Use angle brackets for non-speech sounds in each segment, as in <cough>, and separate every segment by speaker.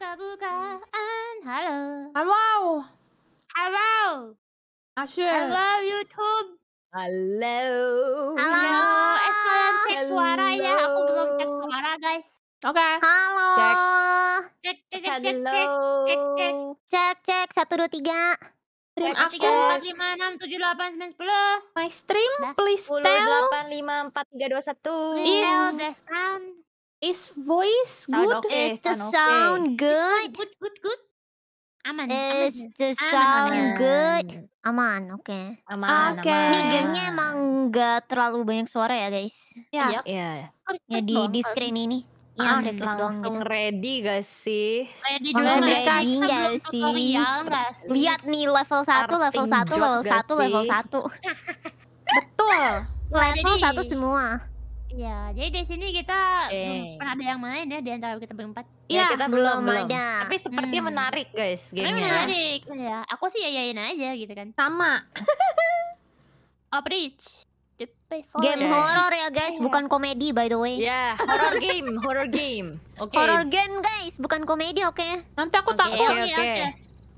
Speaker 1: buka-bukaan. Hmm. Halo. Halo. Halo. Asyik. Ah, halo YouTube. Halo. Halo. Eh kalian cek suara ya. Aku belum cek suara guys. Oke. Okay. Halo. Cek. Cek cek cek cek cek cek cek cek satu dua tiga. Stream aku. Tiga empat lima enam tujuh delapan sembilan sepuluh. My stream, nah, please tell. Delapan lima empat tiga dua satu. Is. Is voice sound good? Okay, is the sound, okay. good? Is good, good, good. Aman. Is aman. the sound aman. good? Aman, oke. Okay. Aman, okay. aman. Ini gamenya emang nggak terlalu banyak suara ya guys? Iya. Yeah. Iya. Yeah. Yeah. ya di, di screen gitu. ini. Iya, ah, langsung gitu. ready gak sih? Ready langsung ready gak, gak sih? Gak sih? Lihat nih level 1, level 1, level 1, level 1. <laughs> Betul. Level 1 semua. Iya, jadi di sini kita okay. belum pernah ada yang main ya di antara kita berempat. Ya, iya, ya, kita belum, belum ada. Tapi sepertinya hmm. menarik guys game-nya. menarik, ya. Aku sih yayain aja gitu kan. Sama. <laughs> Outreach. Oh, game yeah. horror ya guys, iya. bukan komedi by the way. Ya, yeah, horror game, horror game. Oke. Okay. Horror game guys, bukan komedi, oke. Okay? Nanti aku takut. Oke, okay, oke. Okay. okay.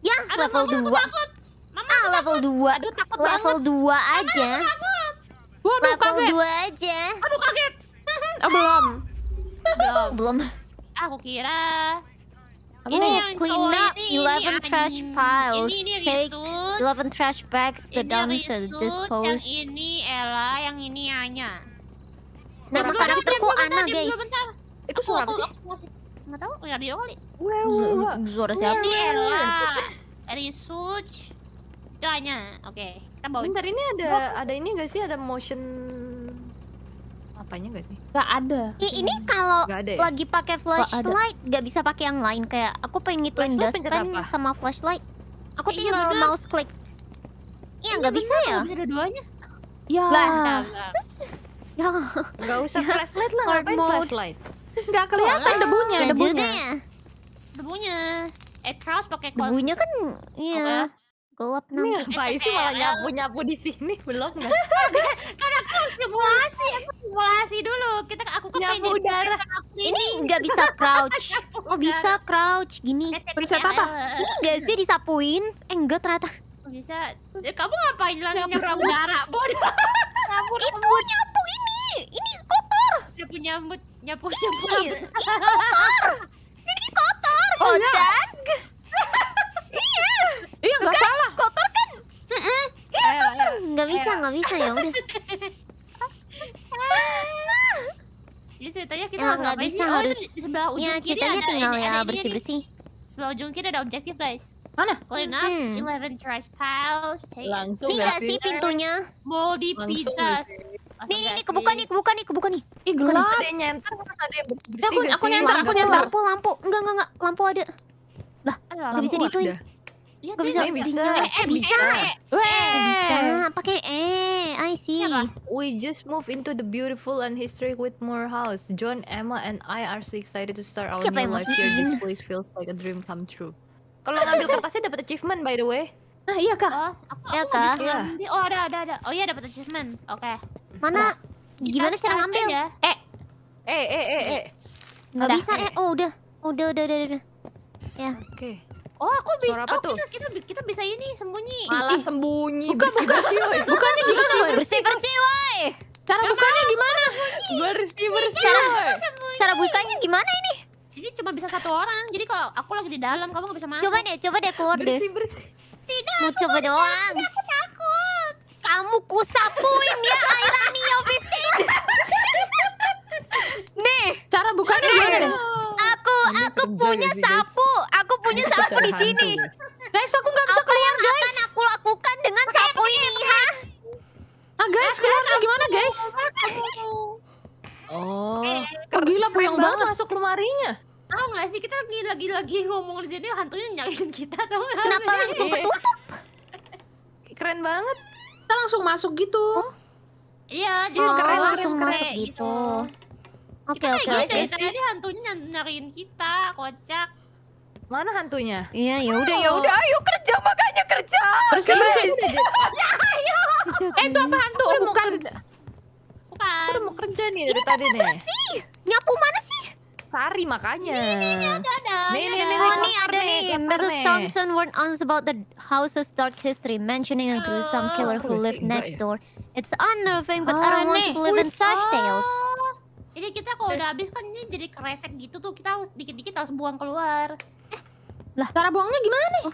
Speaker 1: Ya, Aduh, level 2. Aku takut. Mama, ah, level 2. Aduh, takut level banget. 2 aja. Mama, aku takut. Waduh, Level kaget. 2 aja. Aduh, kaget. oh, belum. belum. Belum. Aku kira... Ini ya? yang clean up ini, 11 ini, trash piles. Ini, ini Take risut. 11 trash bags to dumpster. Dispose. Yang ini Ella, yang ini Anya. Nah, Nama itu aku Ana, guys. Itu suara apa sih? Enggak tahu, oh, ya, dia kali. Suara siapa? Ini Ella. Risuch. Itu Anya. Oke. Okay kita bawa bentar ini ada oh. ada ini gak sih ada motion apanya gak sih Gak ada I, ini kalau ya? lagi pakai flashlight gak, gak bisa pakai yang lain kayak aku pengen ngituin dustpan sama flashlight aku eh, tinggal iya mouse click iya nggak bisa ya bisa ada duanya ya lah entah, enggak. ya nggak usah ya. flashlight lah ngapain mode. flashlight nggak kelihatan oh, debunya ya debunya ya. debunya eh terus pakai debunya kan iya okay. Gelap sih Faiz malah nyapu-nyapu eh, di sini belum nggak? <laughs> Karena aku simulasi, aku simulasi dulu. Kita aku kan nyapu udara. Ini nggak bisa <laughs> crouch. Oh bisa crouch gini. Pencet apa? Ini nggak sih disapuin? Eh enggak ternyata. Bisa. Ya, kamu ngapain lah nyapu udara? <laughs> Bodoh. Nyapu Itu nyapu ini. Ini kotor. Nyapu nyambut, nyapu nyapu. Ini kotor. Ini kotor. Oh, Iya nggak kan salah. Kotor kan? Mm -mm. Iya kotor. Nggak bisa nggak bisa ya udah. Ini ceritanya kita Emang ya, nggak bisa oh, ini. harus. Oh, di sebelah ujung ya, kiri ceritanya ada, tinggal ya, ada, ya bersih bersih. Ini. Sebelah ujung kiri ada objektif guys. Mana? Clean up, hmm. 11 trash piles, take Langsung Ini gak sih pintunya? Moldy pizzas Nih, nih, nih, kebuka nih, kebuka nih, kebuka nih Ih, gelap Ada yang nyenter, harus ada yang bersih Aku, aku nyenter, aku nyenter Lampu, lampu, enggak, enggak, enggak, lampu ada Lah, gak bisa dituin
Speaker 2: Iya, gak kan? bisa. Bisa. Eh, eh, bisa. Eh, bisa.
Speaker 1: Pakai eh, I see. Iya kan? We just move into the beautiful and historic Whitmore House. John, Emma, and I are so excited to start our Siapa new life here. This place feels like a dream come true. Kalau ngambil kertasnya dapat achievement by the way. Nah, iya kak. Oh, iya kak. Iya. Oh ada ada ada. Oh iya dapat achievement. Oke. Okay. Mana? Gimana cara ngambil? Ya. Eh. Eh eh eh eh. Gak bisa eh. Oh udah. Udah udah udah udah. Ya. Oke. Okay. Oh, aku bisa. oh, Kita, kita kita bisa ini sembunyi. Malah sembunyi. Buka, bersih, buka. Bersih, Bukannya gimana, Bersih, bersih, woy. Cara bukanya gimana? Bersih, bersih, cara, Cara bukanya gimana ini? Ini cuma bisa satu orang. Jadi kalau aku lagi di dalam, kamu gak bisa masuk. Coba deh, coba deh keluar deh. Bersih, bersih. Tidak, Mau coba doang. Aku takut. Kamu kusapuin ya, Airani, yo ya, <laughs> Nih. Cara bukanya gimana aku aku punya sapu, aku punya sapu di sini. Guys, aku nggak bisa keluar guys. akan aku lakukan dengan sapu ini, ha? Ah guys, keluar gimana guys? Oh, oh gila puyeng banget masuk lemarinya. Tahu nggak sih kita lagi lagi lagi ngomong di sini hantunya nyariin kita tahu nggak? Kenapa iya. langsung ketutup? Keren banget. Kita langsung masuk gitu. Iya, jadi keren oh, langsung masuk gitu. gitu. Oke oke gitu oke. Ya, tadi hantunya nyariin kita, kocak. Mana hantunya? Iya, ya udah ya oh, udah ayo kerja makanya kerja. Terus iya, terus. <laughs> Ya, ayo. Eh itu apa hantu? Bukan. Bukan. Udah mau kerja nih dari tadi nih. Nyapu mana sih? Sari makanya. Nih nih ada ada. Nih nih nih. Oh nih ada nih. Mrs. Thompson warned us about the house's dark history, mentioning a gruesome killer who lived next ya. door. It's unnerving, but I ah, don't want to believe in such tales. Jadi kita kalau udah habis kan ini jadi keresek gitu tuh kita harus dikit-dikit harus buang keluar. Eh, lah cara buangnya gimana nih?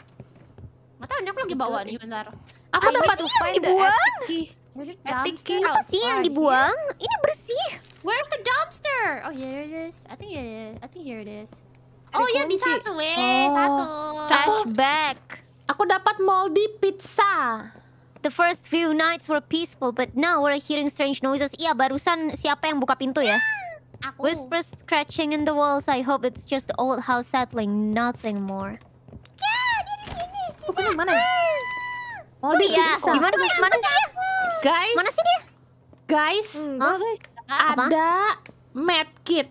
Speaker 1: Mata oh. ini aku lagi bawa nih bentar. Aku dapat yang dibuang. Etiki. Apa sih yang dibuang? Ini bersih. Where's the dumpster? Oh, here it is. I think it is. I think here it is. Oh ya di satu eh Satu. Trash bag. Aku dapat moldy pizza. The first few nights were peaceful, but now we're hearing strange noises. Iya, barusan siapa yang buka pintu ya? Aku. Whispers scratching in the walls. I hope it's just the old house settling, nothing more. Ya, dia di sini. Bukan mana? Oh, dia ya. Gimana sih? Mana sih dia? Guys. Mana sih dia? Guys, huh? ada medkit.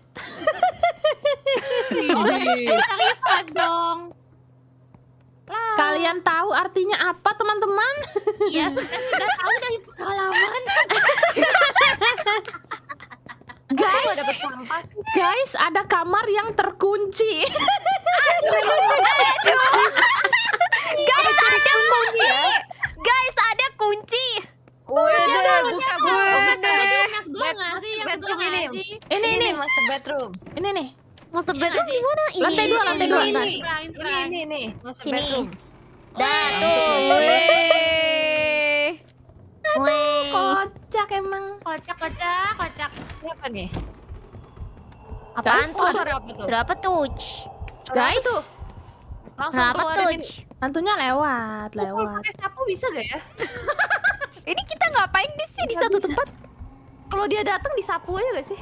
Speaker 1: <laughs> Ini. Oh, Sarifan dong. Kalian tahu artinya apa, teman-teman? Iya, -teman? sudah tahu dari pengalaman. guys, guys, ada kamar yang terkunci. guys, ada kunci. Guys, ada kunci. Udah buka buka. Ini mas bedroom ini. Ini ini mas bedroom. Ini nih. Master iya bedroom di mana? Ini lantai dua, lantai dua. Ini, ini, ini, ini. Master bedroom. Dah Aduh, kocak emang. Kocak, kocak, kocak. Ini apa nih?
Speaker 2: Apaan tuh? Suara apa tuh? Suara apa
Speaker 1: tuh? Guys. Langsung Kenapa keluarin. Hantunya lewat, lewat. Kalau pakai sapu bisa gak ya? <laughs> Ini kita ngapain di sini di satu tempat? Kalau dia datang disapu aja gak sih?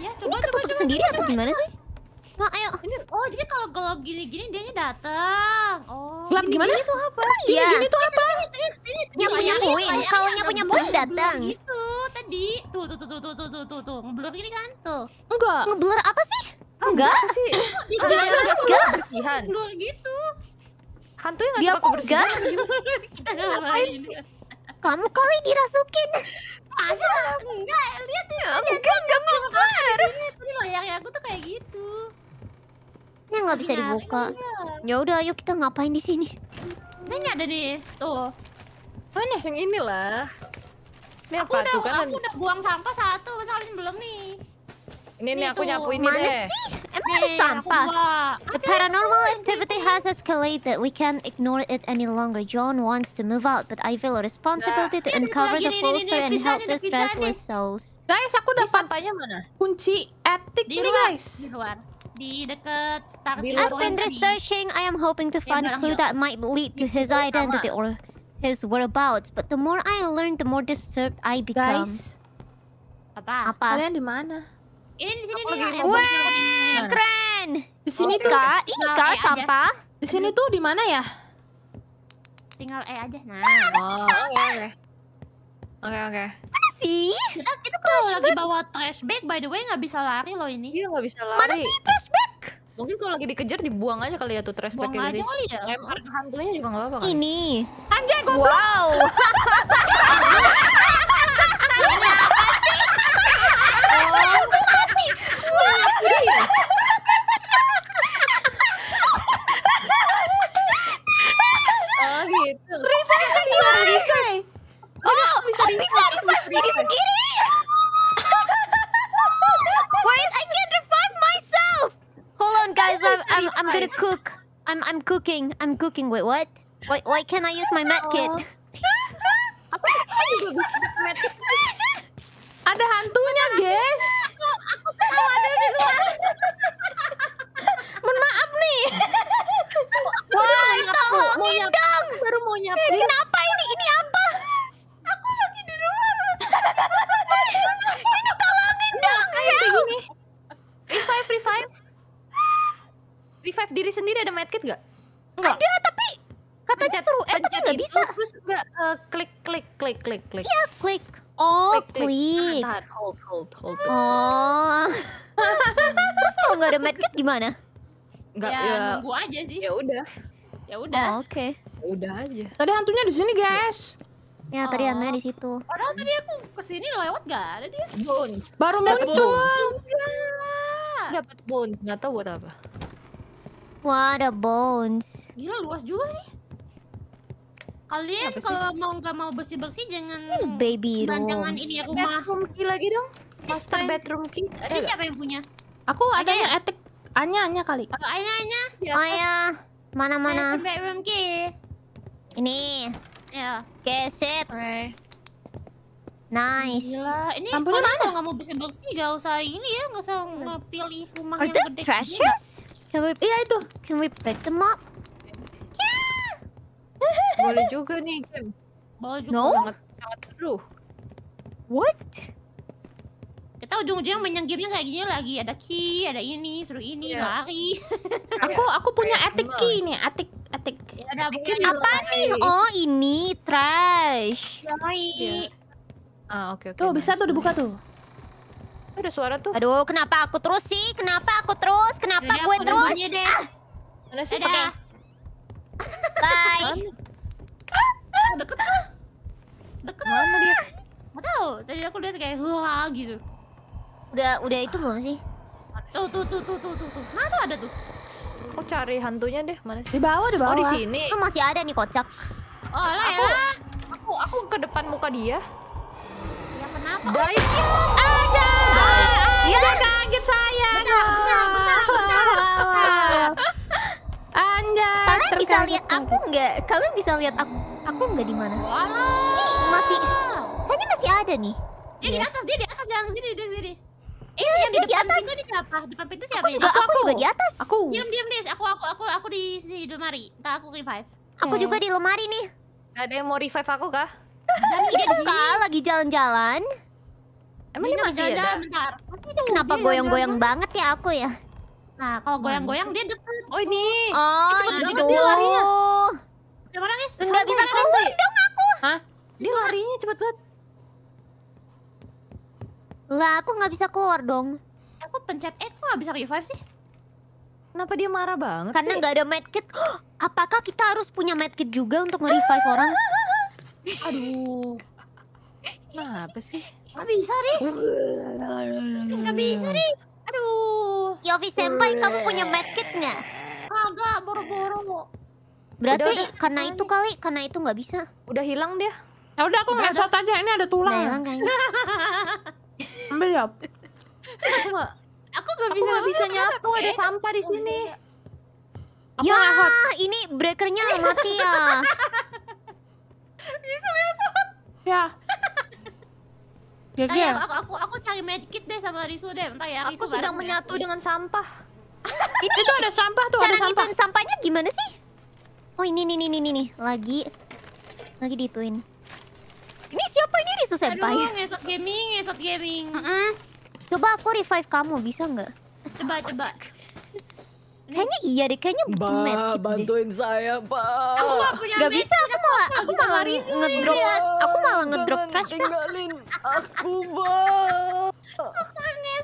Speaker 1: Iya, coba, Ini ketutup coba, sendiri coba, atau coba, gimana sih? Mak, nah, ayo. Ini, oh, jadi kalau gelap gini-gini dia datang. Oh. Gelap gimana? Itu apa? Iya. Gini, gini itu apa? Ini, iya. punya nyapuin. Kalau punya nyapuin datang. Gitu tadi. Tuh tuh tuh tuh tuh tuh tuh tuh. Ngeblur gini kan? Tuh. Enggak. Ngeblur apa sih? Ah, enggak. sih. Enggak. Enggak. Bersihan. Ngeblur gitu. Hantunya Enggak. suka kebersihan. ngapain sih? Kamu kali dirasukin. Masa enggak, lihat ini. Ya, enggak, enggak mau. Tadi yang aku tuh kayak gitu. Ini nah, nggak bisa iya, dibuka. Ya udah, ayo kita ngapain di sini? Ini ada nih, tuh. Mana? Yang inilah. Ini aku apa udah, kan? Aku udah buang sampah satu, masalahnya belum nih? Ini nih aku nyapu ini Mana deh. sih? Emang ada sampah? The paranormal activity has escalated. We can't ignore it any longer. John wants to move out, but I feel a responsibility to nah. uncover the poster and help the stressless souls. Guys, aku dapat sampahnya mana? Kunci etik ini, guys. Di luar di dekat starting I've been researching. I am hoping to find a clue that might lead to his identity or his whereabouts. But the more I learn, the more disturbed I become. Guys, apa? Apa? Kalian di mana? Ini di sini nih. Wah, keren. Di sini tuh. Kak, ini kak sampah. Di sini tuh di mana ya? Tinggal E aja. Nah. Oh, ya, oke oke. Oke oke sih? Kita, kita kalau lagi bawa trash bag by the way nggak bisa lari loh ini. Iya nggak bisa lari. Mana sih trash bag? Mungkin kalau lagi dikejar dibuang aja kali ya tuh trash bag Buang gitu ya. aja kali ya. Lempar ke hantunya juga nggak apa-apa kan? Ini. Anjay gue. Wow.
Speaker 2: <laughs> oh gitu. Reverse lagi coy oh bisa oh, bisa revive diri sendiri
Speaker 1: wait I can revive myself hold on guys I'm I'm, I'm gonna cook I'm I'm cooking I'm cooking wait what why why can't I use my medkit
Speaker 2: aku juga bisa medkit
Speaker 1: ada hantunya guys aku tahu ada di luar mohon maaf nih wah tolongin dong baru mau nyapin kenapa ini ini apa Nino tolongin dong ya. Revive, revive. Revive diri sendiri ada medkit gak? Enggak. Ada tapi katanya suruh eh tapi nggak bisa. Oh, terus nggak eh, klik klik klik klik klik. Iya klik. Oh, klik. Tahan, hold, hold, hold. Oh. <laughs> Terus kalau nggak ada medkit gimana? Enggak, ya, ya, nunggu aja sih. Ya udah. Ya udah. Oh, Oke. Okay. Ya udah aja. Ada hantunya di sini, guys. Ya. Ya oh. tadi anehnya di situ. Padahal tadi aku kesini lewat gak ada dia. Bones. Baru Dapet muncul. Dapat bones, nggak tahu buat apa. Wah ada bones. Gila luas juga nih. Kalian kalau mau nggak mau bersih-bersih jangan baby room. jangan ini aku ya, rumah. Bedroom key lagi dong. Master bedroom key. Ada siapa yang punya? Aku ada yang etik. Anya Anya kali. Oh, Anya Anya. Oh ya. Mana mana. Bedroom key. Ini. Yeah. Okay, sip. Okay. Nice. Gila, ini Lampunya mana? Kalau nggak mau bisa box ini, nggak usah ini ya, nggak usah ngepilih rumah Are yang gede. Are treasures? Can we... Iya itu. Can we pick them up? Yeah! Boleh juga nih, Boleh juga. No? Sangat, sangat seru. What? kita ujung-ujungnya gamenya kayak gini lagi ada ki ada ini suruh ini yeah. lari aku aku punya etik ki nih etik atik bukit apa nih oh ini trash oh ah oke oke tuh bisa tuh dibuka tuh ada suara tuh aduh kenapa aku terus sih kenapa aku terus kenapa Yaudah, gue terus deh. Ah. mana sih ada bye deket ah. deket mana dia ah. nggak tau tadi aku lihat kayak wah gitu Udah udah itu belum sih? Tuh tuh tuh tuh tuh tuh. tuh. Mana tuh ada tuh? Kok cari hantunya deh, mana sih? Di bawah, di bawah. Oh, di sini. Itu masih ada nih kocak. Oh, lah aku, ya. aku aku ke depan muka dia. Ya kenapa? Baik. Oh, aja. Iya, ya. kaget saya. Bentar, <laughs> Kalian bisa lihat aku nggak? Kalian bisa lihat aku aku nggak di mana? Wow. masih. Tapi masih ada nih. Dia yeah. di iya. atas, dia di atas yang sini, di sini. Eh, yang di depan atas. pintu ini siapa? Depan pintu siapa? Ya? Aku aku, aku, juga di atas. Aku. Diam, diam, Des. Aku, aku, aku, aku di sini di lemari. Entar aku revive.
Speaker 2: Aku juga di lemari
Speaker 1: nih. Gak ada yang mau revive aku kah? Dan Iya suka lagi jalan-jalan. Emang ini masih ada? Bentar. Kenapa goyang-goyang banget ya aku ya? Nah, kalau goyang-goyang dia deket. Oh ini. Oh, eh, cepet gitu. banget dia larinya. Gimana guys? Enggak bisa keluar dong aku. Hah? Dia larinya cepet banget. Lah, aku nggak bisa keluar dong. Aku pencet E, kok nggak bisa revive sih? Kenapa dia marah banget Karena nggak ada medkit. <gasps> Apakah kita harus punya medkit juga untuk nge-revive orang? <laughs> Aduh. apa sih? Gak bisa, Riz. Nggak gak bisa, Riz. Aduh. Yofi ya, Senpai, kamu punya medkit nggak? Agak, buru-buru. Berarti udah, udah. karena itu kali, karena itu nggak bisa. Udah hilang dia. Ya udah aku ngesot aja, ini ada tulang. Nah, hilang kayaknya. <laughs> ambil ya. aku nggak bisa, gak bisa nyapu ada sampah di oh, sini. Iya. ya, ini breakernya mati ya. <laughs> bisa bisa. Ya. Jadi ya. Aku, aku aku cari medkit deh sama Risu deh. entah ya. Aku sedang menyatu dengan sampah. <laughs> itu, tuh ada sampah tuh, Cara ada sampah. Cara sampahnya gimana sih? Oh, ini nih nih nih nih lagi lagi dituin. Ini siapa ini Risu Senpai? Aduh, ngesot gaming, ngesot gaming. uh -uh. Coba aku revive kamu, bisa nggak? Coba, coba. Kayaknya iya deh, kayaknya butuh ba, medkit gitu bantuin saya, Pak. Aku gak punya Gak bisa, aku malah aku malah ngedrop. Aku malah ngedrop trash. Tinggalin aku, Pak. Dokternya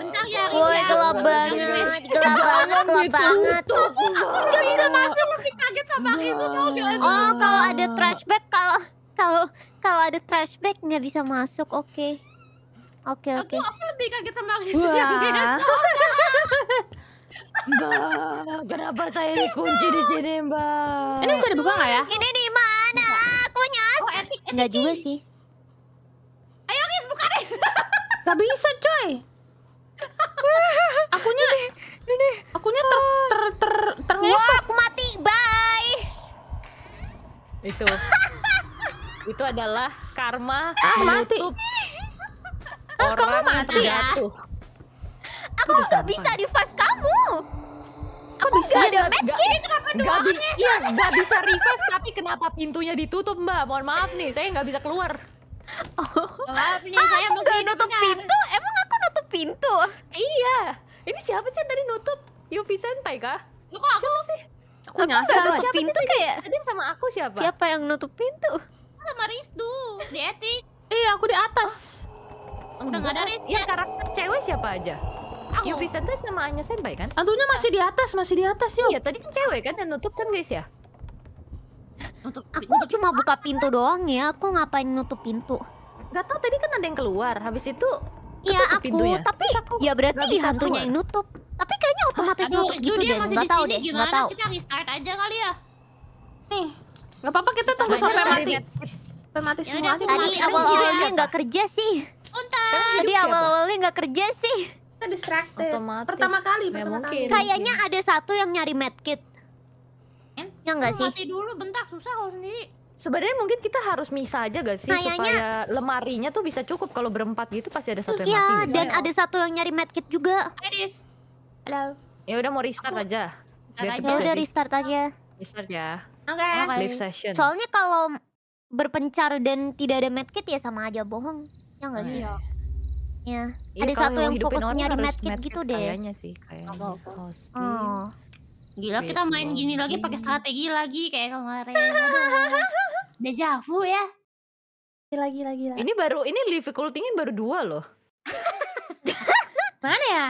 Speaker 1: Bentar ya, Riz Woy, gelap banget, gelap banget, gelap banget. Aku bisa masuk, lebih kaget sama Riz Oh, kalau ada trash bag, kalau kalau kalau ada trash bag nggak bisa masuk, oke. Oke, oke. Aku, lebih kaget sama Riz yang biasa. Mbak, kenapa saya dikunci di sini, Mbak? Ini bisa dibuka nggak ya? Ini di mana? Aku nyas. Oh, etik, etik. Enggak juga sih. Ayo, Riz, buka Riz. Gak bisa coy Akunya ini, Akunya ter ter ter ter Wah aku mati bye Itu <laughs> Itu adalah karma ah, mati. Orang ah, kamu mati ya? Aku gak bisa di fight kamu Kok aku bisa? Gak ada medkit, kenapa doangnya? bisa, Iya, gak bisa revive, tapi kenapa pintunya ditutup mbak? Mohon maaf nih, saya gak bisa keluar Oh, Maaf nih, ah, saya mungkin nutup dengar. pintu? Emang aku nutup pintu? Iya. Ini siapa sih yang tadi nutup? Yuvi Senpai kah? Lu kok aku? sih?
Speaker 2: Aku, nyasar. Nutup siapa pintu kayak...
Speaker 1: Tadi sama aku siapa? Siapa yang nutup pintu? Sama Ristu, di etik. Iya, aku di atas. Oh. Udah enggak oh, ada Ristu. Ya, karakter cewek siapa aja? Yuvi Senpai sama Anya Senpai kan? Antunya masih di atas, masih di atas yuk. Iya, tadi kan cewek kan yang nutup kan guys ya? aku nutup. cuma buka pintu doang ya. Aku ngapain nutup pintu? Gak tau tadi kan ada yang keluar. Habis itu Iya aku, pintunya. tapi aku ya berarti satunya yang nutup. Tapi kayaknya otomatis Aduh, nutup gitu deh. gak tahu deh, gak tahu. Kita restart aja kali ya. Nih, nggak apa-apa kita tunggu sampai mati. Sampai mati ya semua. Tadi awal-awalnya nggak kerja sih. Tadi awal-awalnya nggak kerja sih kita distracted. Otomatis. Pertama kali, pertama ya, mungkin, kali. Kayaknya ada satu yang nyari medkit kan? Ya enggak sih? Mati dulu bentar, susah kalau sendiri. Sebenarnya mungkin kita harus misah aja gak sih Kayaknya, supaya lemarinya tuh bisa cukup kalau berempat gitu pasti ada satu yang ya, mati. dan ada satu yang nyari medkit juga. Iris. Halo. Ya udah mau restart aja. Biar ya udah restart aja. Restart ya. Oke. Okay. Live session. Soalnya kalau berpencar dan tidak ada medkit ya sama aja bohong. Ya enggak oh, sih? Iya. Ya. Iya, ada satu yang fokus nyari medkit, gitu deh. Kayaknya sih, kayaknya. Oh, oh. Gila kita main gini lagi pakai strategi lagi kayak kemarin. Aduh. Deja vu ya. Lagi-lagi-lagi. Ini baru ini difficulty-nya baru dua loh. Mana ya?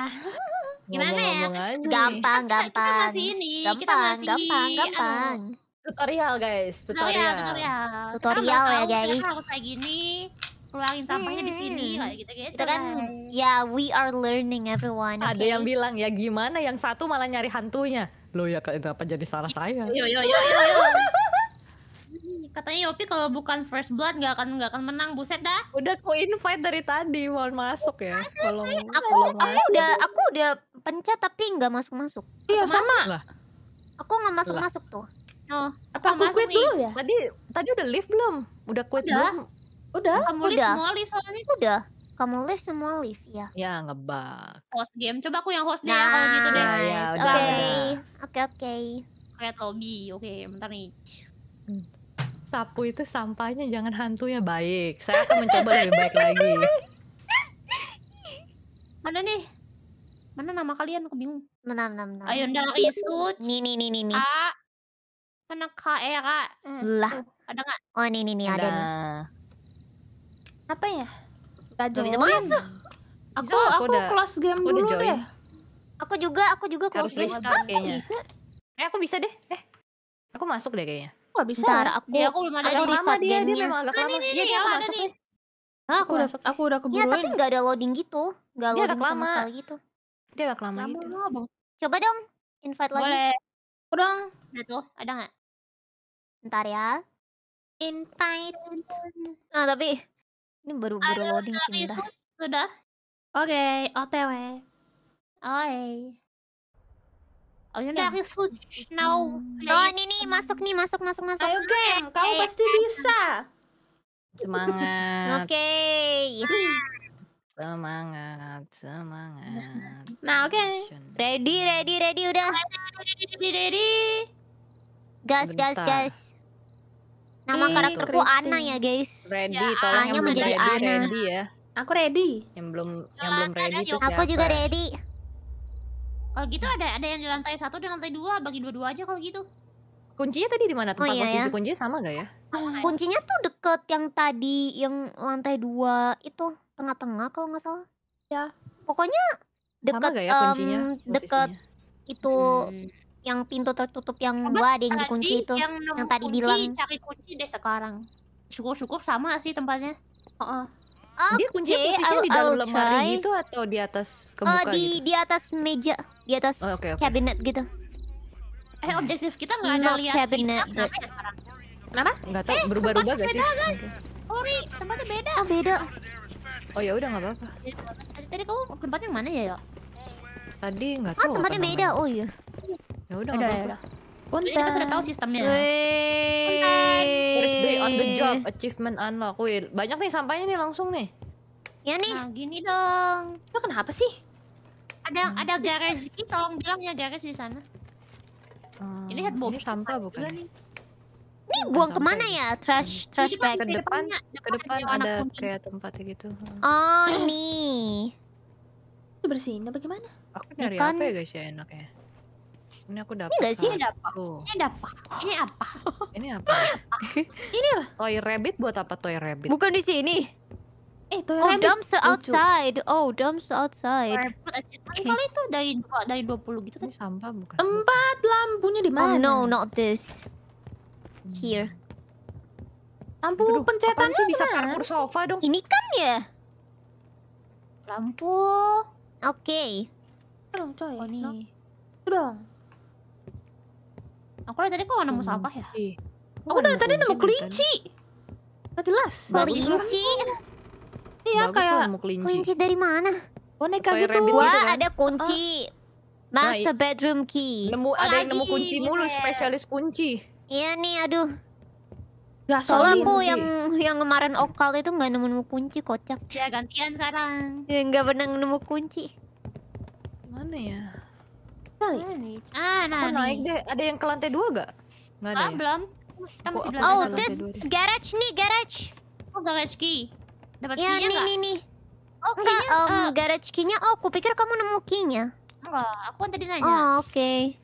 Speaker 1: Gimana ya? Gampang, gampang. Kita masih ini, gampang, kita masih gampang, gampang. Tutorial guys, tutorial. Tutorial, tutorial. ya guys. Kita harus kayak gini, keluarin sampahnya di sini hmm. kayak gitu-gitu. kan ya we are learning everyone. Ada yang bilang ya gimana yang satu malah nyari hantunya. Lo ya kenapa jadi salah saya? Yo yo yo yo yo. Katanya Yopi kalau bukan first blood nggak akan nggak akan menang buset dah. Udah ku invite dari tadi mau masuk ya. Kalau aku aku udah aku udah pencet tapi nggak masuk masuk. Iya sama. Lah. Aku nggak masuk masuk tuh. Oh, apa aku quit dulu ya? Tadi tadi udah leave belum? Udah quit udah. belum? Udah. Kamu udah. leave semua soalnya. Udah. Kamu live semua live ya? Ya ngebak. Host game. Coba aku yang host deh ya kalau gitu deh. Ya, oke. Oke oke. Create lobby. Oke, okay, bentar nih. Hmm. Sapu itu sampahnya jangan hantu ya baik. Saya akan mencoba lebih baik <laughs> lagi. Mana nih? Mana nama kalian? Aku bingung. Mana nama? nama. Ayunda isut. Nih nih nih nih nih. Ah. Mana K e, hmm. Lah. ada nggak? Oh nih nih nih ada. ada nih. Apa ya? Kita join. bisa masuk. Aku bisa, aku, aku udah, close game aku dulu deh. Aku juga, aku juga close Harus game. aku Bisa. Eh, aku bisa deh. Eh. Aku masuk deh kayaknya. Gak bisa. Entar, aku ya, aku belum ada di lama dia, dia memang agak nah, lama. ya, dia masuk nih. Ah, aku udah aku udah iya, keburuin. Ya, tapi nggak ada loading gitu. Nggak loading sama sekali gitu. Dia agak lama gitu. Coba dong invite lagi. Boleh. Kurang. Ada tuh, ada nggak? Ntar ya. Invite. Ah, tapi ini baru-baru loading sih dah. Sudah. Oke, okay, OTW. Oi. Oh, you know, switch now. No, ini nih masuk nih, masuk masuk masuk. Ayo, geng, eh, kamu eh. pasti bisa. Semangat. Oke. Okay. Semangat, semangat. Nah, oke. Okay. Ready, ready, ready udah. Ready, ready, ready. Gas, Bentar. gas, gas. Nama hmm, karakterku Ana ya guys. Ready, ya, tolong yang menjadi Ana. Ya. Aku ready. Yang belum yang belum ready tuh Aku juga ready. Kalau gitu ada ada yang di lantai satu dan lantai dua bagi dua-dua aja kalau gitu. Kuncinya tadi di mana? Tempat oh, iya, posisi ya? kuncinya sama gak ya? ya? kuncinya tuh deket yang tadi yang lantai dua itu tengah-tengah kalau nggak salah. Ya. Pokoknya deket sama ya kuncinya? Um, deket itu hmm yang pintu tertutup yang dua ada yang dikunci itu yang, yang tadi kunci, bilang cari kunci deh sekarang syukur-syukur sama sih tempatnya oh oh
Speaker 2: Okay, dia kunci posisinya I'll, di dalam I'll lemari try. gitu
Speaker 1: atau di atas kebuka oh, di, gitu? di atas meja di atas oh, okay, okay. cabinet gitu eh objektif kita nggak ada lihat cabinet kita, kenapa ya sekarang kenapa nggak tahu eh, berubah-ubah gak sih kan? okay. sorry tempatnya beda oh, beda oh ya udah nggak apa-apa tadi, kamu tempatnya mana ya ya tadi nggak oh, tahu ah, tempatnya beda oh iya Gitu. Ya udah, udah, ya udah.
Speaker 2: Punten. Kita sudah tahu sistemnya. First day on the job,
Speaker 1: achievement unlock. Wih, banyak nih sampahnya nih langsung nih. Ya nih. Nah, gini dong. Itu kenapa sih? Ada hmm. ada garis gitu, tolong bilang ya garis di sana. Hmm, ini headbox. Ini sampah bukan? Nih. Ini buang Sampai. kemana ya? ya? Trash, trash bag. Ke depan, ke depan ada kayak tempat gitu. Oh, ini. Lu bersihin apa gimana?
Speaker 2: Aku nyari apa ya
Speaker 1: guys ya enaknya? Ini aku dapat. Enggak sih, ada apa? Ini ada apa? Ini apa? Ini apa? <laughs> ini apa? toy rabbit buat apa toy rabbit? Bukan di sini. Eh, toy oh, rabbit. dumpster outside. Oh, dumpster outside. Okay. Kali itu dari dari 20 gitu kan. Ini sampah bukan. Tempat lampunya di oh, mana? Oh, no, not this. Hmm. Here. Lampu Aduh, pencetannya sih bisa parkur sofa dong. Ini kan ya? Lampu. Oke. Okay. Tolong coy. Oh, ini. Aku dari tadi kok nemu sampah ya? Aku dari tadi nemu kelinci. Kan? Enggak jelas. Kelinci? Iya kayak kelinci. dari mana? Boneka kayak gitu. Wah, gitu kan? ada kunci. Ah. Master nah, bedroom key. Nemu ada yang nemu kunci mulu, iya. spesialis kunci. Iya nih, aduh. Gak Soalnya aku yang yang kemarin okal itu nggak nemu nemu kunci kocak. Ya gantian sekarang. Ya nggak pernah nemu kunci. Mana ya? kali ah, ah nah naik deh ada yang ke lantai dua gak nggak ada ah, ya? belum kita oh this ya? garage nih garage oh garage key dapat ya, key nih, nih nih oh Oke. um, uh, garage key-nya oh aku pikir kamu nemu key-nya enggak aku tadi nanya oh oke okay.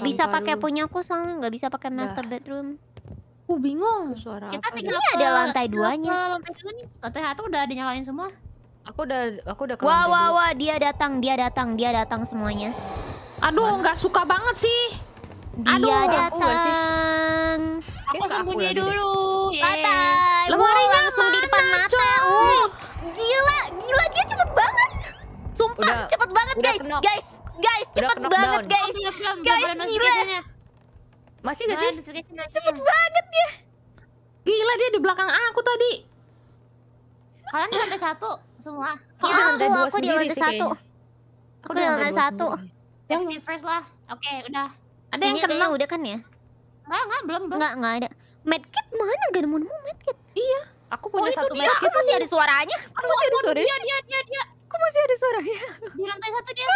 Speaker 1: bisa pakai punya aku soalnya nggak bisa pakai master bedroom aku bingung suara kita apa tinggal iya, ada lantai duanya lantai dua nih lantai satu udah dinyalain semua aku udah aku udah ke wah wah wah dia datang dia datang dia datang semuanya Aduh, nggak suka banget sih. Dia Aduh, datang. Aku, aku sembunyi aku dulu. Deh. Lemarinya langsung mana, di depan mata. Uh, gila, gila dia cepet banget. Sumpah, udah, cepet banget udah guys. Kenok. Guys, guys, udah cepet banget down. guys. Oh, belum, guys, belum, gila. Masih gak sih? Cepet banget dia. Gila dia di belakang aku tadi. Kalian di lantai satu semua. Ya, aku, aku di lantai satu. Aku di lantai satu. Sendiri yang first lah. Oke, okay, udah. Ada yang kena udah kan ya? Enggak, enggak, belum, belum. Enggak, enggak ada. Medkit mana gak nemu medkit? Iya. Aku punya oh, satu medkit. Aku masih ada suaranya. Aku masih ada suaranya. Dia, dia, dia, dia. Aku masih ada suaranya. Di lantai satu dia.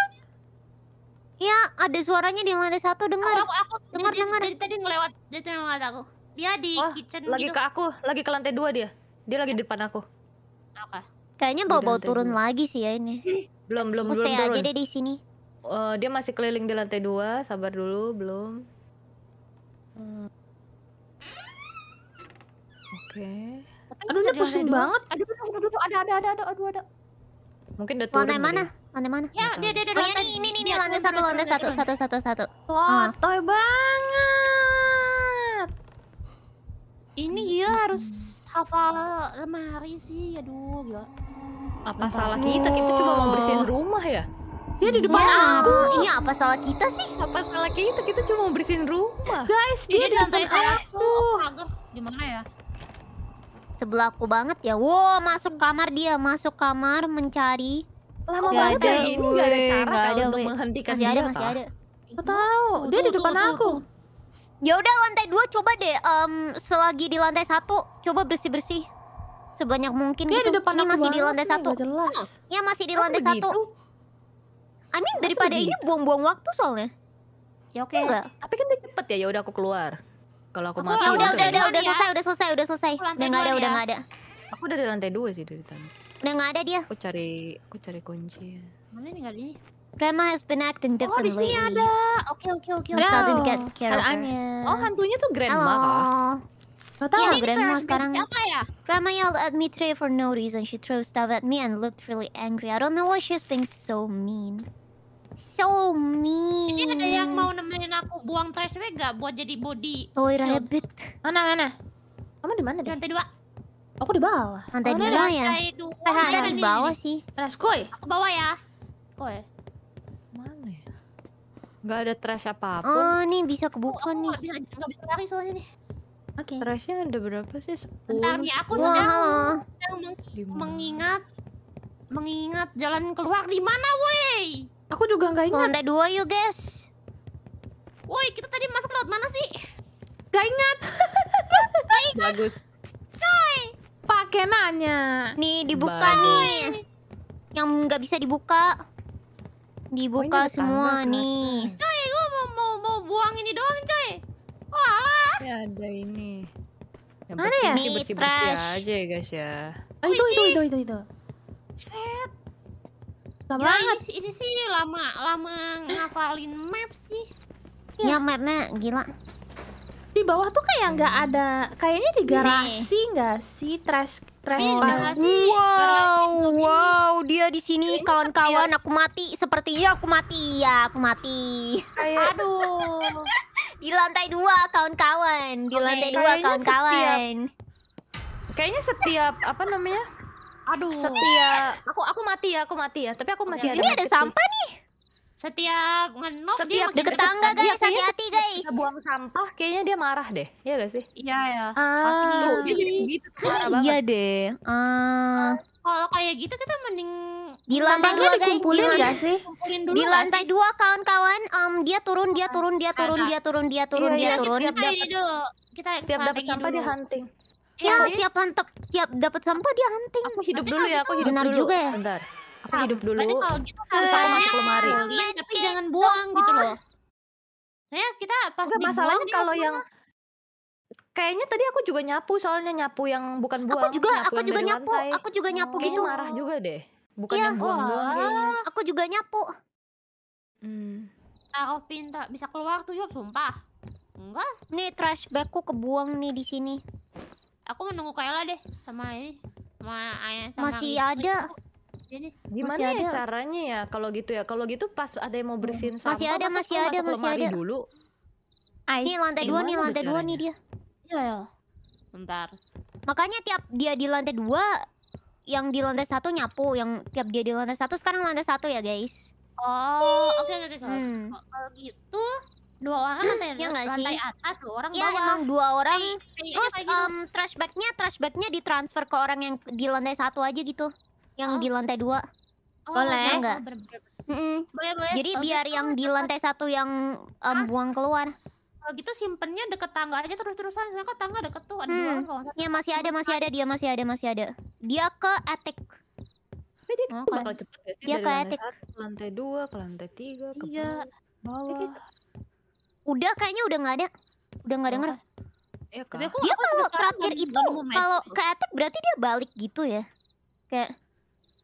Speaker 1: Iya, ada suaranya di lantai satu dengar. Aku, aku, aku dengar, dengar. Dari tadi ngelewat, dia tadi ngelewat aku. Dia di oh, kitchen lagi gitu. ke aku, lagi ke lantai dua dia. Dia lagi di depan aku. Oke. Kayaknya bawa-bawa turun lagi sih ya ini. belum, belum, belum turun. Stay aja deh di sini uh, dia masih keliling di lantai dua sabar dulu belum hmm. oke okay. aduh ini pusing banget aduh aduh, aduh aduh ada ada ada ada aduh ada mungkin udah turun lantai mana lantai mana ya dia dia dia oh, lantai, ini ini ini lantai satu lantai satu satu satu satu wah ah. toy banget ini gila harus hafal lemari sih aduh gila apa salah kita kita cuma mau bersihin rumah ya dia di depan ya, aku. Iya, apa salah kita sih? Apa salah kita? Kita cuma mau bersihin rumah. Guys, dia, dia di depan aku. Oh, aku. Gimana ya? Sebelah aku banget ya. Wow, masuk kamar dia, masuk kamar mencari. Lama gak banget ada, ya ini gak ada cara gak ada, untuk menghentikan masih dia. Ada, masih ada, masih ada. tahu, dia di depan tuh, aku. Ya udah lantai dua coba deh um, selagi di lantai satu coba bersih-bersih sebanyak mungkin dia gitu. di depan ini masih di lantai satu. Jelas. Ya masih di Mas lantai satu. I mean daripada ini buang-buang waktu soalnya. Ya oke. Okay. Iya Tapi kan cepet ya. Ya udah aku keluar. Kalau aku, aku mati. Ya udah udah udah udah ya. selesai udah selesai udah selesai. Udah nggak ada ya. udah nggak ada. Aku udah di lantai dua sih dari tadi. Udah nggak ada dia. Aku cari aku cari kunci. Mana nih nggak ada Grandma has been acting differently. Oh, di sini ada. Oke, oke, oke. I'm starting to get scared Oh, hantunya tuh grandma Hello. kah? Gak tau, ya, grandma sekarang. Siapa ya? Grandma yelled at me today for no reason. She threw stuff at me and looked really angry. I don't know why she's being so mean. So mean. Ini ada yang mau nemenin aku buang trash bag gak buat jadi body? Toy rabbit. Mana mana? Kamu di mana deh? Lantai dua. Aku di bawah. Lantai oh, dua ya. Lantai dua. Eh, ada di bawah sih. Trash koi. Aku bawa ya. Koi. Mana ya? Gak ada trash apa-apa. Oh, nih bisa kebuka oh, nih. Oh, bisa, gak bisa lari soalnya nih. Oke. Okay. Trashnya ada berapa sih? Sepuluh. Bentar nih, aku sedang, sedang meng mengingat mengingat jalan keluar di mana, woi. Aku juga nggak ingat. Lantai dua yuk guys. Woi kita tadi masuk laut mana sih? Gak ingat. <laughs> gak ingat. Bagus. Coy. Pakai nanya. Nih dibuka Bye. nih. Yang nggak bisa dibuka. Dibuka oh, semua nih. Coy gua mau, mau mau buang ini doang coy. Walah. Ya ada ini. Yang Mana ya? Bersih-bersih aja ya guys ya. Oh, itu, itu, itu, itu, itu. Set. Gak ya, banget. Ini, ini sih lama lama ngafalin map sih. Ya, ya mapnya gila. Di bawah tuh kayak nggak hmm. ada, kayaknya di garasi nggak sih trash trash oh. garasi. Wow, wow, dia di sini kawan-kawan ya. aku mati, sepertinya aku mati ya, aku mati. Ayo. Aduh. di lantai dua kawan-kawan, di okay, lantai dua kawan-kawan. Kayaknya setiap apa namanya? Aduh. Setia. Aku aku mati ya, aku mati ya. Tapi aku masih Ini ada, ada sampah nih. Setiap ngenok Setiap dia deket tangga guys, hati-hati guys. Kita buang sampah, kayaknya dia marah deh. Iya gak sih? Iya ya. Ah, Pasti dia jadi begitu. Ah, iya deh. Ah. ah. Kalau kayak gitu kita mending di lantai dua dikumpulin gak sih di lantai dua kawan-kawan um, dia ah. turun dia turun dia iya, turun iya, dia turun dia turun dia turun kita dapat sampah dia hunting Ya, tiap mantap, tiap dapat sampah dia hunting. Aku hidup dulu ya, aku hidup Benar juga ya. Bentar. Aku hidup dulu. Berarti kalau gitu harus aku masuk lemari. Iya, tapi jangan buang gitu loh. Saya kita pas Enggak, masalahnya kalau yang Kayaknya tadi aku juga nyapu soalnya nyapu yang bukan buang. Aku juga aku juga nyapu, aku juga nyapu Kayaknya gitu. marah juga deh. Bukan iya, yang buang-buang Aku juga nyapu. Hmm. Aku pinta bisa keluar tuh, sumpah. Enggak. Nih trash bagku kebuang nih di sini. Aku menunggu Kayla deh sama ini. Sama, ayah sama Masih ada. Jadi gimana masih ya ada. caranya ya kalau gitu ya? Kalau gitu pas ada yang mau bersihin sampah masih ada masih ada masih ada dulu. Ay, nih lantai dua nih lantai dua nih dia. Iya ya. Bentar. Makanya tiap dia di lantai dua, yang di lantai satu nyapu, yang tiap dia di lantai satu sekarang lantai satu ya guys. Oh, oke oke hmm. Kalau gitu, dua orang <clears throat> atau yang ya lantai sih? atas dua orang ya, bawah emang dua orang terus gitu. um, trash bagnya trash bagnya ditransfer ke orang yang di lantai satu aja gitu yang oh. di lantai dua oh, boleh oh, ya, enggak oh, ber -ber mm -mm. boleh boleh jadi oh, biar gitu, yang di lantai satu yang um, buang keluar kalau gitu simpennya deket tangga aja terus terusan soalnya kan tangga deket tuh ada hmm. orang ya masih ada masih ada dia masih ada masih ada dia ke attic dia oh, bakal kan? dia ke lantai lantai dua ke lantai tiga ke iya. bawah, bawah Udah kayaknya udah nggak ada. Udah nggak denger. Ya, Dia kalau terakhir itu kalau ke attack berarti dia balik gitu ya. Kayak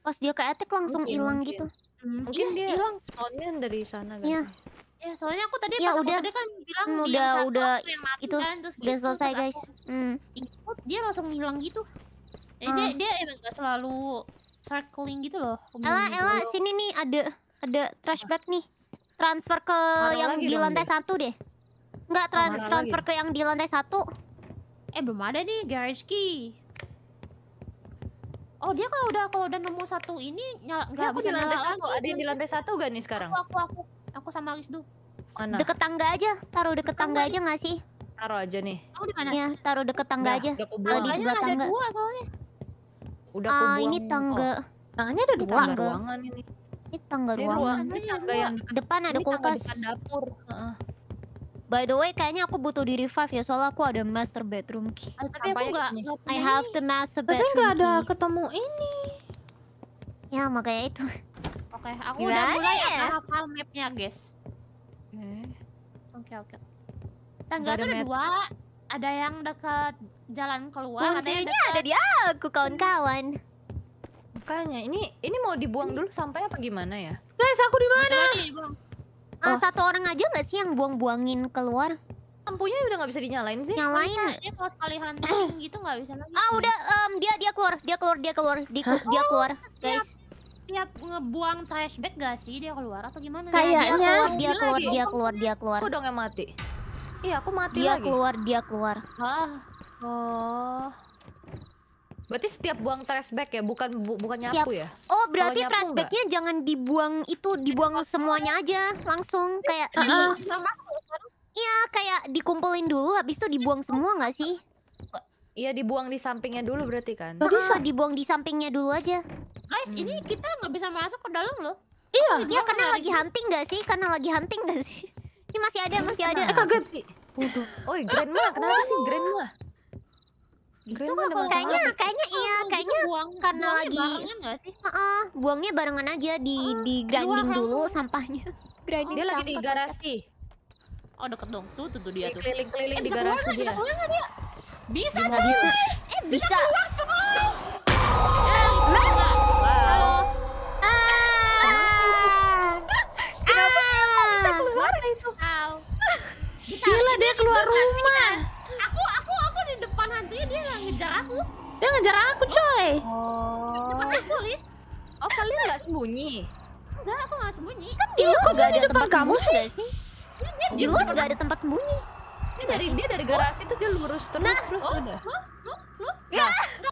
Speaker 1: pas dia ke attack langsung hilang gitu. Hmm, mungkin iya, dia hilang soalnya dari sana kan. Ya, soalnya aku tadi ya, pas udah. aku tadi kan bilang hmm, udah udah yang mati itu kan terus udah gitu, selesai terus guys. hmm. Ikut dia langsung hilang gitu. Eh, hmm. dia dia emang gak selalu circling gitu loh. Ella, hmm, Ella, sini nih ada ada trash bag nih transfer ke Marah yang di lantai satu deh. Enggak tra transfer lagi. ke yang di lantai satu. Eh belum ada nih garage key. Oh dia kalau udah kalau udah nemu satu ini nyala nggak bisa di lantai Ada yang di lantai satu gak nih sekarang? Aku aku aku aku sama Wisnu. Mana? Deket tangga aja, taruh deket tangga, aja gak sih? Taruh aja nih. Kamu di mana? Iya, taruh deket tangga aja. Kalau di sebelah tangga. Ada dua soalnya. Udah aku uh, ini tangga. Oh. Tangannya ada dua. Tangga ruangan ini. Ini tangga ini ruangan. ini tangga yang dekat, depan ada ini kulkas. Depan dapur. Uh. By the way, kayaknya aku butuh di revive ya soalnya aku ada master bedroom key. Ah, tapi aku nggak. I have the master bedroom Tapi nggak ada key. ketemu ini. Ya makanya itu. Oke, okay, aku Gimana udah mulai ya? hafal mapnya guys. Oke oke. Okay, Tangga tuh ada dua. Ada yang dekat jalan keluar. Kuncinya ada, yang deket... ada di aku kawan-kawan. Makanya ini ini mau dibuang dulu sampai apa gimana ya? Guys, aku di mana? Uh, Satu orang aja nggak sih yang buang-buangin keluar? Lampunya udah nggak bisa dinyalain sih. Nyalain. ya dia mau sekali hunting eh. gitu nggak bisa lagi. Ah udah, um, dia dia keluar, dia keluar, dia keluar, dia, huh? Oh, dia keluar, oh, guys. Siap tiap ngebuang trash bag gak sih dia keluar atau gimana? Kayaknya dia, dia keluar, dia keluar, dia keluar. Aku dong yang mati. Iya, aku mati dia lagi. Dia keluar, dia keluar. Ah. Oh. Berarti setiap buang trash bag ya, bukan bu, bukan setiap... ya? Oh, berarti trash bagnya jangan dibuang itu, dibuang semuanya aja langsung kayak di... sama Iya, kayak dikumpulin dulu habis itu dibuang semua nggak sih? Iya, dibuang di sampingnya dulu berarti kan? Bisa uh, dibuang di sampingnya dulu aja. Guys, hmm. ini kita nggak bisa masuk ke dalam loh. Iya, iya karena lagi itu. hunting nggak sih? Karena lagi hunting nggak sih? Ini masih ada, masih ada. Eh, kaget. oh Oi, Grandma, kenapa sih Grandma? Gitu kok kayaknya kayaknya iya kayaknya karena lagi sih? Uh -uh, buangnya barengan aja di uh, di grinding dulu sampahnya. <laughs> grinding dia lagi di garasi. Oh deket dong tuh tuh, tuh dia tuh. Keliling-keliling eh, di garasi dia. Bisa Bisa cuy. Bisa. Eh, bisa. bisa. Keluar, ah. Gila dia keluar rumah ngejar aku. Dia ngejar aku, coy. Oh. Depan polis. Oh, kalian nggak sembunyi? Enggak, aku nggak sembunyi. Kan di luar nggak ada depan kamu sih. Di luar nggak ada tempat sembunyi. Ini dari dia dari oh. garasi terus dia lurus terus nah. terus oh. oh. oh. Ya. Nah.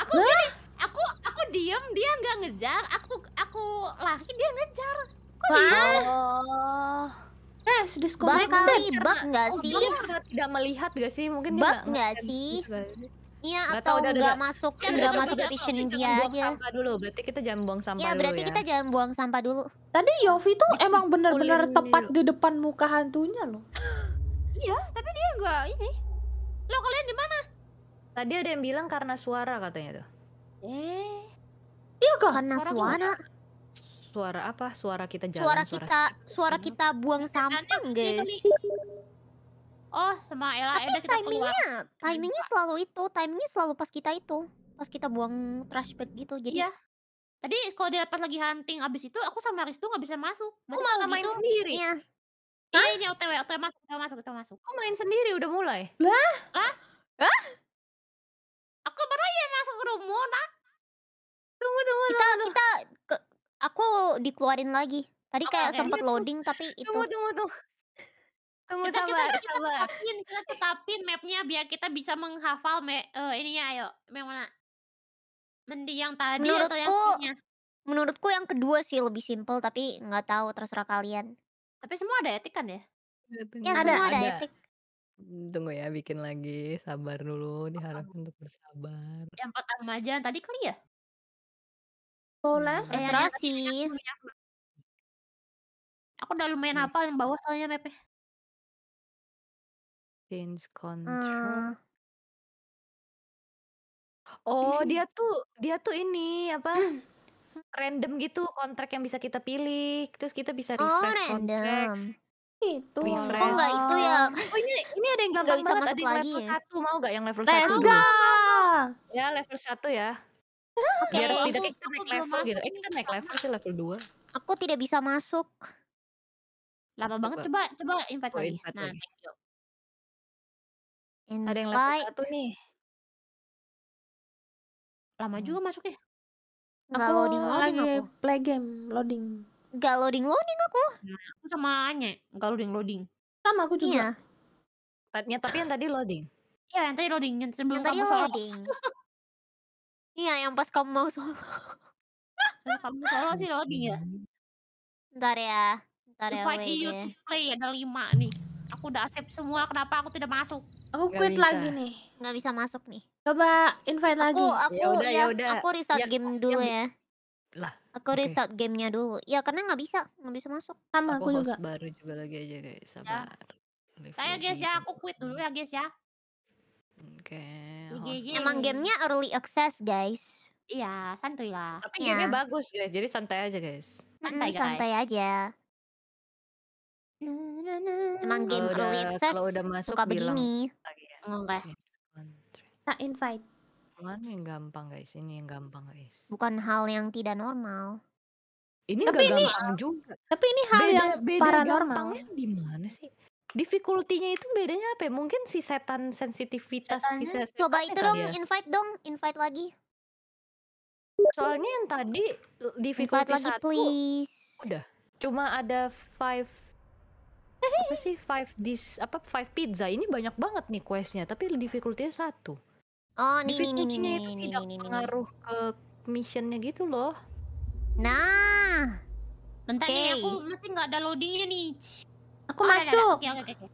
Speaker 1: Aku nah. gini, aku aku diem dia nggak ngejar. Aku aku lari dia ngejar. Kok dia? Yes, Eh, sudah disconnected. Bug kali, bug nggak sih? Dia tidak melihat nggak sih? Mungkin dia nggak sih? Iya atau udah, udah, nggak udah. masuk ya, nggak masuk vision dia buang sampah dulu. Berarti kita jangan buang sampah iya, dulu. Iya, berarti ya. kita jangan buang sampah dulu. Tadi Yofi tuh emang benar-benar tepat di depan muka hantunya loh. <gasps> iya, tapi dia nggak ini. Lo kalian di mana? Tadi ada yang bilang karena suara katanya tuh. Eh. Iya kan? Karena suara. suara. Suara apa? Suara kita jalan. Suara kita, suara, suara kita buang sampah, guys. Oh, sama Ella Tapi Eda ya kita timingnya, keluar. timingnya selalu itu, timingnya selalu pas kita itu, pas kita buang trash bag gitu. Jadi iya. Tadi kalau dia pas lagi hunting abis itu aku sama Aris tuh nggak bisa masuk. Aku oh, malah main gitu, sendiri. Iya. iya Hah? Iya, ini OTW, OTW masuk, OTW masuk, OTW masuk. Kok main sendiri udah mulai? Lah? Lah? Hah? Aku baru aja masuk ke rumah, nak. Tunggu, tunggu, kita, tunggu. Kita, ke, aku dikeluarin lagi. Tadi kayak okay. sempat gitu? loading tapi itu. Tunggu, tunggu, tunggu. Tunggu kita, sabar, kita, sabar. Kita tetapin, kita tetapin mapnya biar kita bisa menghafal me, uh, ya ayo. Yang mana? Mendi yang tadi menurutku, atau yang punya? Menurutku yang kedua sih lebih simpel tapi nggak tahu terserah kalian. Tapi semua ada etik kan ya? Iya, ya, ya ada, semua ada, ada etik. Hmm, tunggu ya, bikin lagi. Sabar dulu, diharapkan untuk bersabar. Yang pertama aja, tadi kali ya?
Speaker 2: Boleh, nah, eh, terserah kan sih. Aku udah lumayan apa iya. yang bawah soalnya Mepe. Change control.
Speaker 1: Eee. Ah. Oh, iya iya. dia tuh dia tuh ini apa, <clears throat> random gitu kontrak yang bisa kita pilih, terus kita bisa oh, refresh oh, kontrak. Itu. Refresh. Oh enggak itu ya. Oh ini ini ada yang gampang banget, ada yang level 1 ya? mau enggak yang level 1 Let's go! Ya level 1 ya. <laughs> Oke, okay. harus tidak kita naik belum level gitu. Eh kita naik level sih level 2. aku tidak bisa masuk. Lama banget Coba. coba coba invite Oh lagi. invite Nah, lagi. Ada yang level satu nih. Lama hmm. juga masuknya. Nggak Aku loading-loading lagi aku. play game, loading. Nggak loading-loading aku. Nah, aku sama Anya, nggak loading-loading. Sama aku juga. Iya. tapi yang tadi loading? Iya yang tadi loading, yang sebelum Yang tadi kamu solo. loading. Iya yang pas kamu mau solo. Kalau <laughs> kamu solo sih loading ya? Ntar ya,
Speaker 2: ntar ya, Invite wait ya.
Speaker 1: play ada lima nih. Aku udah asep semua, kenapa aku tidak masuk? Aku quit bisa. lagi nih. Nggak bisa masuk nih. Coba invite aku, lagi. Aku yaudah, ya, yaudah. Ya ya, aku restart ya, game ya, dulu ya. Lah. Aku okay. restart gamenya dulu. Ya karena nggak bisa, nggak bisa masuk. Sama aku, aku juga. baru juga lagi aja guys, sabar. Saya guys ya, aku quit dulu ya guys ya. Oke. Okay, Emang gamenya early access guys. Iya, santuy lah. Tapi ya. gamenya bagus guys, jadi santai aja guys. Santai, mm, guys. santai aja. Emang game kalau early udah, access kalau udah masuk suka bilang, begini. Oh, iya. oh, enggak. Iya, tak invite. Mana yang gampang guys? Ini yang gampang guys. Bukan hal yang tidak normal. Ini tapi gak ini, gampang juga. Tapi ini hal beda, yang beda paranormal. di mana sih? Difficulty-nya itu bedanya apa ya? Mungkin si setan sensitivitas sih? si setan Coba ya itu dong, ya? invite dong, invite lagi. Soalnya yang tadi difficulty invite lagi, please. udah cuma ada five apa sih five dis apa five pizza ini banyak banget nih questnya tapi difficulty-nya satu
Speaker 2: oh nih nih nih nih itu nih, tidak pengaruh
Speaker 1: ke missionnya gitu loh nah bentar okay. nih aku masih nggak ada loadingnya nih aku oh, masuk ada, ada, ada.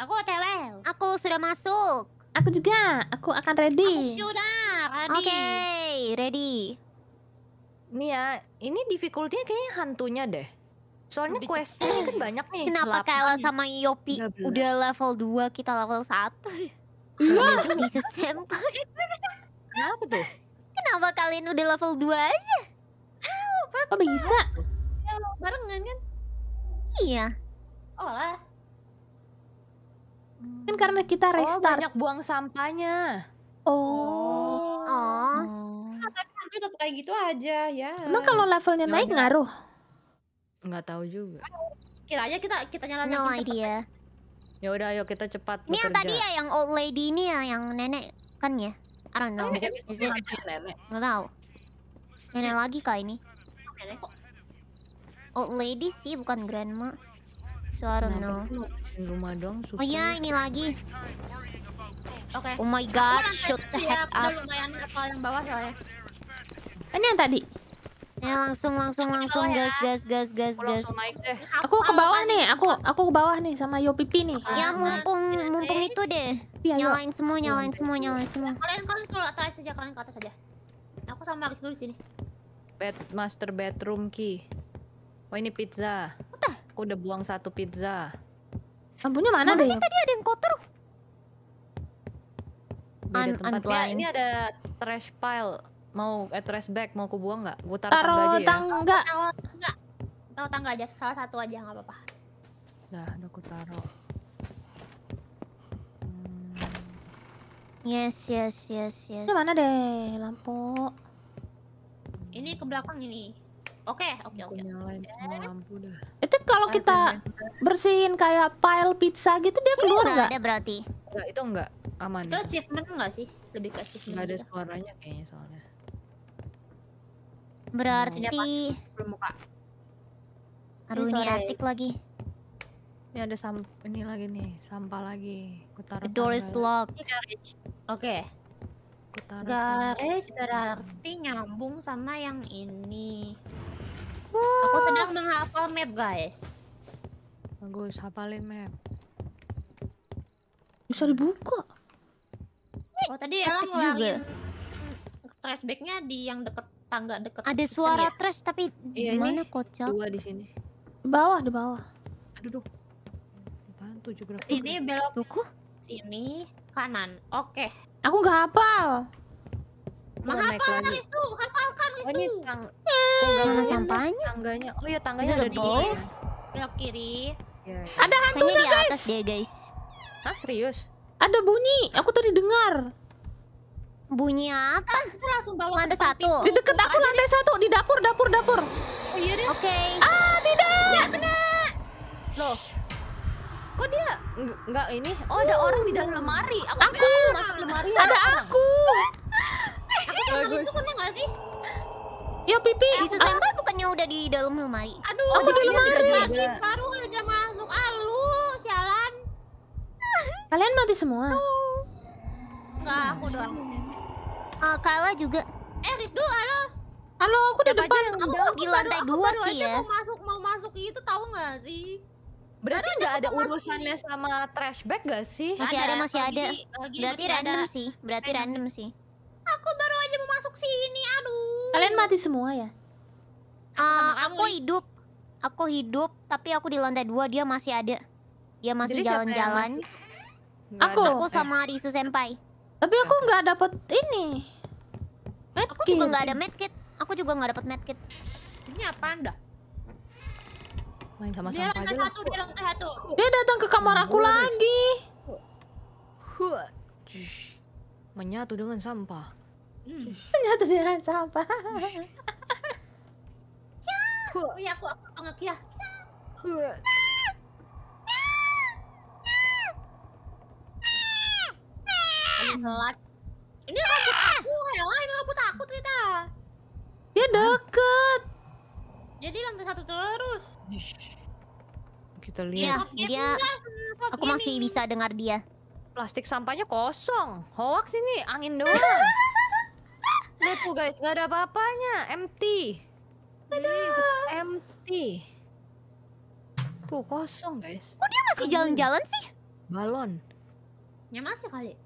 Speaker 1: aku otw aku sudah masuk aku juga aku akan ready aku sudah ready oke okay, ready Nih ya, ini difficulty-nya kayaknya hantunya deh. Soalnya questnya kan banyak nih. Kenapa kalah sama Yopi udah level 2 kita level 1? Iya. Bisa Kenapa tuh? Kenapa kalian udah level 2 aja? Oh, bisa? Ya, barengan kan? Iya. Oh lah. Kan karena kita oh, restart. Oh, banyak buang sampahnya. Oh. Oh. Kan tapi tetap kayak gitu aja ya. Emang kalau levelnya naik ngaruh? Nggak tahu juga. Kira aja kita kita nyala No idea. Ya udah ayo kita cepat Ini yang tadi ya yang old lady ini ya yang nenek kan ya? I don't know. Nenek, Nggak tahu. Nenek lagi kali ini. Nenek Old lady sih bukan grandma. So I don't know. Rumah dong, oh iya ini lagi. Oke. Oh my god, shoot the ya, head up. Lumayan level yang bawah soalnya. Ini yang tadi. Ya langsung langsung langsung ya. gas gas gas gas gas. Aku ke bawah nih, aku aku ke bawah nih sama Yo Pipi nih. Ya mumpung mumpung itu deh. Ya, nyalain semua, iya. nyalain semua, nyalain semua. Kalian kalian ke atas saja, kalian ke atas saja. Aku sama Aris dulu di sini. Bed master bedroom ki. Oh ini pizza. Udah. Aku udah buang satu pizza. Ampunnya mana, mana deh? Mana tadi ada yang kotor?
Speaker 2: Ada tempat lain. Ya, ini
Speaker 1: ada trash pile mau eh, trash bag mau aku buang nggak? Gue taruh, tangga aja tangga. ya. tangga. Taruh tangga aja, salah satu aja nggak apa-apa. dah udah aku taruh. Hmm. Yes, yes, yes, yes. Ini mana deh lampu? Ini ke belakang ini. Oke, oke, oke. Okay. Nyalain semua lampu dah. Itu kalau kita bersihin kayak pile pizza gitu dia keluar nggak? Ada berarti. Enggak, itu nggak aman. Itu ya. achievement nggak sih? Lebih ke achievement. ada gitu. suaranya kayaknya soalnya.
Speaker 2: Berarti iya, belum
Speaker 1: buka. Aduh lagi. Ini ada sam ini lagi nih, sampah lagi. Kutara The kan door is locked. Oke. Okay.
Speaker 2: Kutara kan Garage berarti
Speaker 1: nyambung sama yang ini. Aku sedang menghafal map, guys. Bagus, hafalin map.
Speaker 2: Bisa dibuka.
Speaker 1: Oh, tadi Elang ngeluarin trash bagnya di yang deket tangga deket Ada gitu suara ya? trash tapi iya, mana kocak? Dua di sini. Bawah, di bawah. Aduh, duh. Apaan tuh geografi? Sini belok. Tuku? Sini kanan. Oke. Okay. Aku nggak hafal. Menghafal itu hafalkan itu Oh, ini tang oh, eh. enggak, mana sampahnya? Tangganya. Oh iya, tangganya ada di Belok kiri. Ya, ya. Ada hantunya, guys. atas dia, guys. Hah, serius? Ada bunyi. Aku tadi dengar. Bunyi apa? Ah, Aku langsung bawa lantai satu. Di deket aku lantai satu, di dapur, dapur, dapur. Oh iya deh. Oke. Okay. Ah tidak. Ya, kena. Loh. Kok dia nggak ini? Oh ada uh. orang di dalam lemari. Aku, aku. aku masuk lemari. Ada eh, aku. aku sama itu kena nggak sih? Ya pipi. Eh, Bisa ah. bukannya udah di dalam lemari? Aduh. Aku di iya, iya, lemari. Lagi iya, baru aja masuk alu, ah, sialan. Kalian mati semua. Enggak, aku doang uh, eh, Kala juga. Eh Rizdu, halo. Halo, aku di depan. aku, mau di lantai dua sih ya. Mau masuk mau masuk itu tahu nggak sih? Berarti nggak ada urusannya masih. sama trash bag gak sih? Masih ada, ada masih ada. Lagi, berarti berarti random ada. sih. Berarti random. random sih. Aku baru aja mau masuk sini, aduh. Kalian mati semua ya? Uh, aku, hidup. Aku hidup, tapi aku di lantai dua dia masih ada. Dia masih jalan-jalan.
Speaker 2: Aku. Aku sama
Speaker 1: Risu Senpai. Tapi aku nggak dapat ini. Medkit. Aku juga nggak ada medkit. Aku juga nggak dapat medkit. Ini apa anda? Main sama dia lantai Satu, dia lantai satu. Dia datang ke kamar aku oh, lagi. Menyatu dengan sampah. Hmm. Menyatu dengan sampah. ya, oh ya aku aku ngek ya. Ngelat. Ini ah, rambut ah, ah. aku, Hela. Ini rambut aku, Trita. Dia deket. Jadi lantai satu terus. Kita iya, lihat. Iya, dia... Aku masih bisa dengar dia. Plastik sampahnya kosong. Hoax ini, angin doang. <laughs> Lihat tuh guys, nggak ada apa-apanya. Empty. Aduh. empty. Tuh kosong guys. Kok dia masih jalan-jalan sih? Balon. Ya masih kali.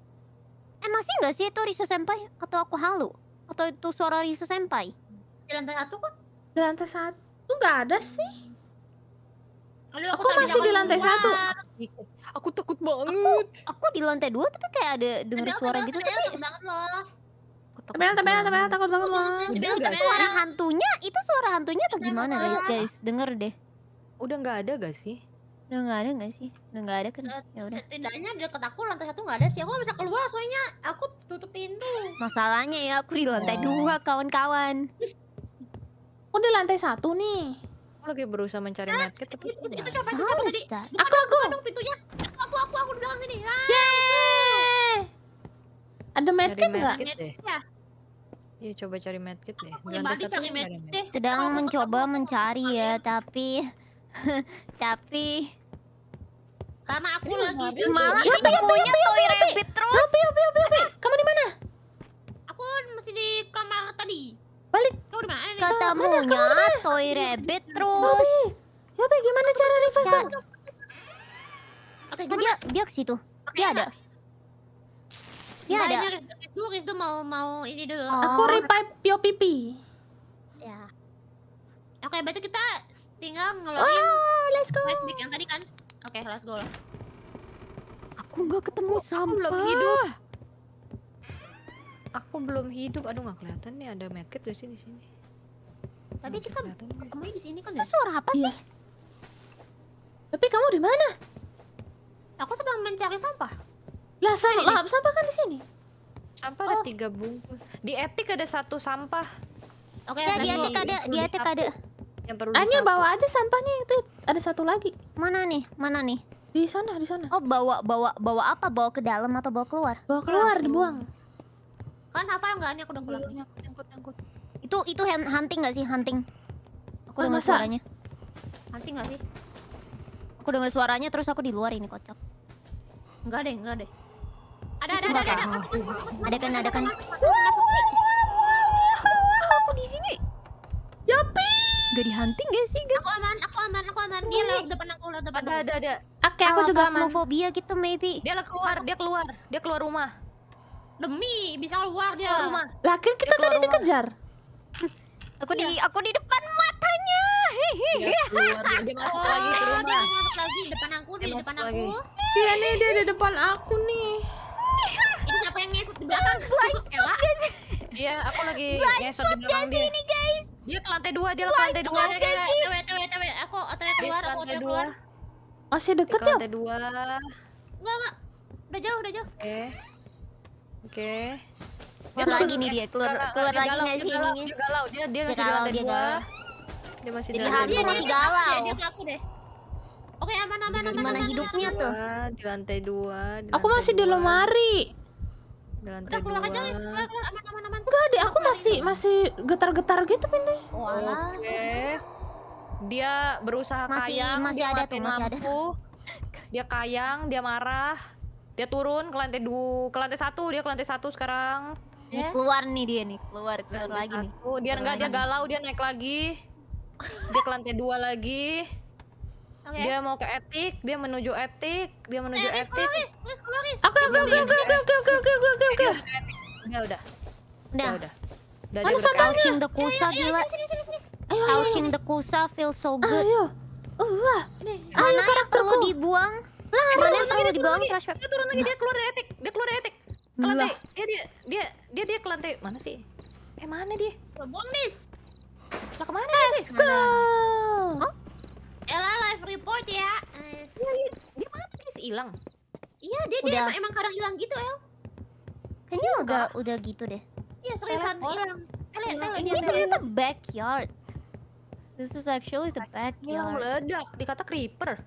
Speaker 1: Emang sih nggak sih itu Risu Senpai? Atau aku halu? Atau itu suara Risu Senpai? Di lantai satu kok? Di lantai satu tuh nggak ada sih. Aduh, aku, aku masih di lantai luar. satu. Aku takut banget. Aku, aku di lantai dua tapi kayak ada dengar suara tebel, gitu tebel, tapi. banget loh. Tebel, tebel, tebel, takut banget loh. itu Suara hantunya, itu suara hantunya atau gimana guys, guys? dengar deh. Udah nggak ada gak sih? Udah gak ada gak sih? Udah gak ada kan? Ya udah. Setidaknya dekat aku lantai satu gak ada sih. Aku gak bisa keluar soalnya aku tutup pintu. Masalahnya ya aku di lantai oh. dua kawan-kawan. Aku di lantai satu nih. Aku lagi berusaha mencari ah, medkit tapi itu, itu, siapa itu siapa tadi? Aku aku. Aku pintunya. Aku aku aku di belakang sini. Ah, Yeay. Ada medkit nggak? Ya. Iya coba cari medkit deh. Di lantai cari medkit deh. Sedang mencoba mencari ya tapi <laughs> tapi karena aku ini lagi malah ketemunya Toy Rabbit terus. Yopi, yopi, yopi, yopi. Kamu di mana? Aku masih di kamar tadi. Balik. Kamu di mana? Ketemunya Toy Rabbit terus. Yopi, gimana cara revive Oke, dia dia ke situ. Dia ada. Dia ada. Dulu Rizdo mau mau ini dulu. Aku oh. revive Pio Pipi. Ya. Oke, berarti kita Tinggal ngeluarin oh, ah, let's go. flashback yang tadi kan. Oke, okay, let's go lah. Aku nggak ketemu aku, sampah. Aku belum hidup. Aku belum hidup. Aduh nggak kelihatan nih ada medkit di sini sini. Tadi kita ketemu di sini kan ya? Itu suara apa iya. sih? Tapi kamu di mana? Aku sedang mencari sampah. Lah, saya, lah sampah kan di sini. Sampah oh. ada tiga bungkus. Di etik ada satu sampah. Oke, okay, ya, di etik ada, di etik ada. Yang perlu Hanya bawa aja sampahnya itu ada satu lagi. Mana nih? Mana nih? Di sana, di sana. Oh, bawa bawa bawa apa? Bawa ke dalam atau bawa keluar? Bawa keluar, dibuang. Kan apa nggak? nih aku udah pulang. Nyangkut, nyangkut, Itu itu hunting nggak sih? Hunting. Aku dengar suaranya. Hunting nggak sih? Aku dengar suaranya terus aku di luar ini kocok Enggak deh, enggak deh. Ada ada ada, ada ada ada. kan ada kan. Aku di sini. Yapi gak di hunting gak sih? Gak? Aku aman, aku aman, aku aman. Dia lewat depan aku, lewat depan aku. Ada, ada. Oke, okay, aku juga aman. fobia gitu maybe. Dia keluar, dia keluar, dia keluar rumah. Demi bisa keluar dia keluar rumah. Lah, kan kita dia tadi rumah. dikejar. aku iya. di aku di depan matanya. Hehehe. Dia keluar, dia, masuk oh, lagi ke rumah. Dia masuk, lagi depan aku, dia di depan aku. Iya nih, dia di depan aku nih. Ini siapa yang ngesot di belakang? Ewa. Iya, aku lagi nyesot di belakang dia. ini, guys. Dia ke lantai dua dia ke lantai 2. Coba, coba, coba. Aku otw keluar, aku keluar. Masih deket ya? Lantai 2. Enggak, enggak. Udah jauh, udah jauh. Oke. Oke. Keluar lagi nih dia, keluar, keluar lagi nggak sih ini? Dia galau, dia masih di lantai 2. Dia masih di lantai 2. Dia masih galau. Dia ke aku deh. Oke, aman aman aman. mana hidupnya tuh? Di lantai 2. Aku masih di lemari di udah keluar aja guys keluar aman aman aman enggak deh aku masih masih getar-getar gitu pindah oh, oke dia berusaha masih, kayang masih dia ada tuh, masih ada. dia kayang dia marah dia turun ke lantai dua ke lantai satu dia ke lantai satu sekarang yeah. Ya? keluar nih dia nih keluar keluar lagi satu. nih dia keluar enggak dia galau dia naik lagi dia ke lantai dua lagi Okay. Dia mau ke etik, dia menuju etik, dia menuju eh, etik. Oke, oke, oke, Aku, aku, aku, aku, aku, aku, aku, aku, aku, aku, aku. Udah, udah. Udah. Udah. udah. Mana sambalnya? Couching the feel so ah, good. Ayo. Uh, Mana yang dibuang? Lah, mana yang dibuang? turun lagi, dia keluar dari etik. Dia keluar dari etik. lantai. Dia, dia, dia, dia, lantai. Mana sih? Eh, dia? Buang, Dis. kemana dia, Dis? Ella live report ya. Iya, iya. dia mana tuh hilang? Iya, dia dia emang, kadang hilang gitu, El. Kayaknya udah udah, gitu deh. Iya, seriusan hilang. Iya. ini ternyata backyard. This is actually the backyard. Yang Meledak, dikata creeper.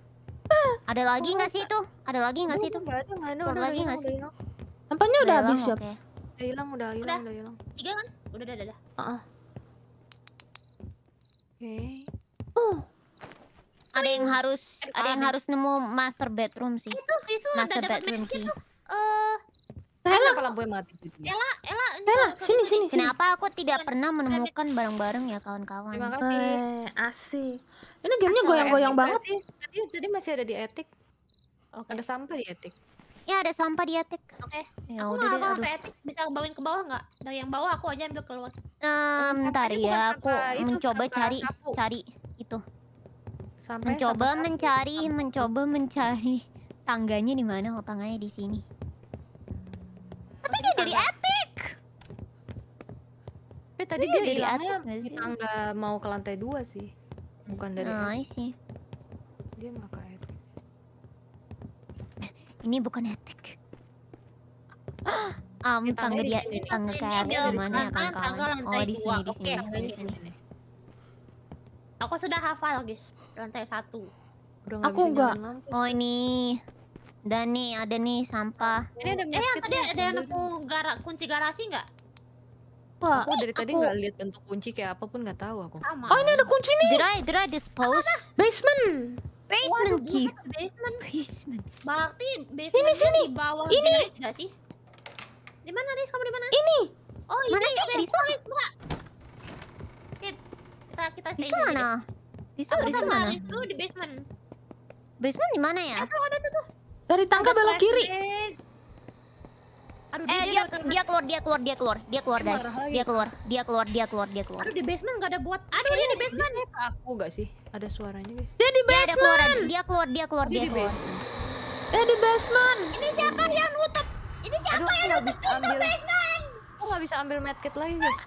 Speaker 1: Ada lagi nggak sih itu? Ada lagi nggak sih itu? Nggak ada, nggak ada. lagi nggak sih? Tampaknya udah habis ya. Udah hilang, udah hilang, udah hilang. Tiga kan? Udah, udah, udah. Oke. Oh ada yang harus ada yang harus nemu master bedroom sih. Itu itu master bedroom sih. Eh Ella, lampu yang mati Ella, Ella, Ella, sini, sini, sini. Kenapa aku tidak pernah menemukan barang bareng ya kawan-kawan? Terima kasih. Eh, asik. Ini gamenya goyang-goyang banget sih. Tadi, tadi masih ada di etik. Oke. Ada sampah di etik. Ya ada sampah di etik. Oke. Okay. Ya, aku udah apa apa attic bisa bawain ke bawah nggak? Nah yang bawah aku aja ambil keluar. Um, ntar ya, aku mencoba cari cari itu. Sampai mencoba sampai mencari, sampai... mencoba mencari tangganya di mana? Oh, tangganya di sini.
Speaker 2: Tapi dia dari etik.
Speaker 1: Tapi tadi iya, dia, dari hilangnya di tangga mau ke lantai dua sih. Bukan dari Nah, sih. Dia nggak ke etik. <laughs> Ini bukan etik. <gasps> Ah, am, tangga dia, tangga kayak mana ya, kawan-kawan? Oh, di sini, di sini. Aku sudah hafal, guys. Lantai satu. Udah aku enggak. Oh, ini. Dan nih, ada nih sampah. Ini ada eh, yang tadi ada yang nemu gara kunci garasi enggak? Wah, aku dari tadi nggak lihat bentuk kunci kayak apapun nggak tahu aku. Sama. Oh, ini ada kunci nih. Dry, dry, dispose? Apa, basement. Basement Waduh, key. Gitu. Basement. Basement. Berarti basement ini sini. Di bawah ini. Enggak sih? Di mana, Kamu di mana? Ini. Oh, ini. Mana sih? Buka, buka kita kita stay Risu mana? Risu, Aku di basement. Basement di mana ya? Eh, ada tuh tuh. Dari tangga belok kiri. Aduh, eh, dia, dia, keluar, dia keluar, dia keluar, dia keluar, guys. Dia keluar, dia keluar, dia keluar, dia keluar. Aduh, di basement gak ada buat. Aduh, dia di basement. Aku gak sih? Ada suaranya, guys. Dia di basement. Dia, keluar, dia keluar, dia keluar. Dia di basement. Ini siapa yang nutup? Ini siapa yang nutup pintu basement? Aku gak bisa ambil medkit lagi, guys.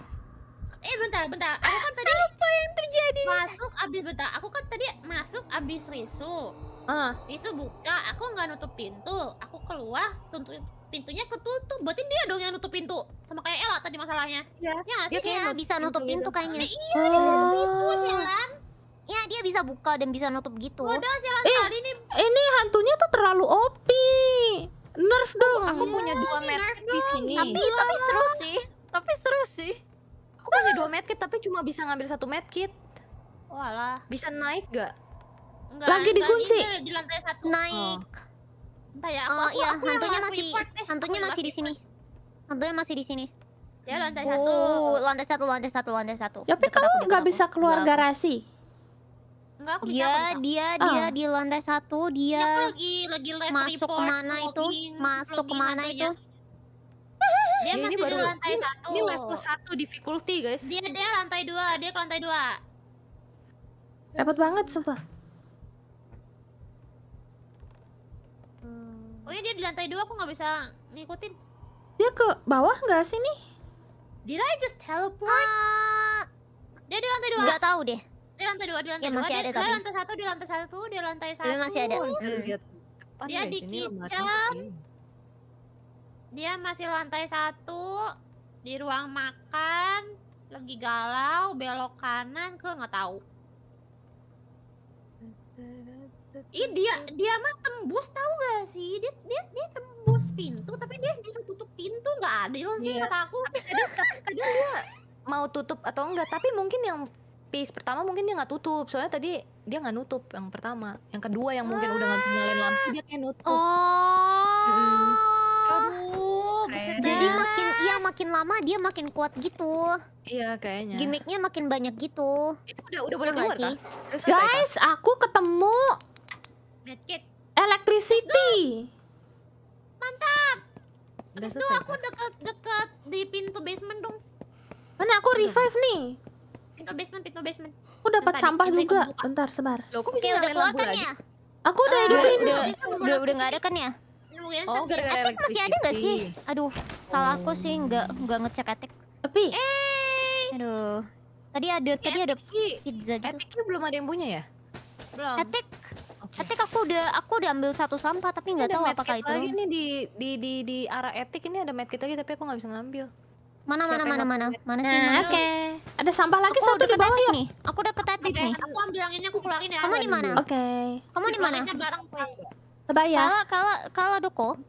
Speaker 1: Eh bentar, bentar. Aku kan tadi apa yang terjadi? Masuk abis bentar. Aku kan tadi masuk abis risu. Uh. Risu buka, aku nggak nutup pintu. Aku keluar, tentu pintunya ketutup. Berarti dia dong yang nutup pintu. Sama kayak Ella tadi masalahnya. Iya. Ya, dia kayak bisa nutup pintu, pintu kayaknya. Eh, iya, oh. dia nutup pintu, Shelan. Ya, dia bisa buka dan bisa nutup gitu. Waduh, Shelan eh, kali ini. Ini hantunya tuh terlalu OP. Nerf dong. Aku, aku iya, punya dua merek di sini. Tapi tapi seru sih. Tapi seru sih ada dua medkit tapi cuma bisa ngambil satu medkit. Walah. Bisa naik gak? Enggak, Lagi dikunci. Di lantai satu. Naik. Oh. Entah ya, aku, oh, aku, iya, aku hantunya masih deh. hantunya masih di sini. Hantunya masih di sini. Ya lantai oh, satu. Oh, lantai satu, lantai satu, lantai satu. Ya, tapi kamu nggak bisa keluar garasi. Enggak, aku bisa, dia, dia, oh. Ah. dia di lantai satu, dia ya, aku lagi, lagi masuk kemana itu? Masuk kemana itu? Ya? Dia ya, masih baru, di lantai satu. Ini level satu difficulty guys. Dia dia lantai dua, dia ke lantai dua. Dapat banget sumpah. Hmm. Oh ya dia di lantai dua, aku nggak bisa ngikutin. Dia ke bawah nggak sih nih? Did I just teleport? Uh, dia di lantai dua. Nggak tahu deh. Di lantai dua, di lantai ya, dua. Masih ada, dia, lantai satu, di lantai satu, di lantai satu. Dia masih ada. Hmm. Dia di kitchen. Dia masih lantai satu di ruang makan, lagi galau, belok kanan ke nggak tahu. Ih dia dia mah tembus tahu gak sih? Dia dia dia tembus pintu tapi dia bisa tutup pintu nggak adil sih kata iya. aku. Kadang, kadang dia mau tutup atau enggak tapi mungkin yang piece pertama mungkin dia nggak tutup soalnya tadi dia nggak nutup yang pertama yang kedua yang mungkin udah nggak bisa nyalain lampu dia kayak nutup oh jadi makin iya makin lama dia makin kuat gitu. Iya kayaknya. Gimiknya makin banyak gitu. Itu udah udah boleh iya keluar sih? Guys, aku ketemu Medkit. Electricity. Mantap. Itu aku deket-deket di pintu basement dong. Mana aku revive nih? Pintu basement, pintu basement. Aku dapat sampah juga. Bentar, sebar. Loh, aku bisa Oke, udah keluar kan ya?
Speaker 2: Aku udah ah, hidupin. udah udah, udah, ada kan ya?
Speaker 1: kalian oh, sendiri. Gara -gara etik masih ada gak sih? Aduh, salah aku sih nggak nggak ngecek etik. Tapi. Eh. Aduh. Tadi ada ya, tadi ada pizza gitu. Etiknya belum ada yang punya ya? Belum. Etik. Okay. Etik aku udah aku udah ambil satu sampah tapi nggak tahu apakah itu. Lagi nih di di di di arah etik ini ada medkit lagi tapi aku nggak bisa ngambil. Mana mana mana mana mana sih? Nah, Oke. Okay. Ada sampah lagi aku satu di bawah yuk. Nih. Aku udah ketat nih. Aku ambil yang ini aku keluarin ya. Kamu di mana? Oke. Okay. Kamu di mana? Barang Sebaya. Kala kala kala doko.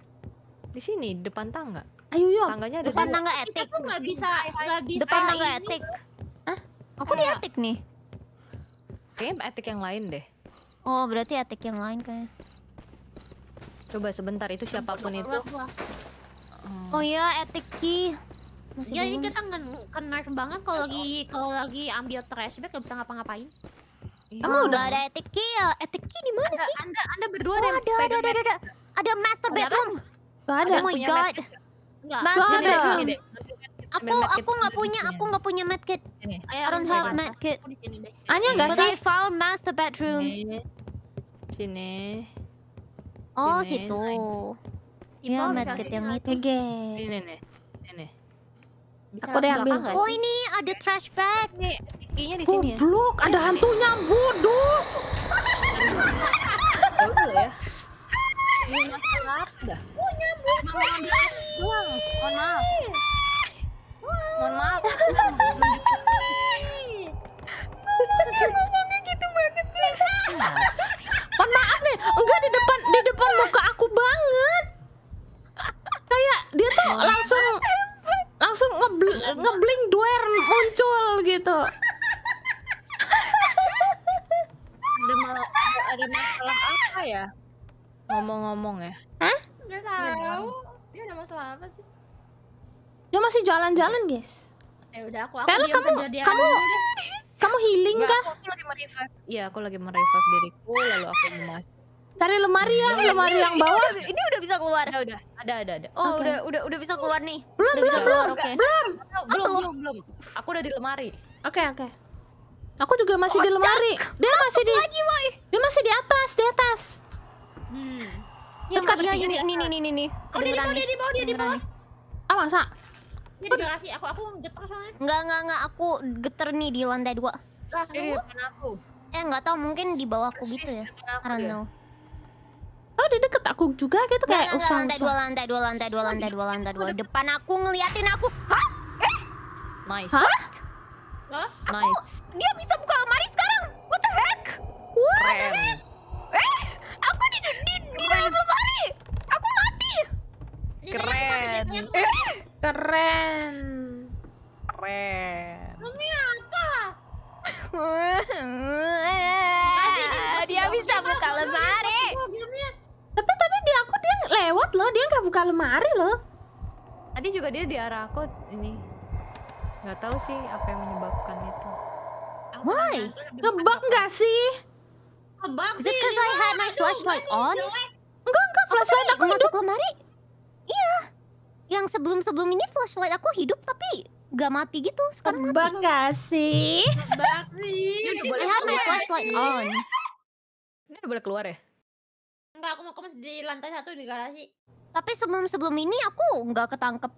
Speaker 1: Di sini depan tangga. Ayo yuk. Tangganya ada depan tangga etik. Aku nggak bisa lagi Depan tangga etik. Hah? Aku di etik nih. Kayaknya etik yang lain deh. Oh berarti etik yang lain kayaknya. Coba sebentar itu siapapun itu. Oh iya etik ki. Masih ya ini ya, kita kena banget kalau lagi kalau lagi ambil trash bag gak bisa ngapa-ngapain. Kamu iya. oh, udah ada etiknya Etik Etiknya di mana sih? Anda anda berdua oh, ada, ada, ada, ada, ada, ada master bedroom. Gak ada. Oh my god.
Speaker 2: Master bedroom.
Speaker 1: Aku aku nggak punya, aku nggak punya kit. I don't have kit.
Speaker 2: Anya nggak sih? I
Speaker 1: found master bedroom. Sini. Oh situ. Iya kit yang itu. Oke. Ini nih, ini. Bisa aku udah ambil. Oh ini ada trash bag. Nih, kayaknya di sini ya. Blok, ada hantunya, bodoh. <laughs> Ya. <laughs> Gitu Mohon maaf nih, enggak di depan di depan muka aku banget. Kayak dia tuh langsung langsung ngebl ngeblink duer muncul gitu ada, ada masalah apa ya ngomong-ngomong ya Hah? Gak tahu dia ada masalah apa sih dia masih jalan-jalan guys ya udah aku aku kamu kamu kamu healing Nggak, kah? Iya, aku lagi merevive diriku lalu aku memasak Cari lemari ya, ini, lemari ini, yang bawah. Ini udah, ini udah bisa keluar. ya udah. Ada, ada, ada. Oh, okay. udah udah udah bisa keluar nih. Belum, belum, belum. Okay. Belum. Belum, belum, belum, Aku udah di lemari. Oke, okay, oke. Okay. Aku juga masih oh, di lemari. Dia Masuk masih di lagi, boy. Dia masih di atas, di atas. Hmm. Iya, dekat ya, ini, ini, ini, ini, ini. Oh, dia di bawah, dia di bawah, dia di bawah. Ah, masa? Dia di garasi, aku aku getar soalnya. Enggak, enggak, enggak. Aku geter nih di lantai dua. Lah, aku. Eh, enggak tahu, mungkin di bawahku gitu ya. karena Oh, di deket aku juga gitu kayak usang usang lantai, Dua lantai, dua lantai, dua lantai, dua lantai, dua Depan aku ngeliatin aku. Hah? Eh? Nice. Hah? Nice. dia bisa buka lemari sekarang. What the heck? What the heck? Eh, aku di di di, dalam lemari. Aku mati.
Speaker 2: Keren. Eh,
Speaker 1: keren. Keren. loh, dia nggak buka lemari loh. Tadi juga dia di arah aku ini. Nggak tahu sih apa yang menyebabkan itu. Why? Ngebug nggak sih? Ngebug sih. Because I had my flashlight on. Enggak, enggak, flashlight aku hidup. Masuk lemari? Iya. Yang sebelum-sebelum ini flashlight aku hidup tapi nggak mati gitu. Sekarang Ngebug nggak sih? Ngebug sih. <laughs> I had my flashlight on. Ini udah boleh keluar ya? Enggak, aku mau kemas di lantai satu di garasi. Tapi sebelum-sebelum ini aku nggak ketangkep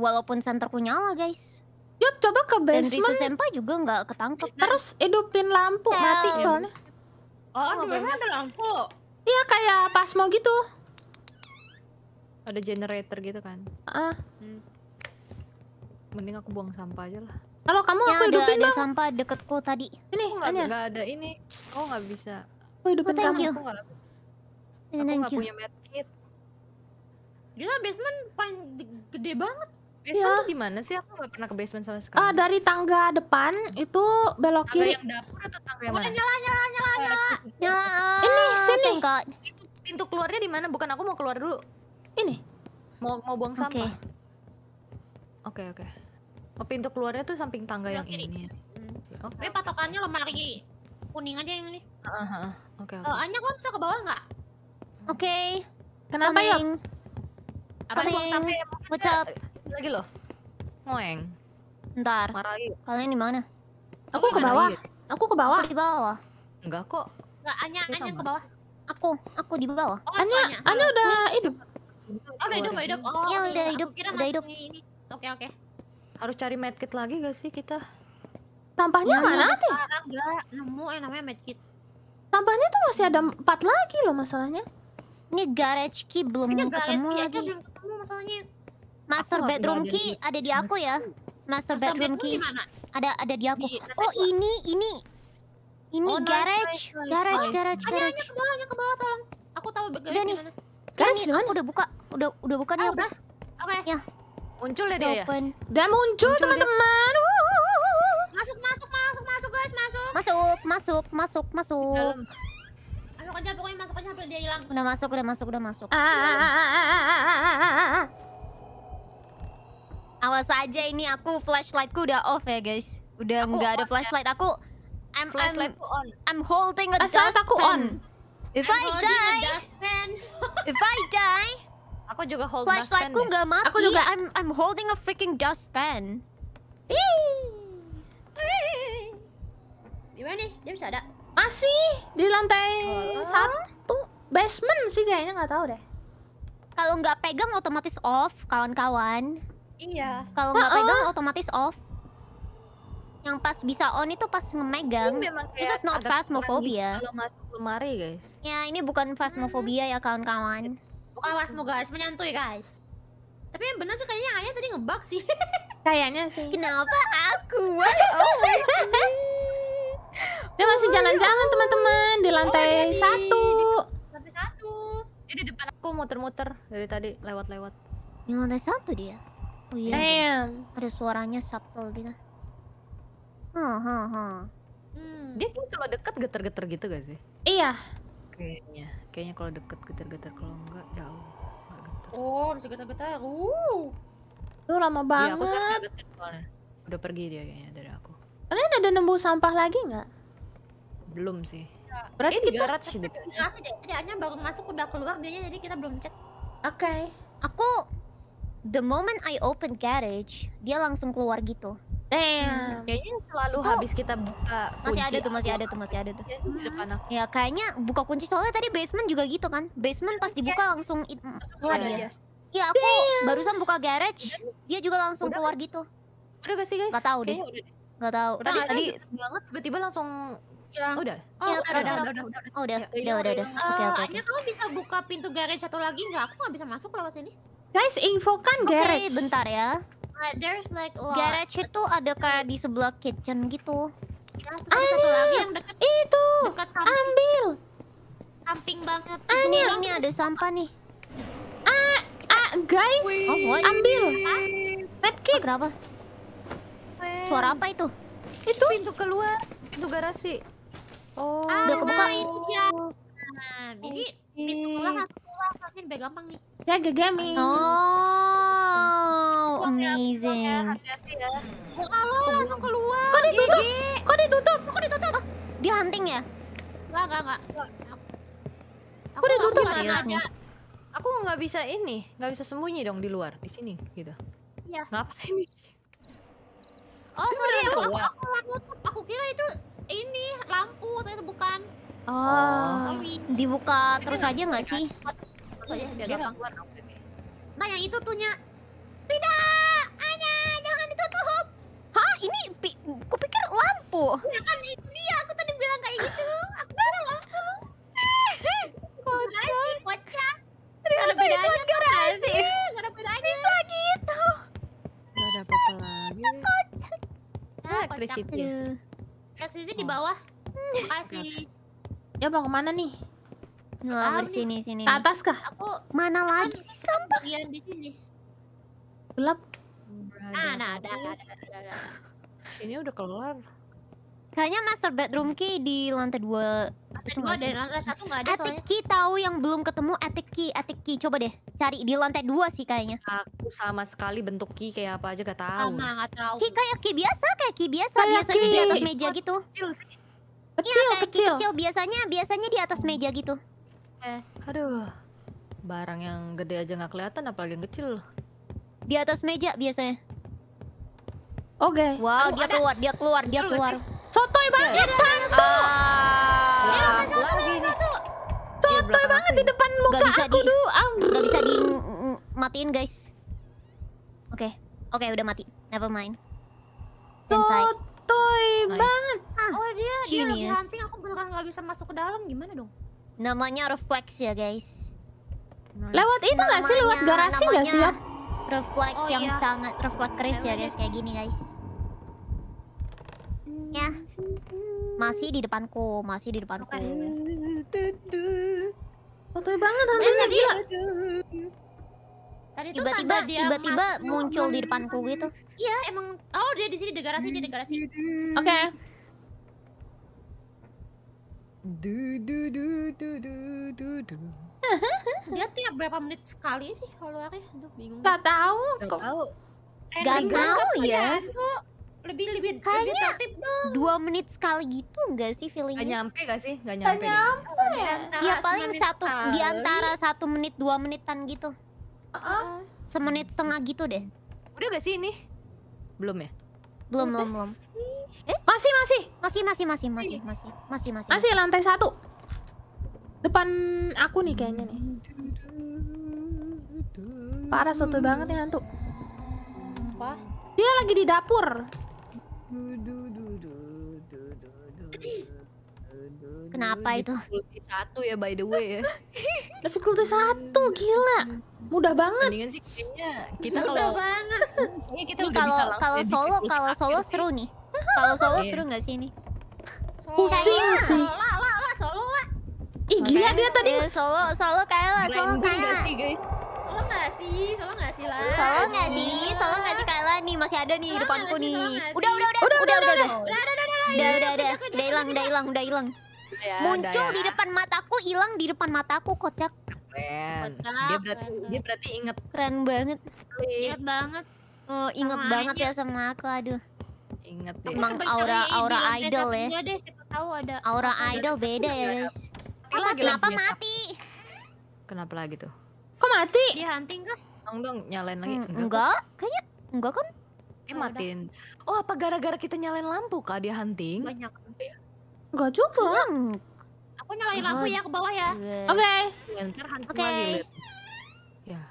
Speaker 1: walaupun senter punya nyala, guys. Yuk, coba ke basement. Dan ya. Senpai juga nggak ketangkep. Terus hidupin lampu, ya. mati soalnya. Oh, di basement ada lampu? Iya, kayak pas mau gitu. Ada generator gitu kan? Ah. Hmm. Mending aku buang sampah aja lah.
Speaker 2: Kalau kamu ya, aku ada, hidupin ada, dong.
Speaker 1: sampah deketku tadi. Ini, aku gak, ada ini. Kok nggak bisa. Aku hidupin oh, kamu. Aku gak aku nggak punya medkit gila basement paling gede banget basement ya. tuh mana sih aku nggak pernah ke basement sama sekali uh, dari tangga depan itu belok tangga kiri yang dapur atau tangga yang oh, mana nyala nyala nyala nyala nyala ini sini Tengok. itu pintu keluarnya di mana bukan aku mau keluar dulu ini mau mau buang okay. sampah oke okay, oke okay. oh pintu keluarnya tuh samping tangga belok yang kiri. ini ya? hmm. Oke. okay. ini patokannya lemari kuning aja yang ini uh -huh. oke okay, okay. uh, Anya kok bisa ke bawah nggak Oke. Okay. Kenapa ya? Apa buang sampai What's up? Eh, lagi loh. Ngoeng. Ntar. Marah Kalian di mana? Aku ke bawah. Aku ke bawah. di bawah. Enggak kok. Enggak, Anya, Anya ke bawah. Aku, aku di bawah. Oh, Anya, Anya, udah hidup. Oh, udah hidup, udah hidup. Iya, oh, ya, udah iya. hidup. Kira udah hidup. Ini. Oke, oke. Harus cari medkit lagi gak sih kita? Tampahnya ya, mana sih? Sekarang enggak nemu yang eh, namanya medkit. Tampahnya tuh masih ada empat lagi loh masalahnya. Ini garage key belum Ini ketemu key lagi. belum ketemu masalahnya. Master bedroom key ada, di aku ya. Master, bedroom, ki key. Ada ada di aku. oh, ini ini ini oh, garage. garage, oh, garage, garage. Hanya, hanya ke bawah, hanya ke bawah tolong. Aku tahu garage udah nih. Garage Aku udah buka. Udah udah buka nih ah, udah. aku. Oke. Ya. Muncul ya dia ya. Udah muncul teman-teman. Masuk, masuk, masuk, masuk guys, masuk. Masuk, masuk, masuk, masuk masuk aja pokoknya masuk aja sampai dia hilang. Udah masuk, udah masuk, udah masuk. Ah, Awas aja ini aku flashlightku udah off ya guys. Udah nggak ada flashlight ya. aku. I'm flashlight I'm, on. I'm holding a Asal dustpan. aku on. If I'm I die, if I die, aku juga hold flashlightku nggak ya. mati. Aku juga. I'm I'm holding a freaking dustpan. Gimana nih? Dia bisa ada? masih di lantai satu basement sih kayaknya nggak tahu deh kalau nggak pegang otomatis off kawan-kawan iya kalau nggak pegang otomatis off yang pas bisa on itu pas ngemegang ini memang this is not phasmophobia gitu kalau masuk lemari guys ya ini bukan phasmophobia hmm. ya kawan-kawan bukan phasmo guys ya guys tapi yang bener sih kayaknya ayah tadi ngebug sih <laughs> kayaknya sih kenapa aku <laughs> oh iya
Speaker 2: dia masih jalan-jalan teman-teman di lantai oh, iya, satu. Di
Speaker 1: lantai satu. Dia di depan aku muter-muter dari tadi lewat-lewat. Di lantai satu dia. Oh iya. Damn. Ada suaranya subtle gitu. Hah ha ha. Hmm. Dia kalau deket geter-geter gitu gak sih? Iya. Kayaknya, kayaknya kalau deket geter-geter kalau enggak jauh. geter. Oh, masih geter-geter. Uh. Tuh lama banget. Iya, aku sekarang geter soalnya. Udah pergi dia kayaknya dari aku. Kalian ada nemu sampah lagi nggak? Belum sih. Ya, Berarti eh, kita sih Iya. kayaknya baru masuk udah keluar dia jadi kita belum cek. Oke. Okay. Aku the moment I open garage, dia langsung keluar gitu. Damn. Hmm. Kayaknya selalu oh. habis kita buka masih kunci. Ada tuh, masih ada tuh, masih ada tuh, masih ada tuh. Di depan aku. Ya kayaknya buka kunci soalnya tadi basement juga gitu kan. Basement pas iya. dibuka langsung keluar dia. Ya? Iya, aku Damn. barusan buka garage, dia juga langsung udah, keluar gitu. Udah gak sih guys? Gak tau deh. Udah nggak tahu udah, tadi tadi banget tiba-tiba langsung hilang ya. oh, udah oh, ya, udah, udah, udah, udah, oh, udah, ya, udah, ya, udah, udah, udah, udah. Oke, eh, oke. Hanya kamu bisa buka pintu garage satu lagi nggak? Aku nggak bisa masuk lewat sini. Guys, infokan okay, garage. bentar ya. Uh, there's like a lot. Garage itu ada kayak di sebelah kitchen gitu. Ya, terus satu lagi yang dekat. Itu. Dekat samping. Ambil. Samping banget. Ini ini ada sampah nih. Ah, ah guys. Wee. Ambil. Medkit. Oh, kenapa? Suara apa itu? Itu pintu keluar, pintu garasi. Oh, ah, udah kebuka. Iya. Nah, ini nah, pintu keluar langsung keluar, lebih gampang nih. Ya, gegami. Oh, amazing. Hati-hati ya. Kalau langsung keluar. Kok ditutup? Kok ditutup? Kok ditutup? Oh, dia hunting ya? Enggak, enggak, enggak.
Speaker 2: Aku udah tutup aja.
Speaker 1: Aku nggak bisa ini, nggak bisa sembunyi dong di luar, di sini gitu. Iya. Ngapain sih? Oh, sorry, aku, aku, aku, aku, kira itu ini lampu, ternyata bukan. Oh, oh sorry. dibuka terus aja nggak sih? Terus aja biar gampang keluar. Nah, yang itu tuhnya. Tidak! Anya, jangan ditutup! Hah? Ini pi kupikir lampu. Ya kan itu dia, aku tadi bilang kayak gitu. Aku bilang lampu. Kocak. Kocak. Ternyata ada itu garasi. Gak ada bedanya. Bisa gitu. Gak ada apa-apa lagi. Kocak. Ah, Krisitnya. Krisitnya di oh. bawah. Makasih. <laughs> Ya mau kemana nih? di sini sini. Ke atas kah? Aku mana lagi sih sampah? yang di sini. Gelap. Nah, nah, ada, ada, ada, ada. Sini udah keluar. Kayaknya master bedroom key di lantai dua. Lantai dua dan lantai satu nggak ada soalnya. Attic key tahu yang belum ketemu attic key, attic key coba deh cari di lantai dua sih kayaknya. Aku sama sekali bentuk key kayak apa aja gak tahu. Sama gak tahu. Key kayak key biasa, kayak key biasa kayak biasanya key. di atas meja oh, gitu. Kecil sih. Iya, kecil, ya, kecil. kecil. biasanya biasanya di atas meja gitu. Eh, aduh. Barang yang gede aja nggak kelihatan apalagi yang kecil. Di atas meja biasanya. Oke. Okay. Wow, oh, dia, keluar, dia keluar, dia keluar, dia keluar. Sotoy banget, ya, Tantu! ya, Sotoy iya, banget di depan muka gak bisa aku, dulu. Gak bisa di... matiin, guys. Oke. Okay. Oke, okay, udah mati. Never mind. Sotoy nice. banget! Ah, oh, dia, Genius. dia lagi hunting, aku beneran gak bisa masuk ke dalam. Gimana dong? Namanya reflex ya, guys. Lewat itu namanya, gak sih? Lewat garasi namanya... gak sih? Reflex oh, yang iya. sangat... Reflex keris iya, ya, guys. Iya. Kayak gini, guys. Ya. Masih di depanku, masih di depanku. Kotor banget eh, hantunya gila. Tadi tiba-tiba tiba-tiba muncul di depanku gitu. Iya, emang oh dia di sini di garasi, dia di garasi. Oke. Du du du du du du du. Dia tiap berapa menit sekali sih kalau Aduh bingung. Gak tahu kok. Gak tahu kan ya lebih lebih Kayaknya lebih tertib dong. Dua menit sekali gitu enggak sih feelingnya? Gak nyampe gak sih? Gak nyampe. Gak nyampe. Ya, ya paling satu kali. di antara satu menit dua menitan gitu. Uh -uh. Semenit setengah gitu deh. Udah gak sih ini? Belum ya? Belum belum belum. Eh? Masih masih. Masih masih masih masih masih masih masih. Masih lantai satu. Depan aku nih kayaknya nih. Parah soto banget ya hantu. Apa? Dia lagi di dapur. Kenapa itu? Fakulti satu ya by the way ya. <laughs> Fakulti satu gila. Mudah banget. Mendingan sih kayaknya kita kalau Mudah banget. Iya kita kalau, kalau solo kalau solo seru nih. Kalau solo iya. seru nggak sih ini?
Speaker 2: Pusing sih. Lah
Speaker 1: lah lah solo lah.
Speaker 2: Ih gila dia tadi.
Speaker 1: Solo solo kayak lah solo kayak nggak sih? Salah nggak sih lah? Salah nggak sih? Salah nggak sih Kayla nih masih ada nih di depanku nih. Udah udah udah udah udah udah udah udah udah udah udah udah hilang udah hilang udah hilang. Iya, Muncul di depan mataku hilang di depan mataku kocak. Keren. Dia berarti dia berarti inget. Keren banget. Inget banget. Oh, inget banget ya sama aku, aduh. Inget deh. Emang aura aura idol ya. deh, siapa tahu ada. Aura idol beda ya. Kenapa ya, mati? Kenapa lagi tuh? Kok mati? Dia hunting kah? Tolong dong nyalain lagi. Hmm, enggak, Kayak, kayaknya enggak kan? Dia oh, matiin. Oh, apa gara-gara kita nyalain lampu kah dia hunting? Banyak. Enggak juga. Enggak. Iya. Aku nyalain lampu ya ke bawah ya. Oke. Okay. Ntar hunting okay. lagi. Ya.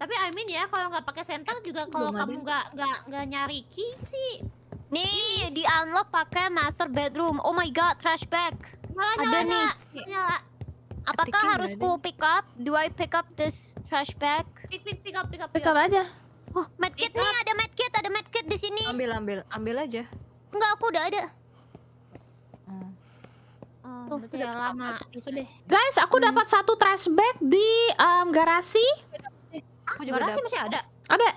Speaker 1: Tapi I mean ya kalau nggak pakai senter juga kalau kamu nggak nggak nggak nyari key sih. Nih, di unlock pakai master bedroom. Oh my god, trash bag. Malah nyala, Ada nyala, nih. Nyala.
Speaker 2: Apakah harus ku
Speaker 1: pick up? Do I pick up this trash bag? Pick pick pick up pick up. Pick, pick up. aja. Oh, medkit nih, ada medkit, ada medkit di sini. Ambil ambil, ambil aja. Enggak, aku udah ada. Hmm. Oh, Tuh, udah lama. sudah. Guys, aku hmm. dapat satu trash bag di um, garasi. Ah, aku juga garasi masih ada. Ada.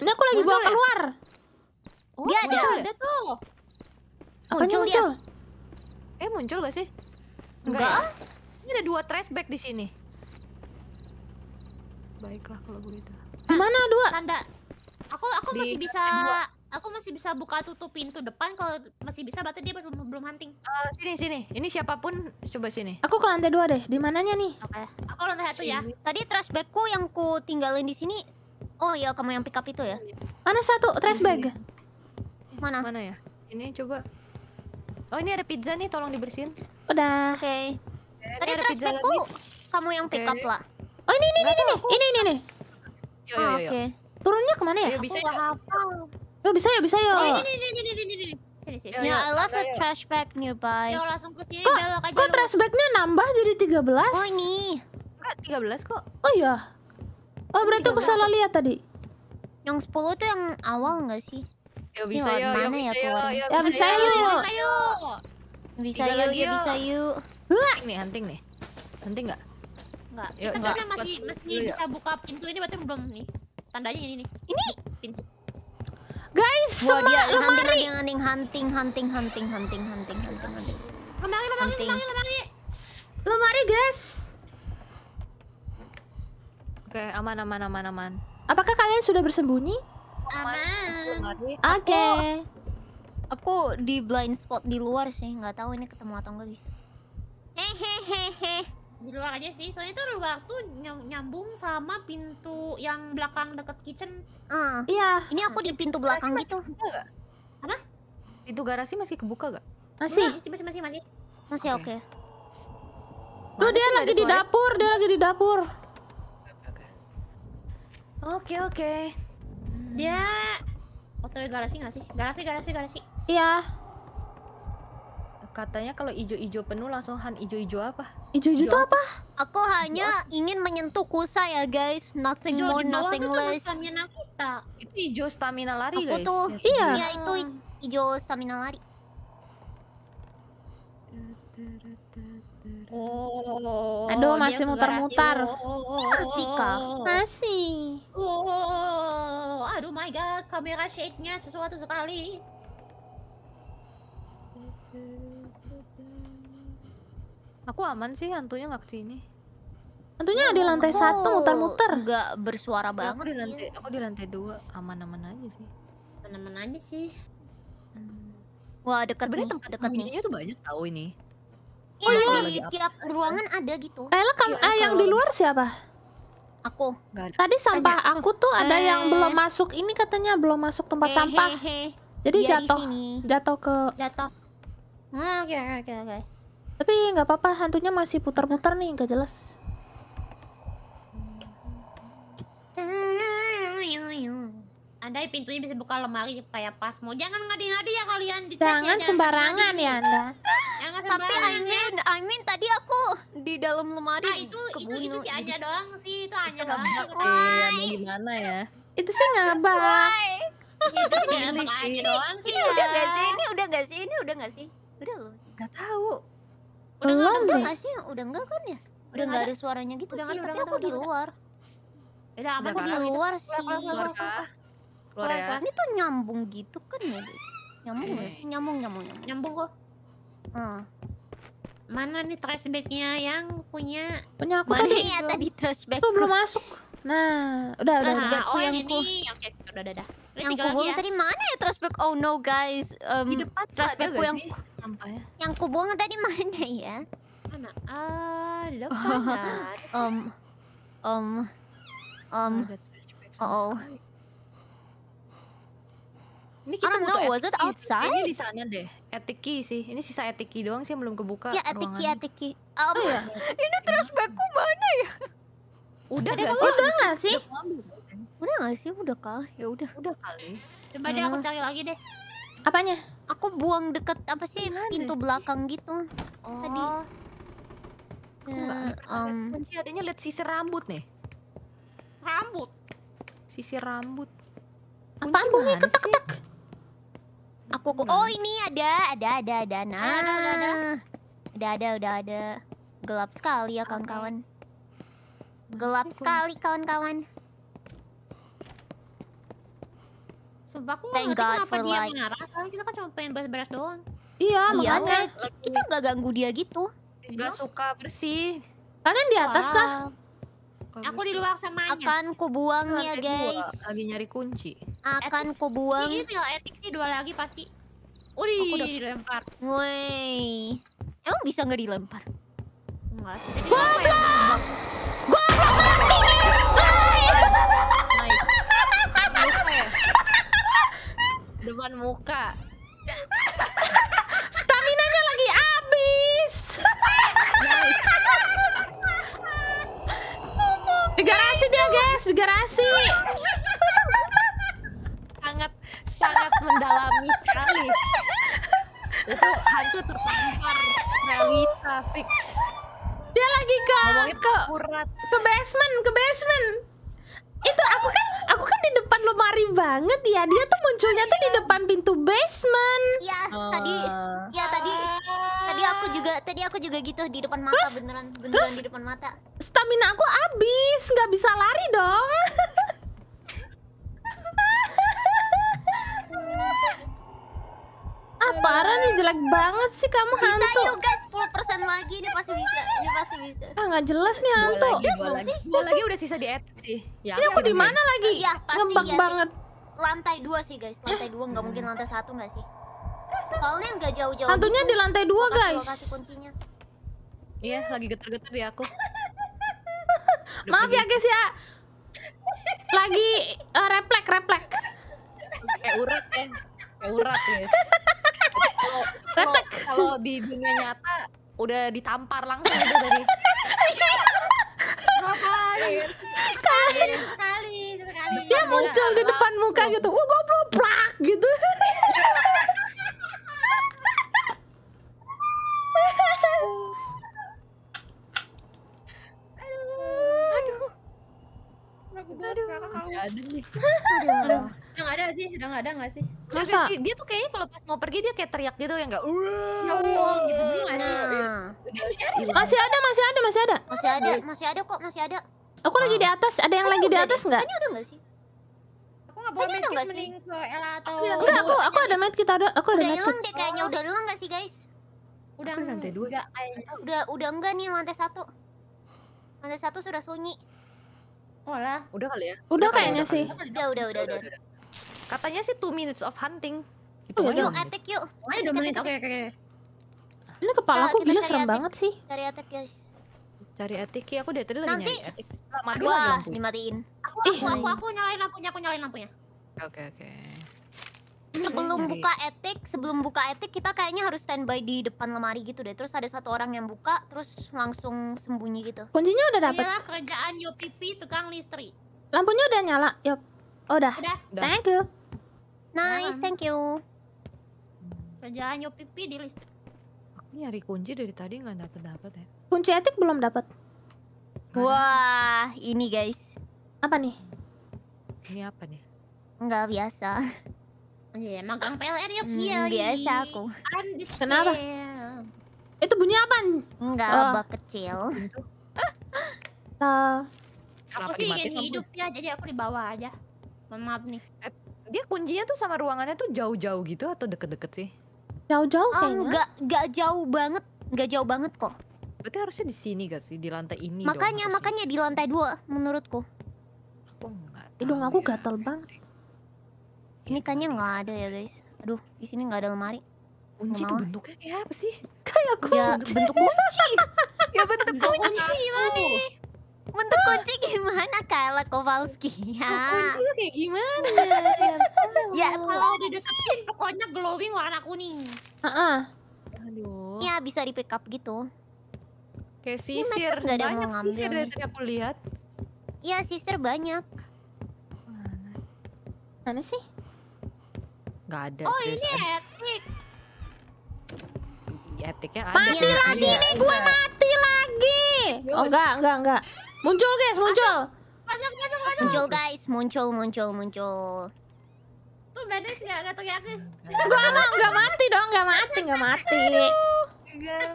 Speaker 1: Ini aku lagi muncul bawa ya? keluar. Oh, dia ada. ada ya? tuh. Apanya muncul? muncul? Dia. Eh, muncul gak sih? Enggak. Enggak. Ya? Ini ada dua trash bag di sini.
Speaker 2: Baiklah kalau begitu.
Speaker 1: Di mana dua? Tanda. Aku aku di masih bisa aku masih bisa buka tutup pintu depan kalau masih bisa berarti dia belum belum hunting. Uh, sini sini. Ini siapapun coba sini. Aku ke lantai dua deh. Di mananya nih? Oke. Okay. Aku lantai satu ya. Tadi trash bagku yang ku tinggalin di sini. Oh iya kamu yang pick up itu ya? Iya. Mana satu trash bag? Mana? Mana ya? Ini coba. Oh ini ada pizza nih, tolong dibersihin. Udah. Oke. Okay. Tadi bagku kamu yang pick up lah. Oh ini ini ini ini ini ini Oke. Turunnya kemana ya? Aku nggak hafal. Yo bisa ya bisa ya. Oh ini ini ini ini ini. Sini sini. Yeah, ya, I love the trash bag nearby. Yo langsung ke sini. Kok, kok trash bagnya nambah jadi 13? Oh ini. Enggak 13 kok. Oh iya. Oh berarti aku salah lihat tadi. Yang 10 tuh yang awal nggak sih?
Speaker 2: Yo bisa yo, yo, ya, yo, yo, yo, bisa yo, yo, ya, bisa yo,
Speaker 1: bisa yo, bisa yo, Wah, nih hunting nih. Hunting enggak? Enggak. Yuk, kan masih masih Yuk. bisa buka pintu ini berarti belum nih. Tandanya ini nih. Ini pintu. Guys, Wah, semua dia lemari. Hunting, hunting, hunting, hunting, hunting, hunting, hunting, hunting. Lemari, lemari, lemari, lemari. Lemari, guys. Oke, aman, aman, aman, aman. Apakah kalian sudah bersembunyi? Aman. Oke. Okay. Aku, aku di blind spot di luar sih, nggak tahu ini ketemu atau nggak bisa hehehehe di gitu luar aja sih soalnya itu luar tuh nyambung sama pintu yang belakang deket kitchen uh, iya ini aku di pintu belakang gitu apa pintu garasi masih kebuka gak masih masih masih masih masih masih oke okay. okay. dia lagi di dapur dia lagi di dapur oke oke dia otw garasi nggak sih garasi garasi garasi iya katanya kalau ijo-ijo penuh langsung Han ijo-ijo apa? Ijo-ijo itu apa? Aku hanya ijo. ingin menyentuh kusa ya guys, nothing ijo more, nothing less. Itu ijo stamina lari aku guys. tuh, iya. Iya itu ijo stamina lari. Oh, Aduh masih muter-muter. Masih kak. Oh. Masih. Oh, aduh my god, kamera shake nya sesuatu sekali. Aku aman sih hantunya nggak kesini. Hantunya ya, di lantai satu muter-muter. Nggak bersuara banget. Ya, aku di lantai, aku di lantai dua, aman-aman aja sih. Aman-aman aja sih. Hmm. Wah dekat Sebenarnya tempat dekat nih. tuh banyak tahu ini.
Speaker 2: Oh, iya, di tiap
Speaker 1: ruangan ada gitu. Eh, lah, kan, eh, yang di luar siapa? Aku. ada. Tadi sampah ada. aku tuh ada eh. yang belum masuk. Ini katanya belum masuk tempat eh, sampah. He, he. Jadi iya, jatuh, jatuh ke. Jatuh. Hmm, oke, oke, oke. Tapi nggak apa-apa, hantunya masih putar-putar nih, nggak jelas. Andai pintunya bisa buka lemari kayak pas mau. Jangan ngadi-ngadi ya kalian dicek ya, Jangan ya, sembarangan ya Anda. Jangan Tapi I mean, I mean tadi aku di dalam lemari nah, itu, sih itu, itu sih aja doang sih, itu aja doang. Iya, mau gimana ya? Itu sih ngabak. Itu sih ngabak doang sih. Ini udah gak sih? Ini udah gak sih? Ini udah gak sih? Udah loh Gak tahu. Udah enggak ada enggak sih? Udah enggak kan ya? Udah enggak ada suaranya gitu udah sih, udah aku di luar. Ya Udah apa di luar sih? Keluar kah? Keluar keluar ya. Kan? Ini tuh nyambung gitu kan ya, Nyambung gak eh. sih? Nyambung, nyambung, nyambung. Nyambung kok. Hmm. Mana nih trash bagnya yang punya? Punya aku Mana tadi. ya tadi trash bag. Tuh belum masuk. Nah, udah, udah. Nah, oh yang ini. Oke, gitu. udah, udah, udah. Yang kubuang ya. tadi mana ya Trashback? Oh no guys. Um, Di depan Trashbackku yang sih? Sampahnya. Yang kubuang tadi mana ya? Mana? Ah, di depan. um, um, um. Oh. oh. Ini kita I don't know, was it outside? Ini di sana deh, etiki sih. Ini sisa etiki doang sih yang belum kebuka. Ya etiki, etiki. Um, oh, ya. ini trash trashbackku mana ya? Udah, udah gak sih? Udah gak sih? Udah gak sih? Udah kah? Ya udah. Udah kali. Coba deh aku cari lagi deh. Apanya? Aku buang deket apa sih Gimana pintu sih? belakang gitu. Oh. Eh, Tadi. Ya, um. adanya lihat sisir rambut nih. Rambut. Sisir rambut. apa bunyi ketek-ketek? Aku aku. Oh, ini ada, ada, ada, ada. Nah. Ada, ada, ada. Ada, ada, udah ada. Gelap sekali ya kawan-kawan. Gelap sekali kawan-kawan. Sumpah aku nggak ngerti kenapa dia lights. marah, Karena kita kan cuma pengen beres-beres doang. Iya, iya makanya lagi... kita nggak ganggu dia gitu. Nggak suka bersih.
Speaker 2: Kalian di atas wow. kah?
Speaker 1: Aku di luar sama Anya Akan kubuang ya guys. Dua, lagi nyari kunci. Akan etik. kubuang. Ini tinggal etik sih dua lagi pasti. Udih, aku udah dilempar. Woi. Emang bisa nggak dilempar? Enggak. Goblok! Goblok mati! depan muka. Stamina-nya lagi habis. di garasi dia, guys, di garasi. sangat sangat mendalami sekali. Itu hantu terpapar realita fix. Dia lagi ke ke, ke basement, ke basement itu aku kan aku kan di depan lemari banget ya dia tuh munculnya tuh di iya. depan pintu basement Iya tadi ya tadi tadi aku juga tadi aku juga gitu di depan mata terus, beneran beneran terus di depan mata stamina aku habis nggak bisa lari dong <laughs> Ah parah nih jelek banget sih kamu bisa hantu. Bisa yuk guys 10% lagi ini pasti bisa. Ini pasti bisa. Ah nggak jelas nih hantu. hantu. Lagi, dua iya, lagi, Dua lagi udah sisa di etik sih. Ya, ini aku di mana lagi? Ya, Ngebak ya, banget. Lantai 2 sih guys. Lantai 2 nggak mungkin lantai 1 nggak sih? Soalnya nggak jauh-jauh. Hantunya gitu. di lantai 2 guys. Lokasi kuncinya. Iya, lagi geter-geter di aku. <laughs> Maaf ya guys ya. Lagi uh, replek replek. Kayak urat ya. Kayak urat ya. <laughs> Retek. Kalau di dunia nyata udah ditampar langsung itu dari.
Speaker 2: Ngapain?
Speaker 1: Sekali, sekali, sekali. Dia muncul di depan muka gitu. Oh, uh, goblok, prak gitu. Aduh. Aduh. Aduh. Aduh. Aduh. Aduh yang ada sih, udah ada nggak sih? Masa? Sih, dia tuh kayaknya kalau pas mau pergi dia kayak teriak gitu ya nggak? Ya Allah gitu dia gak sih? Nah. Masih ada, masih ada, masih ada. Masih ada, masih ada kok, masih ada. Aku lagi di atas, ada yang lagi di atas nggak? Ini ada nggak sih? Aku nggak bawa medkit mending ke Ella atau... Enggak, aku, aku ada medkit, ada, aku ada medkit. Udah ilang deh kayaknya, udah ilang nggak sih guys? Udah, lantai dua. Eh. Udah, udah, udah enggak nih lantai satu. Lantai satu sudah sunyi. Oh lah. Udah kali ya? Udah, ya? kayaknya sih. Udah, udah, udah, udah. Katanya sih 2 minutes of hunting.
Speaker 2: Itu oh, yuk, attack
Speaker 1: yuk. Oh, ayo 2 menit. Oke, oke, Ini kepala nah, aku gila serem atik. banget sih. Cari attack, guys. Cari attack ya, aku dari tadi lagi nyari attack. Madu Wah, dimatiin. Aku, aku, aku, aku, aku nyalain lampunya, aku nyalain lampunya. Oke, oke. Sebelum buka etik, sebelum buka etik kita kayaknya harus standby di depan lemari gitu deh. Terus ada satu orang yang buka, terus langsung sembunyi gitu. Kuncinya udah dapet. Inilah ya, kerjaan Yopipi tukang listrik. Lampunya udah nyala, Yop. Oh, udah. udah. Thank you. Nice, thank you. Kerjaan yo pipi di list. Aku nyari kunci dari tadi nggak dapet dapet ya. Kunci etik belum dapet. Wah, ini guys. Apa nih? Ini apa nih? Enggak biasa. Oh, iya, yeah, magang PLR yuk. Ya, hmm, iya, iya, biasa aku. Kenapa? Itu bunyi apa? Enggak, oh. kecil. uh, aku sih ingin hidup ya, jadi aku di bawah aja. maaf nih. Et eh, dia kuncinya tuh sama ruangannya tuh jauh-jauh gitu atau deket-deket sih? Jauh-jauh oh, kayaknya. Oh, enggak, enggak jauh banget, enggak jauh banget kok. Berarti harusnya di sini gak sih, di lantai ini Makanya, dong, makanya di lantai dua menurutku. Aku enggak aku ya. gatal banget. Ini kayaknya nggak ada ya guys. Aduh, di sini nggak ada lemari. Kunci tuh bentuknya kayak apa sih? Kayak ya, kunci. <laughs> Ya, bentuk kunci. ya bentuk kunci gimana? bentuk kunci gimana Kayla Kowalski ya? Kunci tuh kayak gimana? <laughs> ya kalau dideketin pokoknya glowing warna kuning. Heeh. Aduh. Ya bisa di pick up gitu. Kayak sisir, ada banyak mau sisir dari tadi aku lihat. Iya sisir banyak. Mana? Mana sih? Gak ada. Oh ini etik. Iya, etiknya ada. Mati ya, lagi nih gue iya. mati lagi. Oh enggak enggak enggak. Muncul guys, muncul. Masuk, masuk, masuk. Muncul guys, muncul, muncul, muncul. Tuh Benis ya, nggak nggak teriak gua Gak aman, mati dong, nggak mati, nggak mati.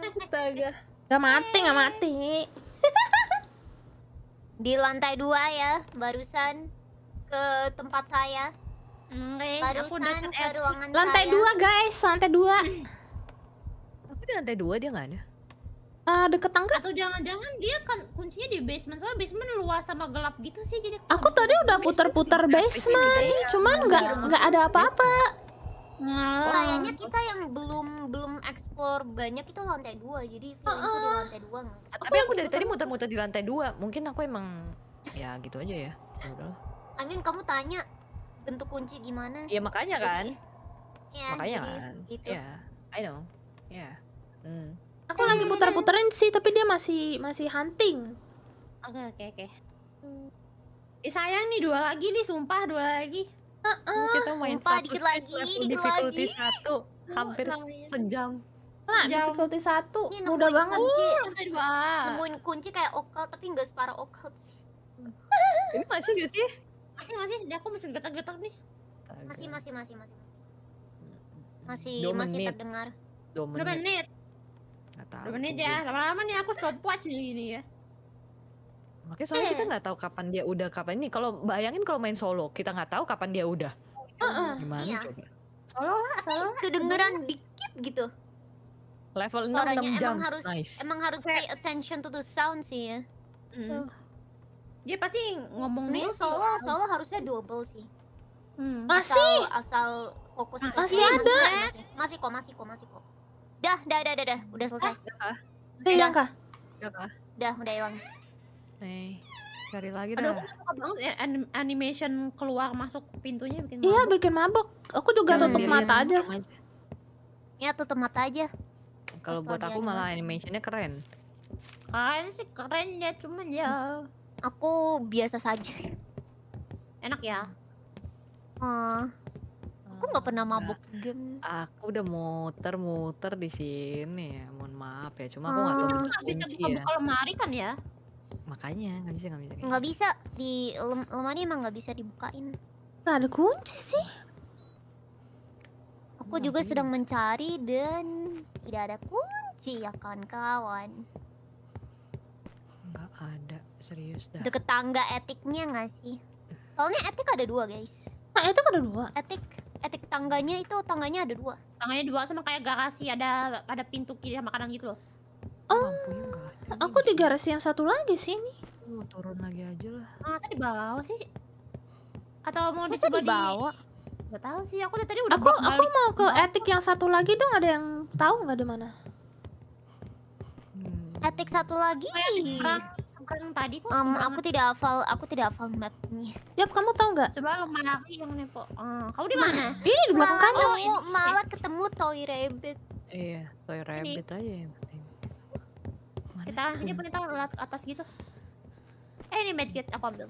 Speaker 1: astaga. Nggak mati, nggak mati. Di lantai dua ya, barusan ke tempat saya. Enggak, barusan aku udah ke ruangan lantai dua guys, lantai dua. Aku di lantai dua dia nggak ada uh, deket tangga atau jangan-jangan dia kan kuncinya di basement soalnya basement luas sama gelap gitu sih jadi aku tadi udah putar-putar basement, basement ya. cuman nggak iya. nggak ada apa-apa kayaknya -apa. kita yang belum belum explore banyak itu lantai dua jadi uh, uh. di lantai dua tapi aku dari tadi kan? muter-muter di lantai dua mungkin aku emang ya gitu aja ya, ya udah kamu tanya bentuk kunci gimana ya makanya kan ya, makanya kan gitu. ya yeah, I know ya yeah. hmm Aku lagi putar-puterin sih, tapi dia masih masih hunting. Oke okay, oke okay, oke. Okay. Eh, sayang nih dua lagi nih, sumpah dua lagi. Uh -uh. Kita main sumpah, dikit lagi, dikit lagi. satu, hampir oh, sejam. Nah, difficulty satu ini mudah banget. Kunci, uh, nemuin kunci kayak occult tapi nggak separah occult sih. ini masih nggak sih? Masih masih, Dia aku masih getar getar nih. Masih masih masih masih. Masih masih terdengar. Dua menit. Gak tahu. Berapa menit ya. Lama-lama nih aku stopwatch nih ini ya.
Speaker 2: Makanya soalnya kita eh. nggak
Speaker 1: tahu kapan dia udah kapan ini. Kalau bayangin kalau main solo, kita nggak tahu kapan dia udah. Gimana iya. coba? Solo lah, solo lah. Kedengeran dikit gitu. Level enam jam. Emang harus nice. emang harus pay attention to the sound sih ya. Hmm. Dia pasti ngomong nih solo, solo harusnya double sih. Hmm. Masih asal, asal fokus. Masih, ada. Masih, masih kok, masih kok, masih kok. Dah, dah, dah, dah, dah. Udah selesai. Ah, udah Udah hilang kah? Udah kah? Udah, udah hilang. Nih, cari lagi dah. Aduh, aku banget ya animation keluar masuk pintunya bikin mabok. Iya, bikin mabok. Aku juga Jangan tutup mata aja. aja. Ya, tutup mata aja. Kalau buat aku malah animationnya keren. Keren sih, keren ya. Cuman ya... Aku biasa saja. Enak ya? Uh, aku kan nggak pernah nah, mabuk nah, game. Aku udah muter-muter di sini ya. Mohon maaf ya. Cuma aku nggak hmm. tahu oh, kunci bisa buka-buka ya. lemari kan ya? Makanya nggak bisa nggak bisa. Nggak gitu. bisa di lem lemari emang nggak bisa dibukain. Nggak ada kunci sih. Aku juga ini. sedang mencari dan tidak ada kunci ya kawan-kawan. Nggak ada serius dah. Deket tangga etiknya nggak sih? Soalnya etik ada dua guys. Nah, etik ada dua. Etik etik eh, tangganya itu tangganya ada dua. Tangganya dua sama kayak garasi ada ada pintu kiri sama kanan gitu loh. Oh, ya ya aku di garasi yang satu lagi sih ini. Oh, turun lagi aja lah. Ah, masa di bawah sih? Atau mau Masa di bawah? Gak tahu sih, aku tadi udah Aku aku mau ke etik yang satu lagi dong, ada yang tahu nggak di mana? Hmm. Etik satu lagi. ya, kan tadi kok. Um, aku tidak hafal, aku tidak hafal mapnya. Yap, kamu tahu nggak? Coba aku yang kok Uh, eh, eh, kamu di mana? Ini di belakang kamu. Oh, ini. malah ketemu Toy Rabbit. Iya, Toy Rabbit ini. aja yang penting. Mana kita sini pun kita lihat atas gitu. Eh, ini medkit aku ambil.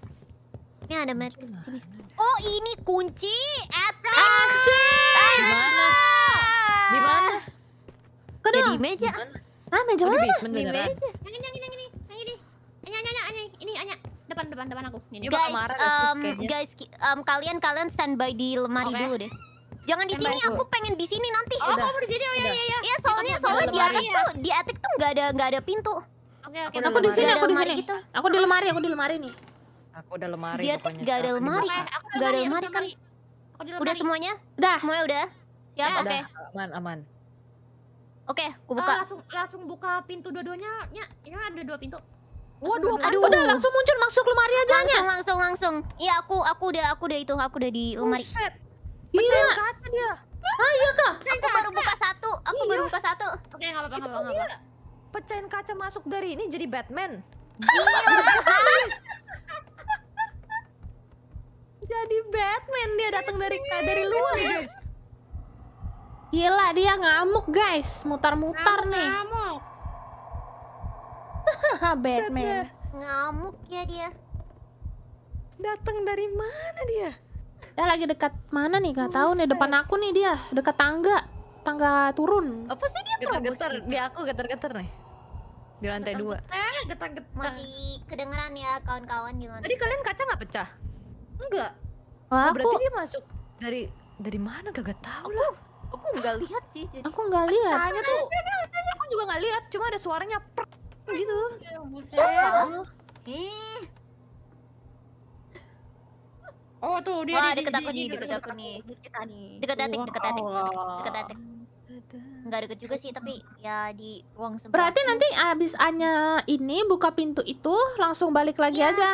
Speaker 1: Ini ada medkit sini. Oh, ini kunci. Atas. Asik. mana Gimana? Kok di meja? Ah, meja oh, mana? Di meja. Yang ini, yang ini, yang ini ini Anya depan depan depan aku. Ini guys, um, guys, um, kalian kalian standby di lemari okay. dulu deh. Jangan di sini, aku pengen di sini nanti. Oh, kamu di sini. Oh iya iya iya. Iya, soalnya soalnya di atas tuh, di attic tuh nggak ada nggak ada pintu. Oke oke. Aku di sini, aku di sini. Gitu. Aku di lemari, aku di lemari nih. Aku udah lemari Dia tuh gak ada lemari. Gak ada lemari kan. Udah semuanya? Udah. Semuanya udah. Siap, oke. Aman, aman. Oke, aku oh, buka. langsung langsung buka pintu dua-duanya. Ya, ini ada dua pintu. Waduh, Aduh. udah langsung muncul masuk lemari aja nya. Langsung langsung langsung. Iya, aku aku udah aku udah itu, aku udah di lemari. Buset. Gila. kaca dia. Ah, iya kah? Aku baru buka satu, aku iya. baru buka satu. Oke, enggak apa-apa, enggak apa-apa. Pecahin kaca masuk dari ini jadi Batman. <laughs> jadi Batman dia datang dari iya. dari luar, guys. Gila dia ngamuk, guys. Mutar-mutar nih. Ngamuk. <laughs> Batman. Ngamuk ya dia. Datang dari mana dia? Dia lagi dekat mana nih? Gak tahu nih ya? depan aku nih dia, dekat tangga. Tangga turun. Apa sih dia geter Getar, di aku getar-getar nih. Di lantai dua. Eh, getar-getar. Masih kedengeran ya kawan-kawan di lantai. Tadi kalian kaca nggak pecah? Enggak. oh, aku... berarti dia masuk dari dari mana gak tahu lah. Aku nggak lihat sih. Jadi. Aku nggak lihat. Pecahnya tuh. aku juga nggak lihat, cuma ada suaranya. Prr gitu Oh tuh dia Wah, deket aku nih, deket aku nih. Deket nih. Deket atik, deket atik. Deket atik. nggak deket juga sih, tapi ya di ruang sebelah. Berarti nanti abis Anya ini buka pintu itu langsung balik lagi ya. aja.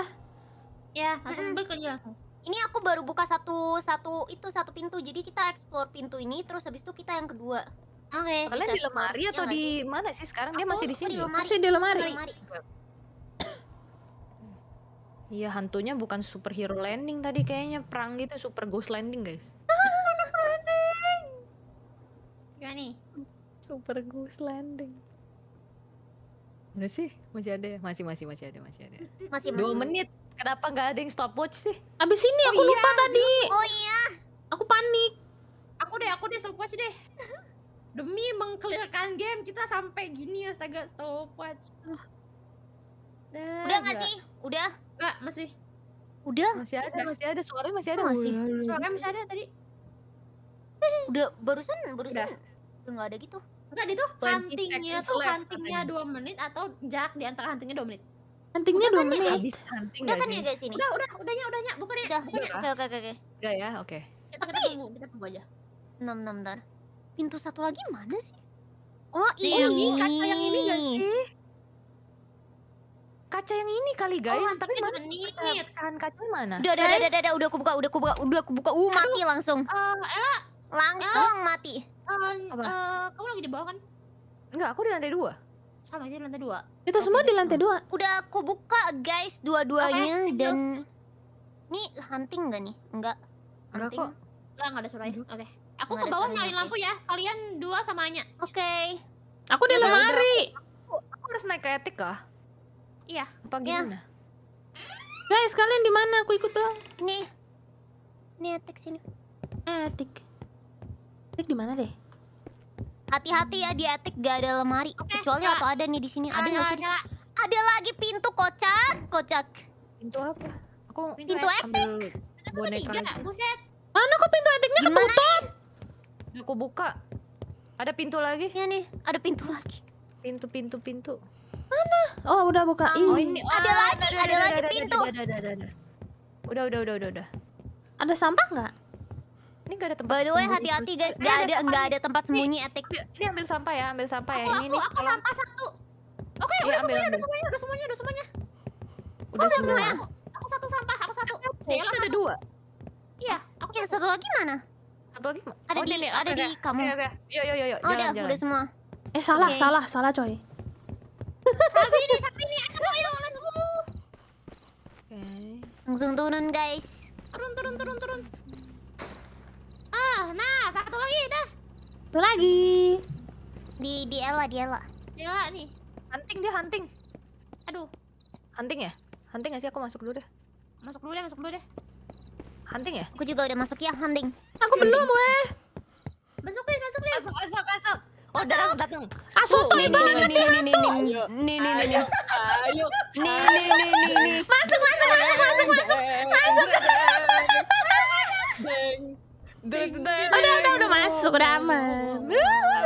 Speaker 1: Ya, langsung balik lagi langsung. Ini aku baru buka satu satu itu satu pintu. Jadi kita explore pintu ini terus habis itu kita yang kedua. Oke. Okay, Kalian di lemari gitu atau di mana sih sekarang? Dia masih di sini. Ya? masih di lemari. Iya, hantunya bukan superhero landing tadi kayaknya perang gitu super ghost landing, guys. ghost landing. Gimana nih? Super ghost landing. Mana sih? Masih ada, ya? masih masih masih ada, masih ada. Masih. Dua menit. Kenapa nggak ada yang stopwatch sih? Abis ini oh aku iya, lupa tadi. Oh iya. Aku panik. Aku deh, aku deh stopwatch deh demi mengkelirkan game kita sampai gini astaga stopwatch ah. uh. udah nggak sih udah nggak masih udah masih ada udah. masih ada suaranya masih ada masih suaranya masih ada tadi udah barusan barusan udah nggak ada gitu nggak itu huntingnya tuh huntingnya dua menit atau jarak di antara huntingnya dua menit huntingnya dua kan ya? menit habis hunting udah ya, kan ya guys ini udah udah udahnya udahnya bukannya ya oke oke oke udah ya oke okay. kita tunggu kita tunggu aja enam enam ntar pintu satu lagi mana sih? Oh, iya, ini. Oh, kaca yang ini gak sih? Kaca yang ini kali oh, guys, oh, tapi mana kaca, pecahan kaca mana? Udah, udah, udah, udah, udah, udah aku buka, udah aku buka, udah aku buka. Uh, mati Aduh. langsung. Uh, Ella, langsung uh, mati. Uh, Apa? Uh, kamu lagi di bawah kan? Enggak, aku di lantai dua. Sama aja di lantai dua. Kita aku semua di lantai dua. Udah aku buka guys dua-duanya okay, dan... Ini hunting gak nih? Enggak. Hunting. Enggak kok. Enggak, enggak ada suaranya. Oke. Okay. Aku ke bawah nyalain lampu ya. Kalian dua sama Anya. Oke. Okay. Aku di ya lemari. Aku, aku harus naik ke etik kah? Iya. Apa ya. gimana? Ya. Guys, kalian di mana? Aku ikut dong. Nih. Nih etik sini. Etik. Eh, etik di mana deh? Hati-hati ya di etik gak ada lemari. Okay, Kecuali nyala. atau ada nih di sini. Ada nyala, nyala. Ada lagi pintu kocak, kocak. Pintu apa? Aku pintu, pintu etik. Boneka. Mana kok pintu etiknya ketutup? Aku buka. Ada pintu lagi? Iya nih, ada pintu lagi. Pintu, pintu, pintu. Mana? Oh, udah buka. Ah, oh, ini. Oh, ada ah, lagi, ada, ada, ada lagi ada, pintu. Ada, ada, ada, ada. ada. Udah, udah, udah, udah, udah. Ada sampah nggak? Ini nggak ada tempat. By the way, hati-hati guys, nggak ada nggak ada tempat sembunyi etik. Ini ambil sampah ya, ambil sampah ya. aku, ya. Ini aku, ini. aku kalau... sampah satu. Oke, okay, ya, udah ambil, semuanya, udah semuanya, udah semuanya, udah semuanya. Udah semuanya. Aku, aku satu sampah, aku satu. Ya, ada dua. Iya, aku satu lagi mana? Satu lagi ada oh, di nih, ada di kamu. Iya, oke. iya, jalan, jalan. semua. Eh salah, okay. salah, salah coy. Salah ini, salah ini. Ayo, ayo, Oke. Langsung turun, guys. Turun, turun, turun, turun. Ah, nah, satu lagi dah. Satu lagi. Di di Ella, di Ella. Di Ella nih. Hunting dia hunting. Aduh. Hunting ya? Hunting gak sih aku masuk dulu deh. Masuk dulu deh, masuk dulu deh. Hunting ya? Aku juga udah masuk ya, hunting. Aku iya, belum iya. weh. Masuk please, masuk Masuk, masuk, oh, masuk. Oh, datang, datang. Asuto ibaratnya hantu. Nih, nih, nih, nih. Nih, nih, nih, nih, nih. Masuk, masuk, masuk, masuk, masuk. Masuk. Udah, udah, udah masuk, udah aman.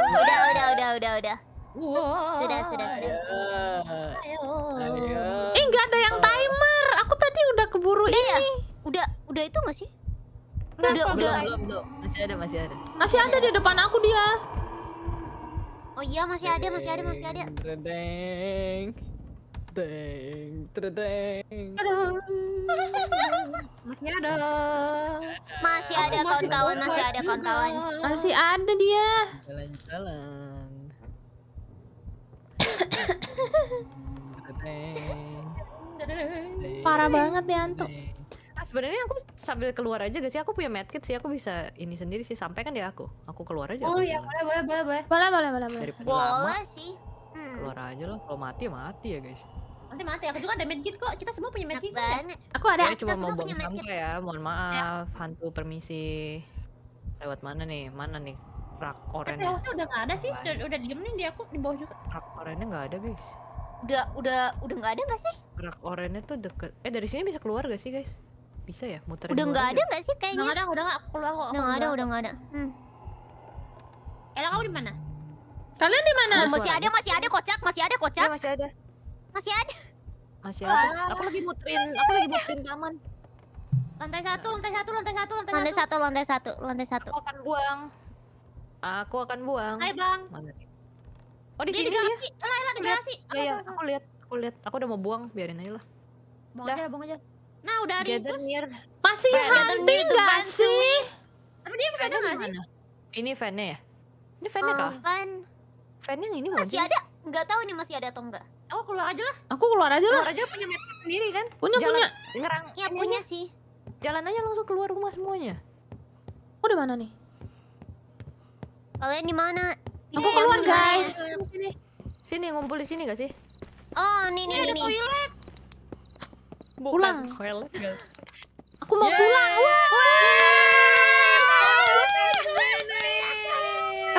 Speaker 1: Udah, udah, udah, udah, udah. Sudah, sudah, sudah. Ayo. Eh, enggak ada yang timer. Aku tadi udah keburu iya, ini. Udah, udah itu nggak sih? udah udah, udah. masih ada masih ada masih ada di depan aku dia oh iya masih ada masih ada masih ada deng deng deng masih ada masih ada kawan-kawan masih ada kawan-kawan masih ada dia
Speaker 2: jalan-jalan
Speaker 1: <coughs> parah banget ya antuk sebenarnya aku sambil keluar aja gak sih aku punya medkit sih aku bisa ini sendiri sih sampaikan ya aku aku keluar aja oh iya boleh boleh boleh boleh boleh boleh boleh boleh boleh sih hmm. keluar aja loh kalau mati mati ya guys Mati mati aku juga ada medkit kok kita semua punya medkit banyak kan? aku ada ya, cuma mau bawa sampah ya mohon maaf ya. hantu permisi lewat mana nih mana nih rak oren tapi hostnya udah nggak ada sih udah, udah nih dia aku di bawah juga rak orangnya nggak ada guys udah udah udah nggak ada nggak sih rak orangnya tuh deket eh dari sini bisa keluar gak sih guys bisa ya muterin Udah nggak ada nggak sih kayaknya? Nggak ada, udah nggak keluar kok. Udah nggak ada, udah nggak ada. Hmm. Ella kamu di mana? Kalian di mana? masih ada, masih ada kocak, masih ada kocak. Ya, masih ada. Masih ada. Masih ada. Ah. Aku lagi muterin, masih aku lagi muterin taman. Lantai satu, lantai satu, lantai satu, lantai, lantai satu. Lantai satu, lantai satu, lantai satu. Aku akan buang. Aku akan buang. Hai bang. Mana? Oh di sini Dia. Elah, elah di garasi. Ya, ya, aku lihat, aku lihat. Aku udah mau buang, biarin aja lah. buang aja, buang aja. Nah udah ada Gather Near, Pasti hunting gak sih? Tapi dia masih ada gak sih? Ini fannya ya? Ini fannya um, eh, kah? Fan. Fan yang ini masih ada. Enggak tahu nih masih ada atau enggak. Aku oh, keluar aja lah. Aku keluar aja lah. Keluar aja punya meter sendiri kan? Punya Jalan, punya. Ngerang. Ya punya sih. Jalan aja langsung keluar rumah semuanya. Aku di mana nih? Kalian di mana? Aku iya, keluar guys. Sini. Sini ngumpul di sini gak sih? Oh, nih nih nih. Ada toilet. Bukan pulang. Aku mau Yeay. pulang. Wah.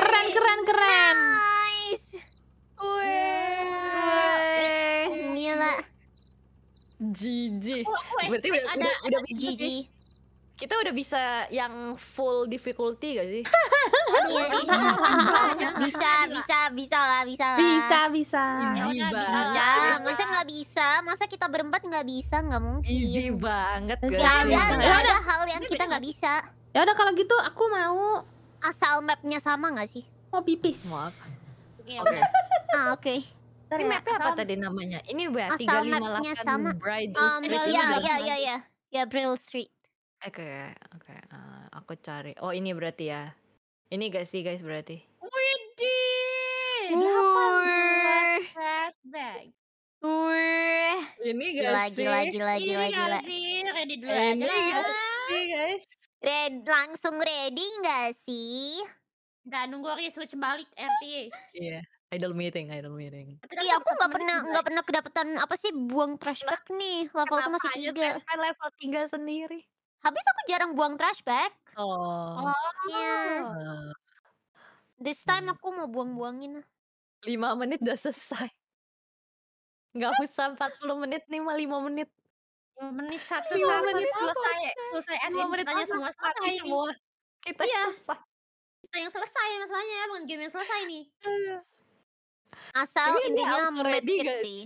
Speaker 1: Keren keren keren. Nice. Wih. Gila. Jiji. Berarti udah udah udah gigi kita udah bisa yang full difficulty gak sih? <laughs> Iya, iya. bisa, bisa, bisa lah, bisa lah. Bisa, bisa. bisa. bisa. Masa nggak bisa? Masa kita berempat nggak bisa? Nggak mungkin. Easy banget. Gak ada, ada hal yang kita nggak bisa. Ya udah kalau gitu aku mau asal mapnya sama nggak sih? Oh, mau pipis. Iya. Oke. <laughs> Ah, oke. Ini iya, mapnya apa tadi namanya? Ini berarti 358 Bridal um, Street. Iya, iya, iya, iya. Ya, Bridal Street. Eh, oke, okay, oke, Okay. Uh, aku cari. Oh, ini berarti ya? Ini gak sih guys berarti? Widi! 18 Wih. flashback. Wih. Ini gak Gila, sih? gila, gila, Ini gila, gak sih? Ready dulu aja Ini gak sih guys? Red, langsung ready gak sih? Nggak nunggu switch balik RT. Iya, Yeah. idol meeting, idol meeting. Tapi kan iya, aku satu nggak pernah nggak ya. pernah kedapatan apa sih buang trash bag nih. Level aku masih aja tiga. level 3 sendiri? Habis aku jarang buang trash bag. Oh. Iya. Oh. This time hmm. aku mau buang-buangin. lima menit udah selesai. Nggak usah 40 menit nih, mah 5 menit. lima menit <laughs> satu satu menit selesai selesai as menit tanya semua selesai semua. Kita iya. selesai. Kita yang selesai masalahnya ya, bukan game yang selesai nih. <laughs> Asal ini intinya ready sih.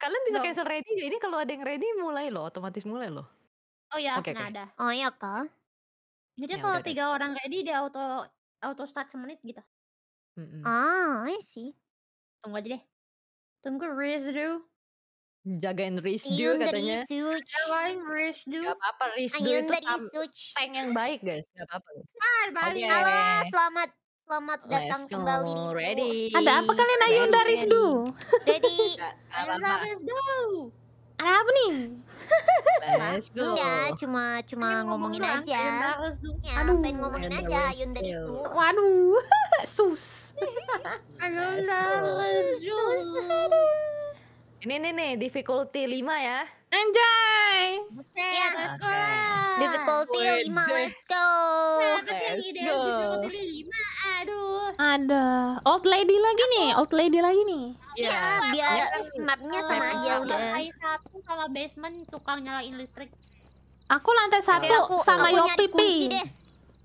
Speaker 1: Kalian bisa no. cancel ready, ya ini kalau ada yang ready mulai loh, otomatis mulai loh. Oh iya, okay, nah Okay. ada. Oh iya kak. Jadi Ya, kalau udah ada. tiga orang ready dia auto auto start semenit gitu. Ah, iya sih. Tunggu aja deh. Tunggu residue. Jagain Rizdu katanya. Jagain Airline Gak apa-apa, Rizdu itu dari tank yang baik guys. Gak apa-apa. Ah, balik. Okay. Halo, selamat selamat datang Let's go, kembali di ready. Ada apa kalian Ayunda Rizdu? Jadi Ayunda Rizdu. Ada apa nih? Let's go. Enggak, iya, cuma cuma pengen ngomongin, ngomongin aja. Ya, Aduh, pengen ngomongin aja Yunda itu. Waduh, <laughs> sus. Yunda sus. Ini nih nih difficulty 5 ya. Enjoy. Oke, Okay, iya, yeah. let's go. Okay. Difficulty 5, let's go. Siapa kasih yang ide difficulty 5? Aduh. Ada. Old lady lagi nih, old lady lagi nih. Iya, yeah. biar iya. mapnya iya. sama iya. aja udah. Lantai satu sama basement tukang nyalain listrik. Aku lantai satu aku, sama aku pipi Oke.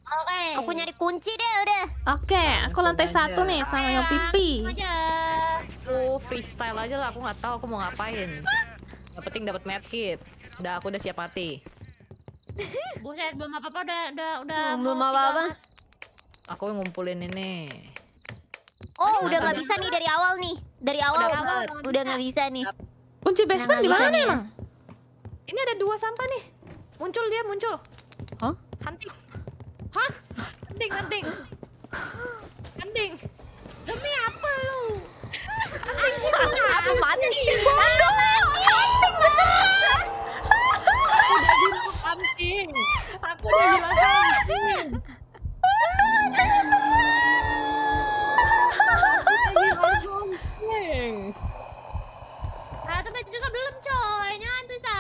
Speaker 1: Okay. Aku nyari kunci deh udah. Oke, okay, aku lantai aja. satu nih sama okay, pipi Aku freestyle aja lah, aku nggak tahu aku mau ngapain. Yang penting dapat medkit. Udah aku udah siap mati. <laughs> Buset, belum apa-apa udah udah udah hmm, belum apa-apa. Aku ngumpulin ini. Oh, udah nggak bisa nih dari awal nih. Dari awal udah nggak bisa nih. Kunci basement di mana nih, Mang? Ini ada dua sampah nih. Muncul dia, muncul. Hah? Hunting. Hah? Hunting, hunting. Hunting. Demi apa lu? aku mati. Bodoh. Hunting
Speaker 2: beneran. Aku udah bilang hunting. Aku udah bilang hunting.
Speaker 1: Satu ah, juga belum coy, nyantuy sa.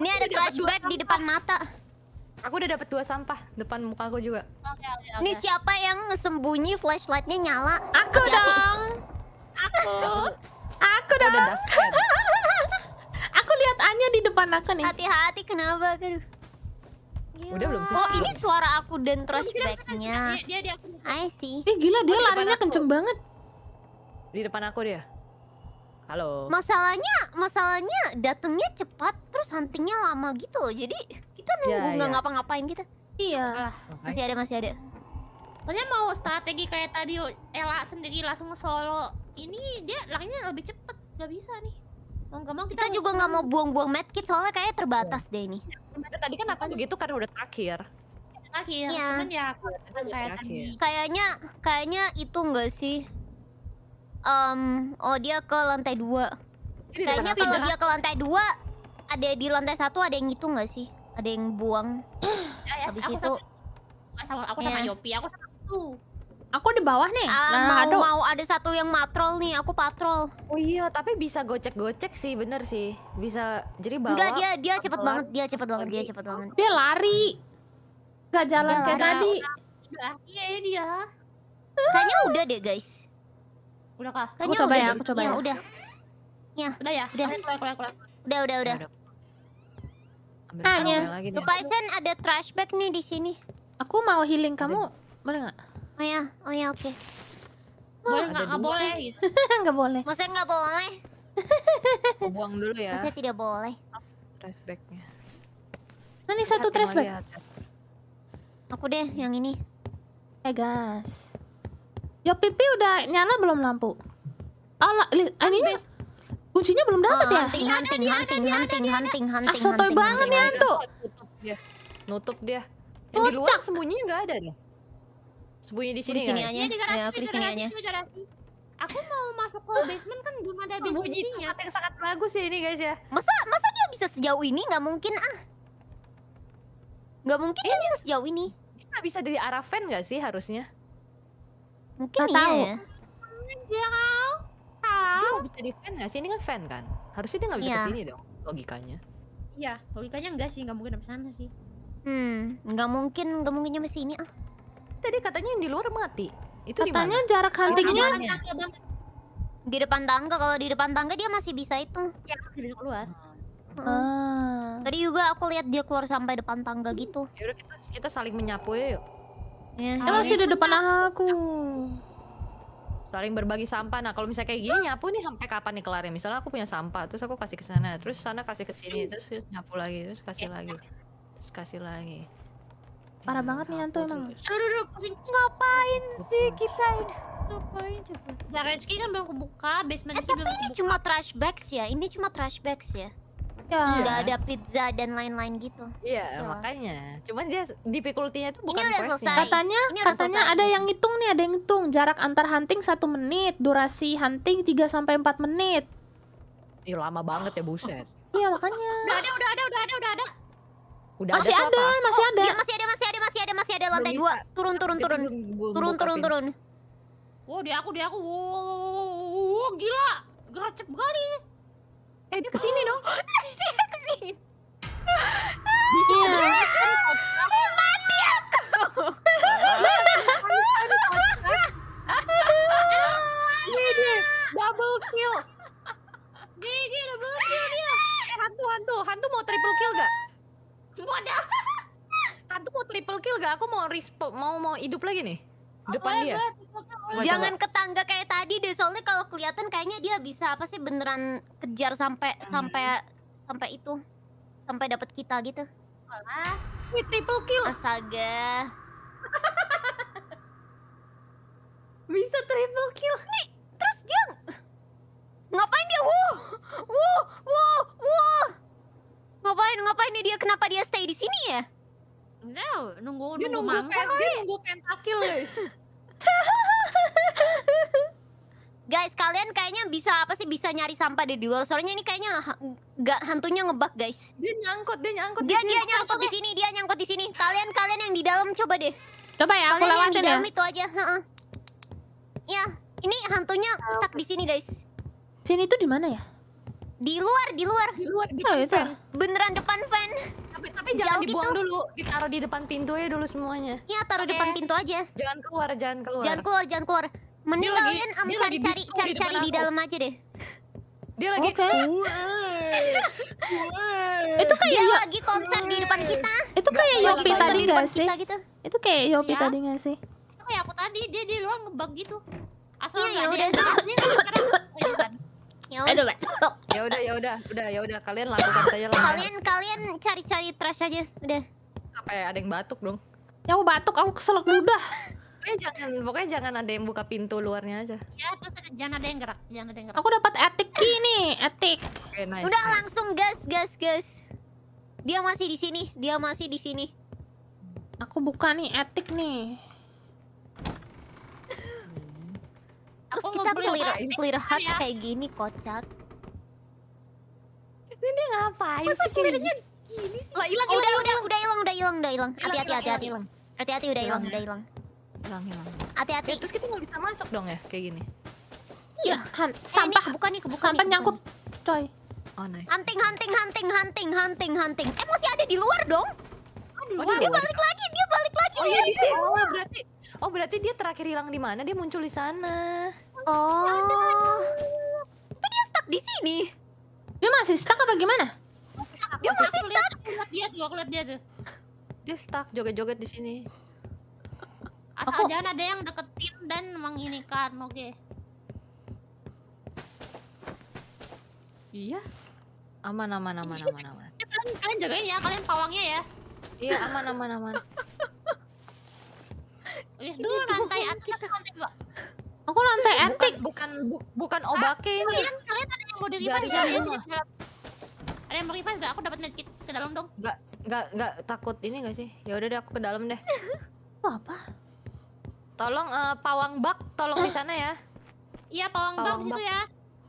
Speaker 1: Ini ada trash di depan mata. Aku udah dapat dua sampah depan muka aku juga. Oke, okay, oke, okay, oke. Okay. Ini siapa yang sembunyi flashlightnya nyala? Aku Hati dong. Aku. Aku dong. <laughs> Aku lihat Anya di depan aku nih. Hati-hati kenapa? Aduh. Iya. Udah belum sih? Oh, ini suara aku dan trashbacknya, Dia, di aku. I see. Ih, gila dia oh, larinya kenceng banget. Di depan aku dia. Halo. Masalahnya, masalahnya datangnya cepat, terus huntingnya lama gitu loh. Jadi kita nunggu ya, nggak ya, ya. ngapa-ngapain kita. Iya. Okay. masih ada, masih ada. Soalnya mau strategi kayak tadi Ella sendiri langsung solo. Ini dia larinya lebih cepet, nggak bisa nih. Mau nggak mau kita, kita juga nggak mau buang-buang medkit soalnya kayak terbatas oh. deh ini kemarin tadi kan Nathan begitu karena udah terakhir. Terakhir. ya. Cuman ya kayak Kayaknya kayaknya itu enggak sih? Um, oh dia ke lantai dua. kayaknya kalau ya? dia ke lantai dua, ada di lantai satu ada yang itu enggak sih? Ada yang buang. <clears throat> ya, ya, aku itu. Sama, aku sama yeah. Yopi, aku sama itu. Aku di bawah nih. Uh, nah, mau aduh. mau ada satu yang matrol nih, aku patrol. Oh iya, tapi bisa gocek-gocek sih, bener sih. Bisa jadi bawah. Enggak, dia dia cepet banget, dia cepet banget, dia cepet banget. Dia lari. Gak jalan kayak tadi. Iya iya dia. Kayaknya udah deh, guys. Udah kah? Aku coba ya, aku coba iya, ya. Iya, udah. Ya. Udah ya. Udah. Udah, udah, udah. Tanya. Lupa ada trash bag nih di sini. Aku mau healing kamu, boleh nggak? Oh ya, oh ya oke. Okay.
Speaker 2: Boleh oh. nggak? <laughs> Nggak boleh
Speaker 1: gitu. nggak boleh. Maksudnya nggak boleh? Aku buang dulu ya. Maksudnya tidak boleh. Trashbacknya.
Speaker 2: Nah Nanti satu trashback.
Speaker 1: Aku deh yang ini. Eh hey, guys. ya pipi udah nyala belum lampu? Oh, ini aninya kuncinya belum dapat ya? oh, ya? Hunting, hunting, hunting, hunting, hunting, ah, hunting, hunting, banget nih antu. Nutup dia. hunting, sembunyi hunting, hunting, hunting, hunting, hunting, nggak ada deh. Sembunyi di sini. Di sini iya, di garasi, iya, aku di garasi, di garasi. Aku mau masuk ke basement kan belum ada basement-nya. Tempat yang sangat bagus ya ini guys ya. Masa masa dia bisa sejauh ini? Gak mungkin ah. Gak mungkin dia eh, bisa sejauh ini. Dia gak bisa dari arah fan gak sih harusnya? Mungkin gak iya tahu. ya. Dia tahu. Dia gak bisa di fan gak sih? Ini kan fan kan? Harusnya dia gak bisa ya. kesini dong logikanya. Iya, logikanya enggak sih, Gak mungkin sampai sana sih. Hmm, nggak mungkin, nggak mungkinnya nyampe ini ah. Tadi katanya yang di luar mati. Itu katanya dimana? jarak huntingnya di depan tangga. Kalau di depan tangga dia masih bisa itu. Ya, masih bisa keluar. Hmm. Ah. Tadi juga aku lihat dia keluar sampai depan tangga gitu. Ya kita, kita saling menyapu ya, yuk. Ya, eh, masih di depan aku. Saling berbagi sampah. Nah, kalau misalnya kayak gini nyapu nih sampai kapan nih kelarnya? Misalnya aku punya sampah, terus aku kasih ke sana, terus sana kasih ke sini, hmm. terus nyapu lagi, terus kasih iya. lagi. Terus kasih lagi parah banget nih Anto emang. Aduh, aduh, Ngapain sih kita ini? Ngapain coba? Nah, Rezki kan belum kebuka, basement eh, tapi belum ini cuma trash bags ya? Ini cuma trash bags ya? Ya. Gak ada pizza dan lain-lain gitu. Iya, ya. makanya. Cuman dia difficulty-nya itu bukan quest-nya Katanya, katanya ada yang ngitung nih, ada yang ngitung jarak antar hunting satu menit, durasi hunting 3 sampai 4 menit. Ih, lama banget ya, buset. Iya, makanya. Udah ada, udah ada, udah ada, udah ada. Udah masih ada, ada apa? masih oh, ada. ya, masih ada, masih ada, masih ada, masih ada lantai dua. Turun, turun, turun, turun, turun, turun. Wow, dia aku, dia aku. Wow, gila, geracep kali. Eh dia kesini dong. <laughs> dia kesini. <laughs> Bisa iya. mati aku.
Speaker 2: Ini iya, dia double kill.
Speaker 1: GG double kill dia. hantu hantu hantu mau triple kill gak? Bodoh. <laughs> Hantu mau triple kill gak? Aku mau respo mau mau hidup lagi nih. Depan dia. Jangan coba. ketangga kayak tadi deh, soalnya kalau kelihatan kayaknya dia bisa apa sih beneran kejar sampai hmm. sampai sampai itu sampai dapat kita gitu. Alah, wih triple kill. Astaga. <laughs> bisa triple kill. Nih, terus dia ngapain dia? Wuh, wuh, wuh, wuh. Ngapain ngapain nih dia? Kenapa dia stay di sini ya? Enggak, nunggu dia nunggu, nunggu mangsa pen, Dia nunggu pentakil, guys. <laughs> guys, kalian kayaknya bisa apa sih bisa nyari sampah deh di luar. Soalnya ini kayaknya nggak hantunya ngebak, guys. Dia nyangkut, dia nyangkut dia, di sini. Dia nyangkut di sini, dia nyangkut di sini. Kalian kalian yang di dalam coba deh. Coba ya, kalian aku lewatin yang ya. itu aja, -ha. Ya, ini hantunya stuck di sini, guys. Sini itu di mana ya? Di luar, di luar. Di luar, di oh, fan. Beneran depan fan. Tapi, tapi Jauh jangan dibuang gitu. dulu. Kita taruh di depan pintu ya dulu semuanya. Iya, taruh okay. depan pintu aja. Jangan keluar, jangan keluar. Jangan keluar, jangan keluar. Mending kalian am cari-cari cari-cari di, di dalam aja deh. Dia lagi okay. Itu kayak dia lagi konser di depan kita. Itu kayak Yopi tadi gak sih? Gitu. Itu kayak Yopi ya? tadi gak sih? Itu kayak aku tadi, dia di luar ngebug gitu. Asal iya, nggak ya, udah. <laughs> ya udah <laughs> ya udah ya udah udah ya udah kalian lakukan saja lah kalian kalian cari-cari trash aja udah ya? ada yang batuk dong ya aku batuk aku keselak udah. pokoknya jangan pokoknya jangan ada yang buka pintu luarnya aja ya terus jangan ada yang gerak jangan ada yang gerak aku dapat etik ini etik okay, nice, udah nice. langsung gas gas gas dia masih di sini dia masih di sini aku buka nih etik nih
Speaker 2: Terus oh, kita clear,
Speaker 1: clear heart kayak gini kocak. Ini dia ngapain sih kayak gini? Lah hilang, udah, oh, udah, udah hilang, udah hilang, udah hilang. Hati-hati, hati-hati hilang. Hati-hati udah hilang, udah hilang. Hilang, hilang. Hati-hati. Terus kita nggak bisa masuk dong ya kayak gini. Iya, ya, eh, sampah bukan nih, kebuka Sampah nyangkut, coy. Oh, nice. Hunting, hunting, hunting, hunting, hunting, hunting. Eh, masih ada di luar dong. oh, oh dia balik lagi, dia balik lagi. Oh, iya, dia, oh, berarti Oh berarti dia terakhir hilang di mana? Dia muncul di sana. Oh. Tapi dia stuck di sini. Dia masih stuck apa gimana? Dia masih, stuck. Lihat, dia tuh, aku lihat dia tuh. Dia stuck joget-joget di sini. Asal aku... jangan ada yang deketin dan menginikan, oke. Okay. Iya. Aman aman
Speaker 2: aman aman aman.
Speaker 1: <laughs> Kalian, jagain ya, kalian pawangnya ya. Iya, aman aman aman. Wis dulu lantai atas lantai dua. Aku lantai bukan, antik, bukan bu, bukan obake ah, ini. Kalian, kalian ada yang mau di revive enggak? Ya, ya, ada yang mau revive enggak? Aku dapat medkit ke dalam dong. Enggak, enggak, enggak takut ini enggak sih? Ya udah deh aku ke dalam deh. <laughs> apa? Tolong uh, pawang bak, tolong di sana ya. <gasps> Iya, pawang, pawang bak situ ya.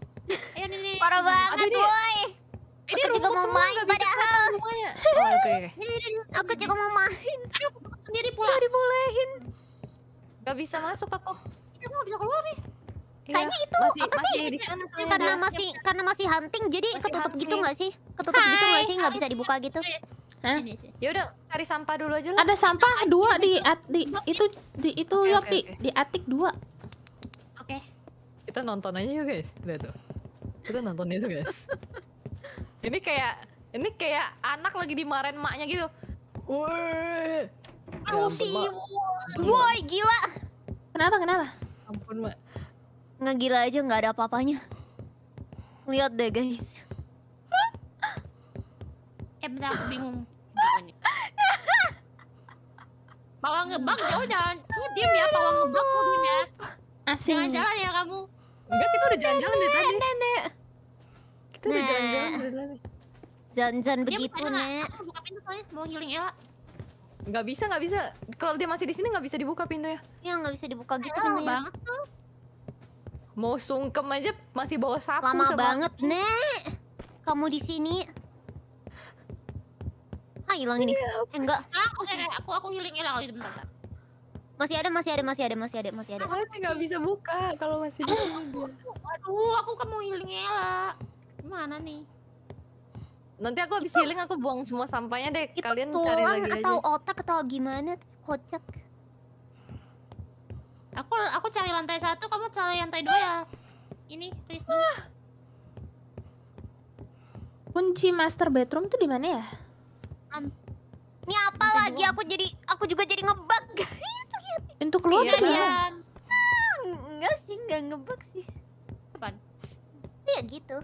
Speaker 1: <laughs> Ayo nih, nih. Parah banget, woi. Ini aku juga mau main padahal. <laughs> Oh, oke, okay, oke. Aku juga mau main. Aduh, sendiri pula. Enggak dibolehin. Enggak bisa masuk aku kita nggak bisa keluar nih. Iya, Kayaknya itu masih, apa masih sih? Di karena masih karena masih hunting jadi masih ketutup gitu hunting. gitu nggak sih? Ketutup Hai. gitu nggak sih? Nggak bisa dibuka gitu. Hah? Ya udah cari sampah dulu aja lah. Ada sampah dua di at, di itu di itu okay, ya okay, okay. di atik dua. Oke. Okay. Kita nonton aja yuk guys. Lihat tuh. Kita nonton itu guys. <laughs> ini kayak ini kayak anak lagi dimarahin maknya gitu. Woi.
Speaker 2: Ya
Speaker 1: woi gila. Kenapa kenapa? ampun, Mak. Ngegila aja nggak ada apa-apanya. Lihat deh, guys. eh, bentar aku bingung. Pawang ngebak ya jauh jangan. Lu diem ya, pawang ngebak lu Asing. Jalan-jalan ya kamu. Enggak, kita udah jalan-jalan dari tadi. Nenek.
Speaker 2: Kita udah jalan-jalan dari
Speaker 1: tadi. Jalan-jalan begitu, Nek. buka pintu soalnya mau healing Ella. Nggak bisa, nggak bisa. Kalau dia masih di sini nggak bisa dibuka ya Iya, nggak bisa dibuka gitu Lama banget tuh. Mau sungkem aja masih bawa sapu Lama sama... banget, Nek. Kamu di sini. Ah, hilang ini. Iya, eh, enggak. Aku, aku aku hilang hilang oh, bentar, Masih ada, masih ada, masih ada, masih ada, masih ada. Aku sih nggak bisa buka kalau masih di sini. <coughs> Aduh, aku kamu hilang lah Gimana nih? Nanti aku habis healing aku buang semua sampahnya deh. Itu Kalian cari lagi atau otak atau gimana? Kocak. Aku aku cari lantai satu, kamu cari lantai dua ya. Ini, please ah. Kunci master bedroom tuh di mana ya? An Ini apa lantai lagi? Dua. Aku jadi aku juga jadi ngebug, <laughs> guys. Lihat. Pintu keluar iya, kan ya. Kan? Ah, nggak sih, enggak ngebug sih. Apaan? Ya gitu.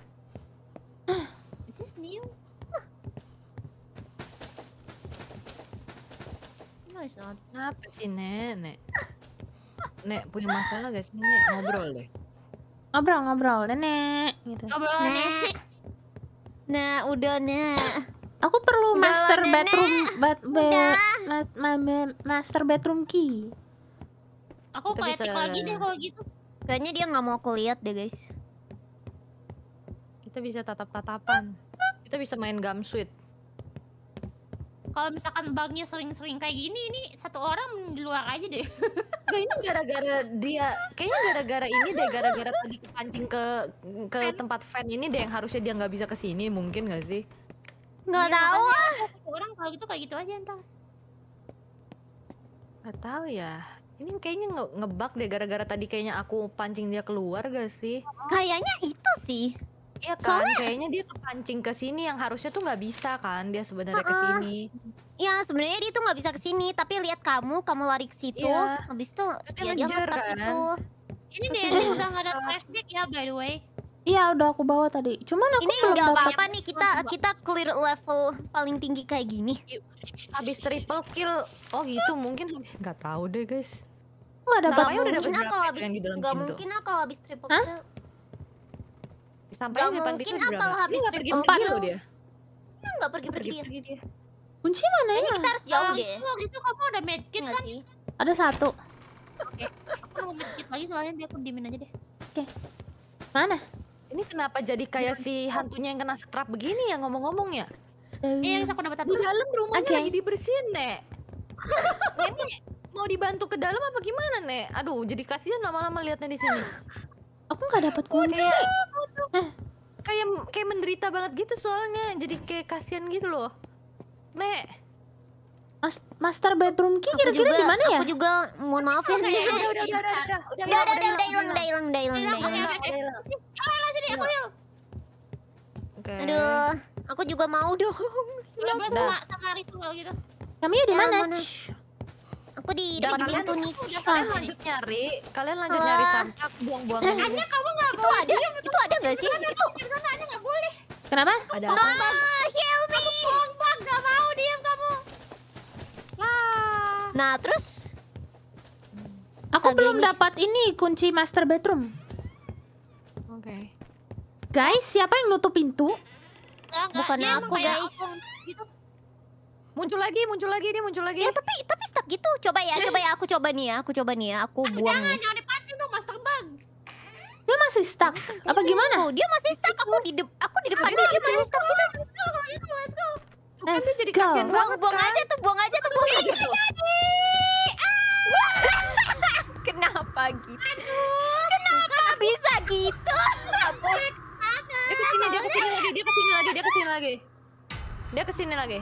Speaker 1: This new. guys not nah, sih Nek? Nek, Nek punya masalah guys Nek? Ngobrol deh Ngobrol-ngobrol deh Nek gitu. Ngobrol Nek Nah udah Nek Aku perlu udah, master Nek. bedroom bat, be, ma, ma, ma, Master bedroom key Aku kayak bisa... lagi deh kalau gitu Kayaknya dia nggak mau aku lihat deh guys Kita bisa tatap-tatapan Kita bisa main gamsuit kalau misalkan bangnya sering-sering kayak gini ini satu orang di luar aja deh kayaknya <laughs> gara-gara dia kayaknya gara-gara ini deh gara-gara tadi kepancing ke ke fan. tempat fan ini deh yang harusnya dia nggak bisa kesini mungkin nggak sih nggak ya, tahu ah orang kalau gitu kayak gitu aja entah nggak tahu ya ini kayaknya nge ngebak deh gara-gara tadi kayaknya aku pancing dia keluar gak sih kayaknya itu sih Iya kan, Soalnya, kayaknya dia kepancing ke sini yang harusnya tuh nggak bisa kan dia sebenarnya uh -uh. ke sini. Iya, sebenarnya dia tuh nggak bisa ke sini, tapi lihat kamu, kamu lari ke situ, iya. habis itu ya dia, ngejar gitu. kan. Itu. Ini dia udah nggak ada plastik ya by the way. Iya udah aku bawa tadi. Cuman aku ini apa-apa nih kita kita clear level paling tinggi kayak gini. Habis triple kill. Oh gitu mungkin nggak tahu deh guys.
Speaker 2: Oh, ada apa-apa. udah dapat Enggak mungkin
Speaker 1: aku habis triple kill. Hah? sampai di depan mungkin pintu berapa? habis dia pergi empat loh dia. Dia nggak pergi pergi, pergi dia. Kunci mana ya? Kita harus jauh deh. gitu kamu ada medkit kan? Ada satu. Oke. Aku mau medkit lagi soalnya dia aku dimin aja deh. Oke. Mana? Ini kenapa jadi kayak si hantunya yang kena setrap begini ya ngomong-ngomong ya? eh yang aku dapat tadi Di dalam rumahnya okay. lagi dibersihin, Nek. <laughs> Nenek mau dibantu ke dalam apa gimana, Nek? Aduh, jadi kasihan lama-lama lihatnya di sini. <laughs> aku nggak dapat kunci kayak, eh. kayak kayak menderita banget gitu soalnya jadi kayak kasihan gitu loh Nek Mas master bedroom key kira-kira di mana ya? Aku juga mohon maaf ya. Udah udah udah udah udah udah udah udah hilang udah hilang udah hilang udah hilang. Aku sini aku yuk. Oke. Aduh, aku juga mau dong. Udah sama sama gitu.
Speaker 2: Kami di mana?
Speaker 1: Aku di depan pintu nih. Kalian nah. lanjut nyari, kalian lanjut Wah. nyari samsak buang-buang. Hanya eh, kamu boleh. Itu ada, itu ada nggak sih? Itu sana ada nggak boleh. Kenapa? Ada apa? heal me. Aku kompak, mau diam kamu. Lah. Nah, terus Aku Saga belum dapat ini kunci master bedroom. Oke. Okay. Guys, siapa yang nutup pintu? enggak. Bukan aku, guys. Aku, muncul lagi, muncul lagi, ini muncul lagi. Ya tapi tapi stuck gitu. Coba ya, coba ya aku coba nih ya, aku coba nih ya, aku Aduh, buang. Jangan, nih. jangan dipancing dong, Mas terbang. Dia masih stuck. Apa iya, gimana? Oh, dia masih stuck. Aku di de aku di depan dia, dia masih stuck. Kita let's
Speaker 2: go.
Speaker 1: Let's go. Kan jadi kasihan banget. Buang kan. aja tuh, buang aja tuh, buang aja tuh. <laughs> Kenapa gitu? kenapa kan bisa gitu? Dia kesini, dia kesini lagi, dia kesini lagi, dia kesini lagi. Dia kesini lagi.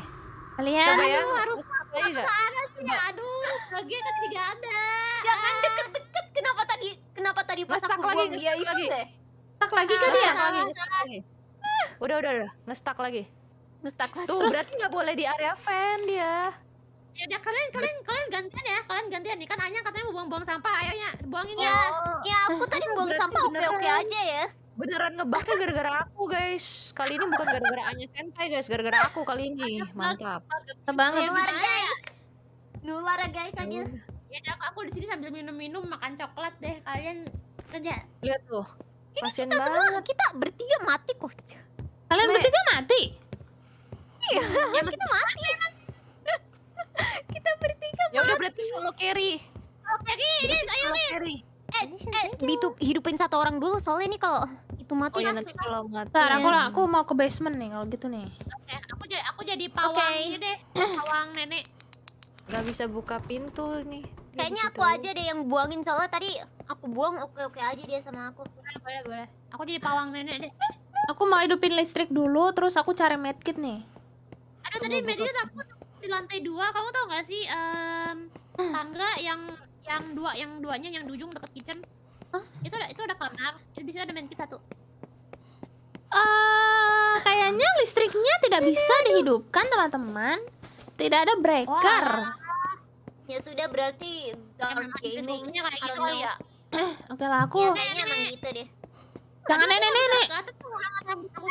Speaker 1: Kalian Coba ya. aduh harus ke sana sih ya. Aduh, lagi kan tidak ada. Jangan ah. deket-deket. Kenapa tadi kenapa tadi pas aku lagi gitu dia ah, ya, lagi? Stuck lagi kan ya? Udah, udah, udah. Ngestak lagi. Ngestak lagi. Tuh, berarti nggak boleh di area fan dia. Ya udah kalian kalian kalian gantian ya. Kalian gantian nih kan Anya katanya mau buang-buang sampah. ya, buangin ya. Oh. Ya aku tadi buang sampah oke-oke aja ya beneran ngebaknya gara-gara aku guys kali ini bukan gara-gara Anya Senpai guys gara-gara aku kali ini mantap tembang nular ya? guys nular guys aja ya udah aku di sini sambil minum-minum makan coklat deh kalian kerja lihat tuh ini Pasien kita banget. semua kita bertiga mati kok kalian Me. bertiga mati iya hmm. ya, kita mati <laughs> kita bertiga ya udah berarti solo carry solo carry guys ayo nih eh, eh hidupin satu orang dulu soalnya ini kalau itu mati oh, iya, nanti kalau mati. Ntar, aku ya. aku mau ke basement nih kalau gitu nih. Oke, okay, aku jadi aku jadi pawang okay. ini deh, <clears throat> pawang nenek. Gak bisa buka pintu nih. Kayaknya aku gitu aja deh yang buangin soalnya tadi aku buang oke-oke aja dia sama aku. Boleh, boleh, boleh. Aku jadi pawang nenek deh. Aku mau hidupin listrik dulu, terus aku cari medkit nih. Ada tadi medkit aku di lantai dua, kamu tau gak sih um, <clears throat> tangga yang yang dua, yang duanya yang di ujung deket kitchen. Huh? Itu ada itu ada kamar. Itu bisa ada main kita tuh. Uh, kayaknya listriknya tidak bisa iya, iya. dihidupkan teman-teman. Tidak ada breaker. Wah. ya sudah berarti dark gaming kayak gitu ya. Eh, <clears throat> oke okay lah aku. Ya, emang gitu deh. Jangan nenek-nenek. Aku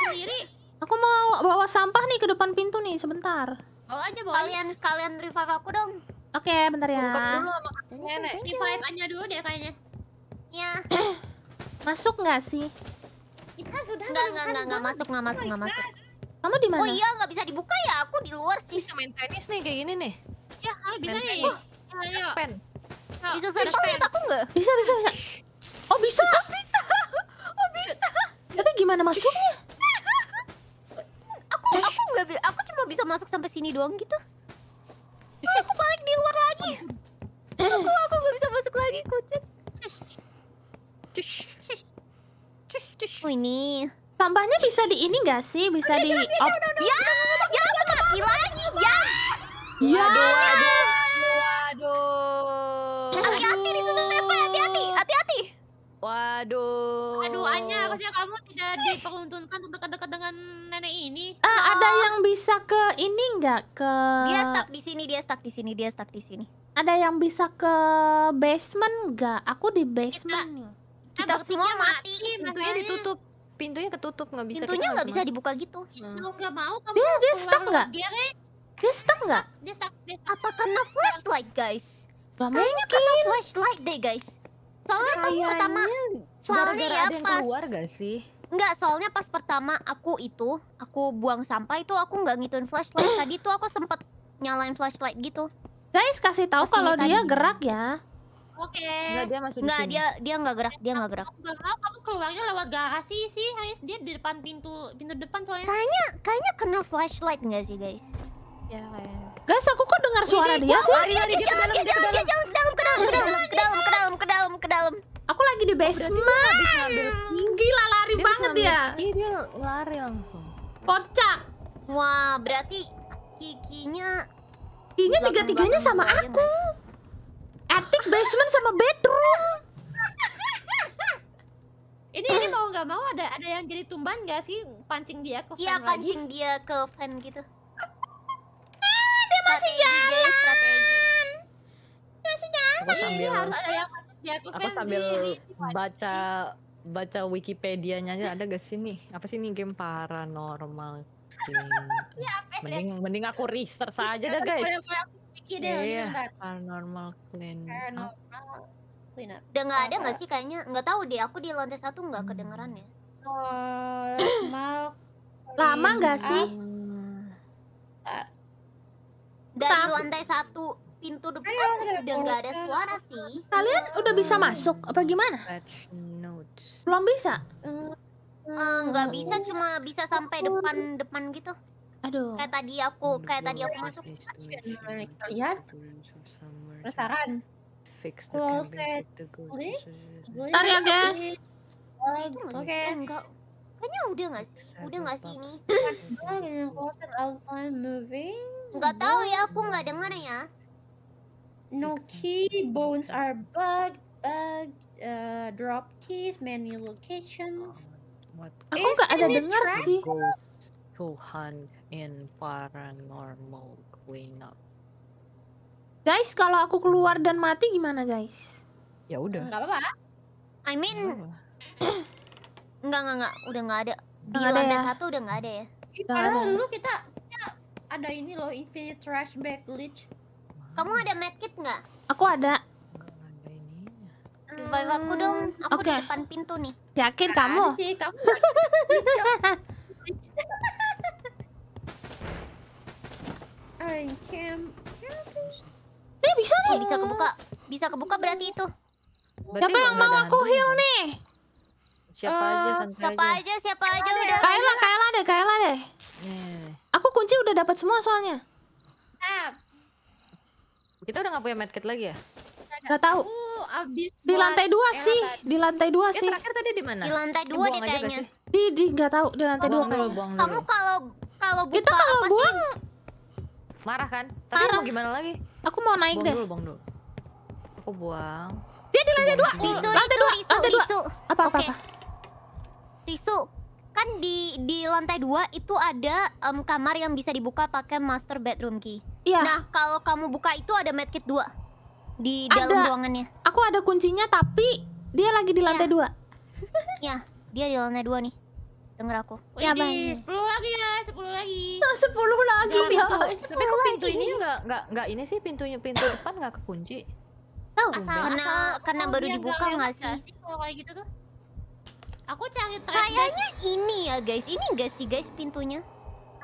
Speaker 1: Aku mau bawa sampah nih ke depan pintu nih sebentar. Bawa aja bawa. Kalian sekalian revive aku dong. Oke, okay, bentar ya. dulu sama nenek. Revive aja dulu deh kayaknya. Ya. <clears throat> masuk nggak sih? Kita sudah nggak nggak nggak nggak masuk nggak masuk nggak masuk. Kamu di oh mana? Oh iya nggak bisa dibuka ya? Aku di luar sih. Bisa main tenis nih kayak gini nih. Ya, ayo bisa nih. Oh, ayo. Ya, ya. Pen. Bisa suruh lihat aku nggak? Bisa bisa bisa. Oh bisa. bisa.
Speaker 2: Oh bisa. <laughs> Oh, Tapi gimana masuknya?
Speaker 1: aku aku nggak aku cuma bisa masuk sampai sini doang gitu. Nah, aku balik di luar lagi aku aku gak bisa masuk lagi kucing. Oh ini tambahnya bisa di ini gak sih? Bisa di Ya, ya, aku mati lagi ya. Ya. Waduh, waduh, Hati-hati disusun apa hati-hati, hati-hati. Waduh harusnya kamu tidak diperuntukkan untuk dekat-dekat dengan nenek ini. ah ada yang bisa ke ini nggak ke? Dia stuck di sini, dia stuck di sini, dia stuck di sini. Ada yang bisa ke basement nggak? Aku di basement. Kita, kita, kita semua mati, pintunya ditutup. Pintunya ketutup nggak bisa. Pintunya nggak bisa dibuka gitu. Nah. Kalau nggak mau kamu dia, dia stuck nggak? Ya, dia, stuck nggak? Dia stuck. Apa karena flashlight guys?
Speaker 2: Gak Kayaknya karena flashlight
Speaker 1: deh guys soalnya pas pertama soalnya ya ada yang pas keluar gak sih Enggak, soalnya pas pertama aku itu aku buang sampah itu aku nggak ngituin flashlight tadi tuh aku sempet nyalain flashlight gitu guys kasih tahu kalau dia tadi. gerak ya Oke. Okay. Enggak, dia masih Enggak, dia dia enggak gerak, dia enggak gerak. gak mau kamu keluarnya lewat garasi sih, guys. Dia di depan pintu pintu depan soalnya. Kayaknya kayaknya kena flashlight enggak sih, guys? Ya, Guys, aku kok dengar suara dia sih? Lari, lari, dia, dia, dia, dia, ke dalam, ke dalam, ke dalam, ke dalam, ke dalam, ke dalam, ke dalam. Aku lagi di basement. Gila, lari banget dia. Iya, dia lari langsung. Kocak. Wah, berarti kikinya... Kikinya tiga-tiganya sama aku. Attic, basement, sama bedroom. <laughs> Ini ini mau nggak mau ada ada yang jadi tumban gak sih pancing dia ke iya, fan lagi? Iya pancing dia ke fan gitu sih jalan. guys strategi masih jalan aku sambil, harus ada yang aku sambil baca baca Wikipedia-nya aja ada gak sih nih apa sih nih game paranormal <laughs> ya, ya? mending mending aku research saja iya, dah guys ya, iya paranormal clean udah nggak ada nggak sih kayaknya nggak tahu deh aku di lantai satu nggak hmm. kedengeran ya Paranormal. lama nggak sih dari lantai satu pintu depan Ayo, udah nggak ada suara sih. Kalian udah bisa hmm. masuk apa gimana? Belum bisa. Eh, nggak bisa, cuma bisa sampai depan depan gitu. Aduh. Kayak tadi aku kayak tadi aku masuk. Lihat. Iya. Penasaran. Closet. Ntar ya guys. Oke. Enggak. Kayaknya udah nggak sih? Udah nggak sih ini? outside Nggak tahu ya, aku nggak denger ya. No key, bones are bugged, bugged, uh, drop keys, many locations. What? Aku nggak ada dengar sih. Ghosts to hunt in paranormal cleanup. Guys, kalau aku keluar dan mati gimana guys? Ya udah. Gak apa-apa. I mean, ya Enggak, <clears throat> nggak nggak nggak, udah nggak ada. Di lantai ya. satu udah nggak ada ya. Karena dulu kita ada ini loh infinite trash bag glitch. Kamu ada medkit nggak? Aku ada. Revive aku dong. Aku okay. di depan pintu nih.
Speaker 2: Yakin kamu? sih
Speaker 1: kamu. <laughs> I can Nih bisa nih. Bisa kebuka. Bisa kebuka berarti itu. Berarti siapa yang mau aku heal nih? Siapa uh, aja santai Siapa aja, siapa aja udah. Kaila, deh, Kaila deh. Yeah. Aku kunci udah dapat semua soalnya. Kita udah nggak punya medkit lagi ya? Gak tahu. di lantai dua sih, di lantai dua ya, sih. Terakhir tadi di mana? Di lantai dua ditanya. Di di nggak tahu di lantai dua Kamu kalau kalau buka Kita kalau buang marah kan? Tapi marah. mau gimana lagi? Aku mau naik buang deh. Dulu, buang dulu. Aku buang. Dia di lantai dua. lantai dua. lantai dua. Apa apa apa? Risu, kan di di lantai dua itu ada um, kamar yang bisa dibuka pakai master bedroom key. Iya. Nah, kalau kamu buka itu ada kit dua di ada. dalam ruangannya. Aku ada kuncinya tapi dia lagi di lantai ya. dua. <laughs> Iya, dia di lantai dua nih. dengar aku. Wih, ya, bang. sepuluh lagi ya, sepuluh lagi. Nah, sepuluh lagi, Jangan pintu. Tapi kok pintu ini nggak nggak nggak ini sih pintunya pintu depan nggak kekunci? Tahu. karena karena baru dibuka nggak sih? sih kalau kayak gitu tuh. Aku cari trash Kayaknya ini ya guys. Ini enggak sih guys pintunya?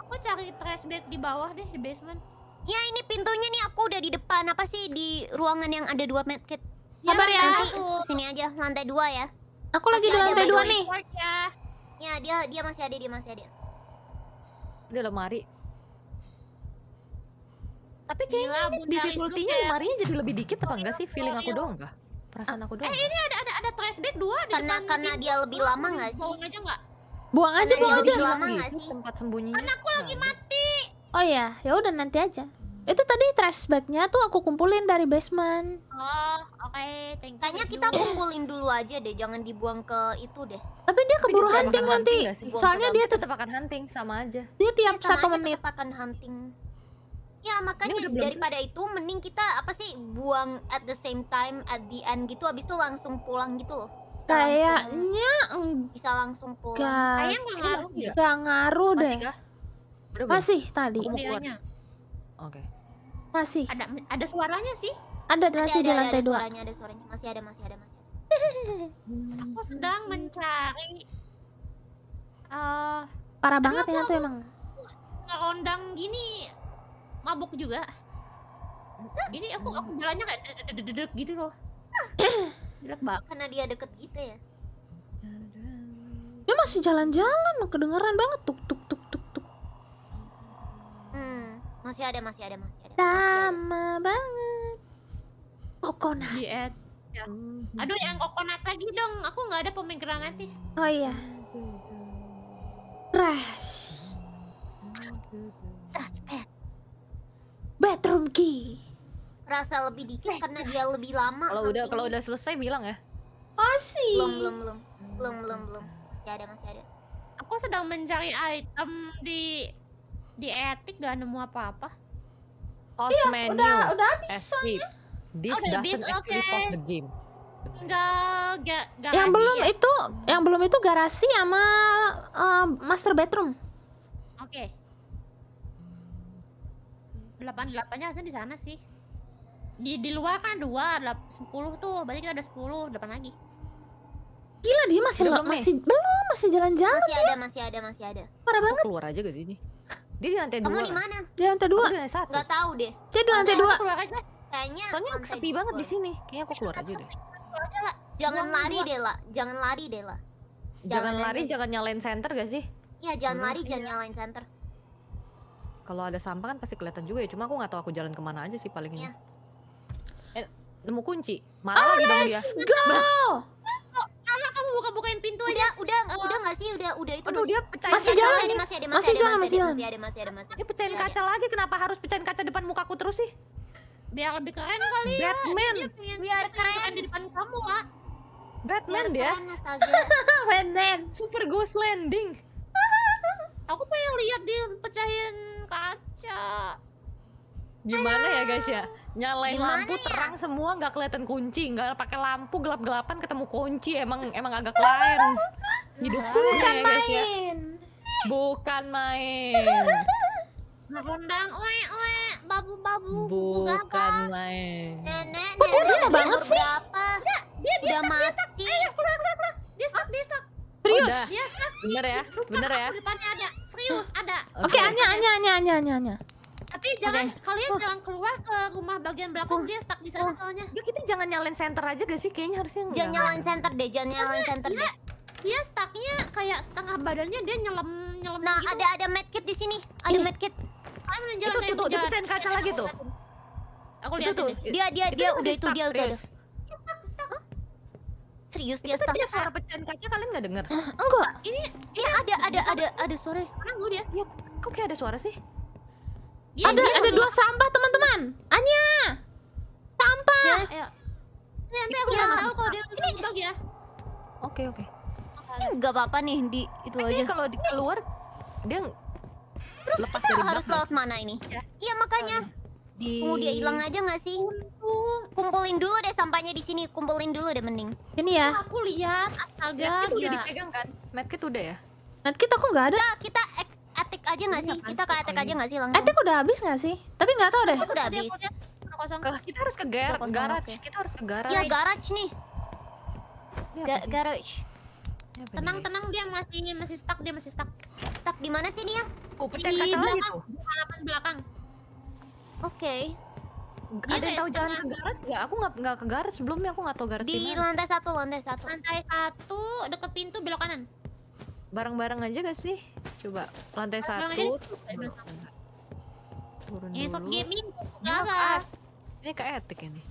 Speaker 1: Aku cari trash bag di bawah deh di basement. Ya ini pintunya nih aku udah di depan. Apa sih di ruangan yang ada dua medkit? Ya, Sabar ya. Nanti sini aja lantai dua ya. Aku lagi di lantai dua nih. Ya. ya dia dia masih ada dia masih ada. Udah lemari. Tapi kayaknya Gila, ini difficulty lemarinya jadi lebih dikit apa enggak sih? Feeling aku doang enggak? perasaan aku eh, doang. Eh ini ada ada ada trash bag dua di karena, depan. Karena dia lebih lama nggak sih? Buang aja nggak? Buang aja, buang aja. Lebih lama nggak sih? Tempat sembunyi. Karena aku lagi mati. Oh ya, ya udah nanti aja. Itu tadi trash bagnya tuh aku kumpulin dari basement. Oh, oke. Okay. Kayaknya kita kumpulin dulu aja deh, jangan dibuang ke itu deh. Tapi dia keburu Tapi dia hunting nanti. Soalnya dia tetap akan hunting sama aja. Dia tiap satu menit akan hunting. Ya makanya daripada itu mending kita apa sih buang at the same time at the end gitu habis itu langsung pulang gitu loh.
Speaker 2: Kayaknya
Speaker 1: bisa langsung pulang. Kayaknya enggak ngaruh ya. Gak ngaruh deh. Masih, gak? Udah Masih tadi. Oke. Okay. Masih. Ada ada suaranya sih. Ada, ada masih ada, di lantai ada, dua. Suaranya, ada suaranya. Masih ada, masih ada, masih. Ada. <laughs> Aku sedang mencari uh, parah banget ya tuh emang. Nggak undang gini mabuk juga ini aku aku jalannya kayak dedek gitu loh jelek banget karena dia deket kita ya dia masih jalan-jalan kedengeran banget tuk tuk tuk tuk tuk hmm masih ada masih ada masih ada lama banget Kokona. diet ya. Mhm. aduh yang kokonat lagi dong aku nggak ada pemikiran nanti oh iya crash crash Bathroom key. Rasa lebih dikit karena dia lebih lama. Kalau udah kalau udah selesai bilang ya. oh, Belum belum belum. Belum belum belum. Ya ada masih ada. Aku sedang mencari item di di etik gak nemu apa-apa. Pause iya, menu. Udah udah habis eh, soalnya. This oh, doesn't this, actually okay. pause the game. Enggak, enggak, Yang belum ya? itu, yang belum itu garasi sama uh, master bedroom. Oke. Okay delapan delapannya harusnya di sana sih. Di di luar kan dua, sepuluh tuh, berarti kita ada sepuluh delapan lagi. Gila dia masih belum, masih nih. Eh. belum masih jalan-jalan masih ada, ya. masih ada, masih ada. Parah banget. Aku keluar aja ke sini Dia di lantai Kamu dua. Kamu di kan? mana? Di lantai dua. Aku di lantai satu. deh. Dia di lantai, lantai dua. Keluar aja. Kayaknya. Soalnya sepi banget keluar. di sini. Kayaknya aku keluar aja deh. Jangan lari deh lah, jangan lari deh lah. Jangan, lari, jangan nyalain center gak sih? Iya, jangan iya. lari, jangan nyalain center. Kalau ada sampah kan pasti kelihatan juga ya. Cuma aku nggak tahu aku jalan kemana aja sih palingnya. Yeah. Eh, nemu kunci. Marah oh, lagi dong dia. Let's go. Anak kamu buka-bukain pintu aja. Udah, udah, udah nggak sih? Udah, udah itu. Aduh, dia pecahin masih kaca jalan. Masih, masih, ada, masih, masih ada, jalan, masih, jalan. masih ada, masih ada, masih ada. Dia pecahin ya, kaca ya. lagi. Kenapa harus pecahin kaca depan mukaku terus sih? Biar lebih keren kali ya. Batman. Biar keren di depan kamu lah. Batman dia. <laughs> Batman. Super Ghost Landing. Aku pengen lihat dia pecahin kaca. Gimana Ayah. ya guys ya? Nyalain Gimana lampu ya? terang semua nggak kelihatan kunci, nggak pakai lampu gelap-gelapan ketemu kunci emang emang agak lain. <laughs> Hidupku bukan ya, guys, ya. main. Ya. Bukan main. Undang <laughs> oe oe babu-babu Bukan main. Nenek. Kok dia bisa banget sih? berapa? Enggak, dia dia Udah stuck, dia stuck. Ayo keluar keluar keluar. Dia stuck, dia stuck. Serius? Oh, Dia stuck. Bener ya? Bener ya? Depannya ada serius
Speaker 2: ada. Oke, okay, okay. Anya, Anya,
Speaker 1: Anya, Anya, Anya. Tapi jangan okay. kalian oh. jangan keluar ke rumah bagian belakang oh. dia stuck di sana oh. yuk kita jangan nyalain center aja gak sih? Kayaknya harusnya enggak. Jangan nyalain center deh, jangan iya, nyalain center dia, deh. Dia stucknya kayak setengah badannya dia nyelam nyelam nah, gitu. Nah, ada ada medkit di sini. Ada medkit. Kalian jalan itu, tuh, itu itu kaca lagi tuh. Aku lihat tuh. Dia dia dia udah itu dia udah serius dia tadi setengah suara pecahan kaca kalian nggak denger eh, enggak ini ini ya, ada ada ada ada suara mana gue dia ya, kok kayak ada suara sih ya, ada ada dua sampah teman-teman Anya sampah yes. ya, ya. nanti aku nggak tahu kalau dia ini dog ya oke oke nggak apa-apa nih di itu aja. aja kalau di keluar dia Terus lepas kita harus lewat mana ini? Ya. Iya makanya. Oh, di mau dia hilang aja nggak sih? Kumpulin dulu deh sampahnya di sini, kumpulin dulu deh mending. Ini ya. Oh, aku lihat, astaga. Medkit udah dipegang kan? Medkit udah ya? Medkit aku nggak ada. Nah, kita etik aja nggak sih? Kita ke etik aja nggak sih langsung? etik udah habis nggak sih? Tapi nggak tahu deh. Udah habis. Kita harus ke gar garage. Kita harus ke garage. Iya garage nih. Iya, Ga garage. Iya, tenang tenang dia masih masih stuck dia masih stuck. Stuck di mana sih dia? Oh, pecah kaca lagi tuh. belakang. Oke. Okay. Dia ada yang tahu jalan ke garage nggak? Aku nggak nggak ke garage sebelumnya aku nggak tahu garage di dimana. lantai satu lantai satu lantai satu deket pintu belok kanan bareng-bareng aja gak sih coba lantai bareng satu turun, turun ini sok gaming ada ini kayak etik ini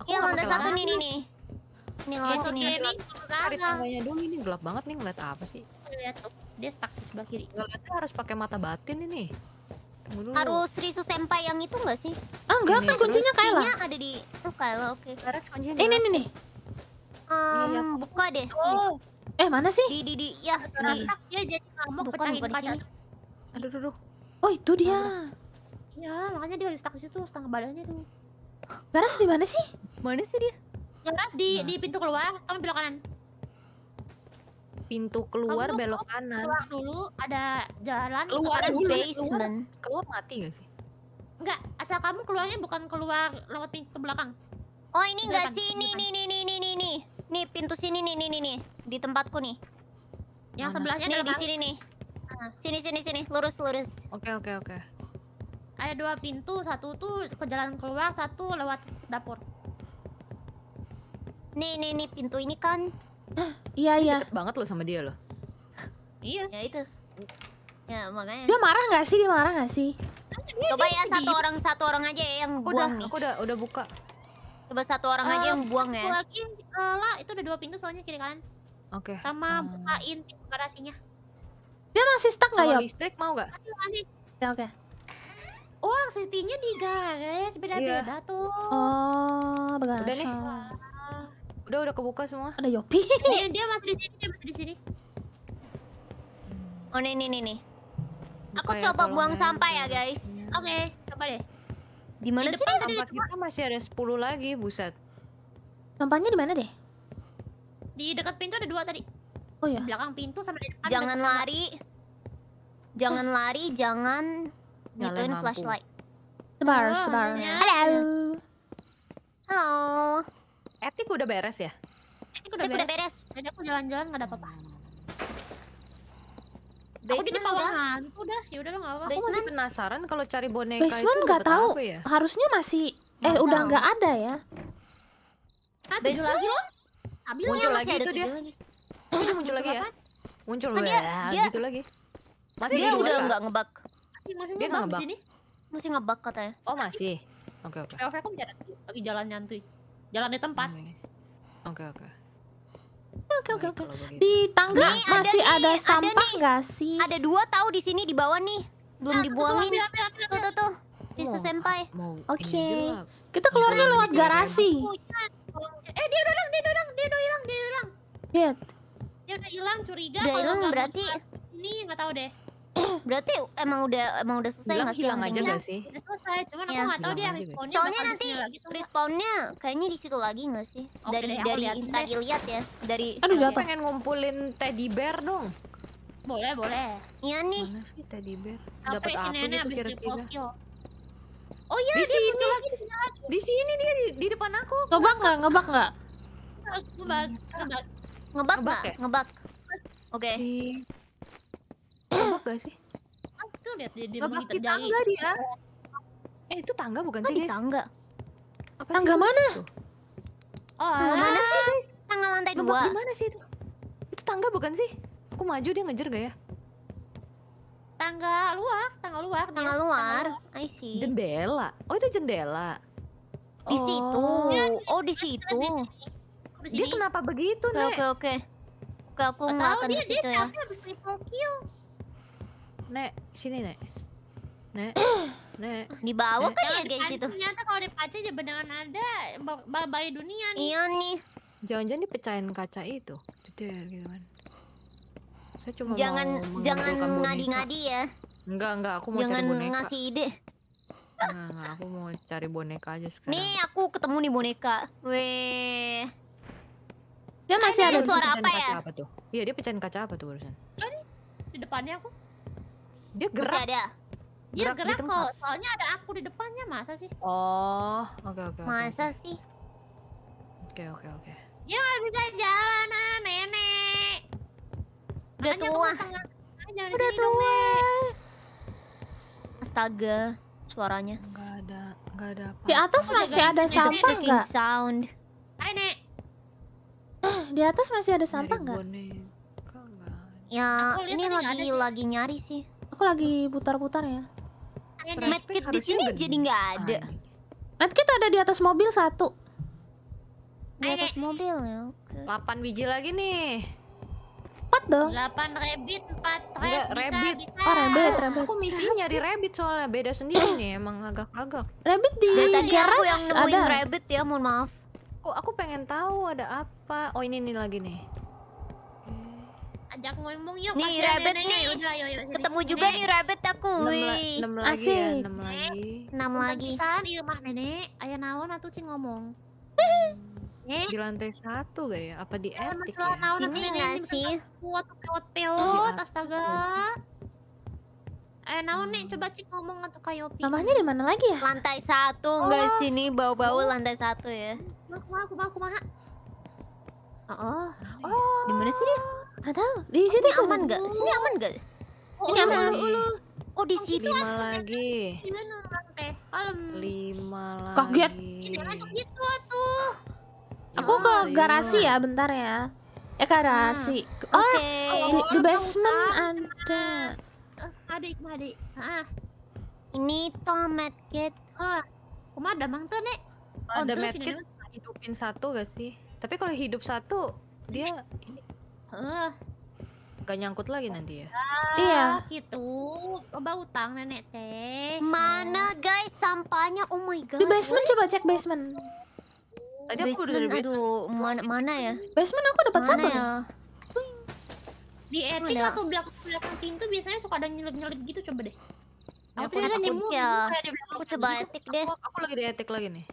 Speaker 1: aku iya lantai satu nih nih nih ini lawan sini gaming cari tangganya dulu ini gelap banget nih ngeliat apa sih lihat tuh dia stuck di sebelah kiri ngeliatnya harus pakai mata batin ini Aduh. Harus Risu Senpai yang itu nggak sih? Ah, enggak, kan ini. kan kuncinya Kayla. Kuncinya ada di... Oh, Kayla. oke. Okay. Karena kuncinya eh, Ini, ini, nih. Um, iya, iya, buka deh. Oh. Eh, mana sih? Di, di, di. Ya, di. Ya, jadi ngamuk pecahin kaca. Aduh, aduh, aduh. Oh, itu dia. Iya, makanya dia udah stuck di situ, setengah badannya tuh. Garas di mana sih? Mana sih dia? Garas di nah. di pintu keluar, kamu belok kanan pintu keluar kamu belok kanan. Keluar dulu ada jalan keluar dulu, basement. Keluar, keluar mati gak sih? Enggak, asal kamu keluarnya bukan keluar lewat pintu belakang. Oh, ini enggak sih? Ini ini ini ini ini nih nih. Nih pintu sini nih nih nih nih di tempatku nih. Yang Mana? sebelahnya nih di sini nih. Sini sini sini, lurus lurus. Oke okay, oke okay, oke. Okay. Ada dua pintu, satu tuh ke jalan keluar, satu lewat dapur. Nih nih nih pintu ini kan iya iya. Deket banget lo sama dia lo. iya. Ya itu. Ya makanya. Dia marah nggak sih? Dia marah nggak sih? Coba ya satu orang satu orang aja ya yang buang udah, nih. Aku udah udah buka. Coba satu orang uh, aja yang eh, buang ya. lagi uh, lah itu udah dua pintu soalnya kiri kanan. Oke. Okay. Sama um. bukain garasinya. Dia masih stuck nggak ya? Listrik mau nggak? Masih Ya, Oke. Okay. Oh, orang setinya city-nya digaris beda-beda yeah. tuh. Oh, bagaimana? Udah nih. Udah udah kebuka semua. Ada Yopi. dia, dia masih di sini, dia masih di sini. Oh nih nih nih nih. Aku Buka ya, coba buang sampah ya guys. Oke, okay, coba deh.
Speaker 2: Di mana sih? Sampah kita
Speaker 1: masih ada 10 lagi, buset. Sampahnya di mana deh? Di dekat pintu ada dua tadi. Oh ya. Belakang pintu sama di depan. Jangan depan lari. Depan. Jangan oh. lari, jangan nyalain flashlight. Sebar, sebar. Halo. Halo. Etik udah beres ya? Etik udah, udah beres. Jadi aku jalan-jalan nggak ada apa-apa. aku di pawangan. udah, ya udah nggak apa-apa. Aku masih penasaran kalau cari boneka basement itu nggak tahu. Ya? Harusnya masih eh gak udah nggak ada ya. Ada lagi loh. Abil muncul ya, lagi itu dia. Ini <clears throat> muncul lagi ya? Muncul lagi. dia, ya, dia, gitu lagi. Masih dia udah nggak ngebak. Masih masih dia ngebak di sini. Masih ngebak katanya. Oh, masih. Oke, oke. Okay, okay. aku lagi jalan nyantui. Jalan di tempat. Oke, oke. Oke, oke, oke. Di tangga nih, masih ada, nih, ada sampah nggak sih? Ada dua tahu di sini di bawah nih. Belum nah, dibuangin. Tuh, tuh, tuh, tuh. tuh, tuh. Senpai. Oke. Okay. Kita keluarnya lewat garasi. Oh, iya. Eh dia udah hilang, dia udah hilang, dia udah hilang, dia udah hilang. Lihat. Dia udah hilang curiga. Udah hilang berarti. Ini nggak tahu deh berarti emang udah emang udah selesai nggak sih? Hilang aja nggak sih? Udah selesai, cuman aku iya. nggak tahu dia responnya. Soalnya nanti gitu responnya kayaknya di situ lagi nggak sih? dari dari tadi lihat ya dari. Aduh jatuh. Pengen ngumpulin teddy bear dong. Boleh boleh. Iya nih. teddy bear? Dapat apa gitu kira-kira? Oh iya, di sini. lagi di sini lagi. Di sini dia di, depan aku. Ngebak nggak? Ngebak nggak? Ngebak, ngebak. Ngebak nggak? Ya? Ngebak. Oke. Okay. Di... <clears throat> Ngebak gak sih? tuh lihat dia Tangga dia. Eh itu tangga bukan sih guys? Tangga. Apa tangga mana? Oh, tangga mana ah. sih guys? Tangga lantai dua. Di mana sih itu? Itu tangga bukan sih? Aku maju dia ngejar gak ya? Tangga luar, tangga luar. Tangga luar. I see. Jendela. Oh itu jendela. Di situ. Oh, oh di situ. Dia kenapa begitu, Nek? Oke, oke. Oke, aku nggak akan di situ ya. Dia habis nipu kill. Nek, sini Nek. Nek. <coughs> Nek. Dibawa ya, Nek. kan ya guys itu. Ternyata kalau dipancing aja beneran ada babai dunia nih. Iya nih. Jangan-jangan dipecahin kaca itu. Jeder gitu kan. Saya cuma jangan mau jangan ngadi-ngadi ya. Enggak, enggak, aku mau jangan cari boneka. Jangan ngasih ide. Enggak, enggak, aku mau cari boneka aja sekarang. Nih, aku ketemu nih boneka. Weh. Dia masih ada suara apa ya? Apa tuh? Iya, dia pecahin kaca apa tuh barusan? Di depannya aku. Dia gerak. Masih ada. Dia gerak, gerak kok. Soalnya ada aku di depannya, masa sih? Oh, oke okay, oke. Okay, masa okay. sih? Oke okay, oke okay, oke. Okay. Dia nggak bisa jalan, ah, nenek. Udah Makanya tua. jangan Udah tua. Dong, nek. Astaga, suaranya. Nggak ada, nggak ada apa. Di atas oh, masih ada sampah nggak? Sound. Hai, Nek. Di atas masih ada sampah nggak? Ya, ini lagi lagi nyari sih aku lagi putar-putar ya. Medkit di sini jadi nggak ada. Ah, iya. Medkit ada di atas mobil satu. Di atas mobil ya. Delapan biji lagi nih. Empat dong. Delapan rabbit, empat rabbit. bisa, rabbit. bisa. Oh rabbit, rabbit. Aku misi nyari rabbit soalnya beda sendiri nih emang agak-agak. Rabbit di tadi aku yang nemuin ada. rabbit ya, mohon maaf. Oh, aku pengen tahu ada apa. Oh ini nih lagi nih ajak ngomong yuk nih rabbit nih yuk, yuk, yuk, ketemu nenek. juga nih rabbit aku enam 6 lagi ya lagi enam lagi mah nenek ayah naon atau cing ngomong <laughs> Di lantai satu gak ya? Apa di etik iya, ya? Naon Sini nggak sih? Kuat kuat peot astaga. Eh naon nih coba cik ngomong atau kayopi. Namanya di mana lagi ya? Lantai satu enggak oh. sini bau-bau oh. lantai satu ya. aku aku Kumaha aku oh, kumaha. Oh. Oh. Di mana sih dia? Gak Di sini oh, aman nggak? Sini aman nggak? Oh, sini aman ulu. ulu. Oh di situ lima lagi. Lima lagi. Kaget. Itu tuh. Gitu ya, Aku ke garasi ya bentar ya. Eh garasi. Hmm. Oh, okay. di, di basement ada. Eh, adik, adik. Ah. Ini tomat kit. Oh, kok ada mang tuh, Nek. Oh, ada medkit hidupin satu gak sih? Tapi kalau hidup satu dia ini Uh. Gak nyangkut lagi nanti ya? Ah, iya. Gitu. Coba oh, utang nenek teh. Mana guys sampahnya? Oh my god. Di basement coba cek basement. Tadi aku udah Aduh, mana, mana ya? Basement aku dapat satu. Ya? Di etik oh, atau belakang-belakang pintu biasanya suka ada nyelip-nyelip gitu coba deh.
Speaker 2: Aku udah di ya.
Speaker 1: Aku coba etik deh. Aku, aku lagi di etik lagi nih.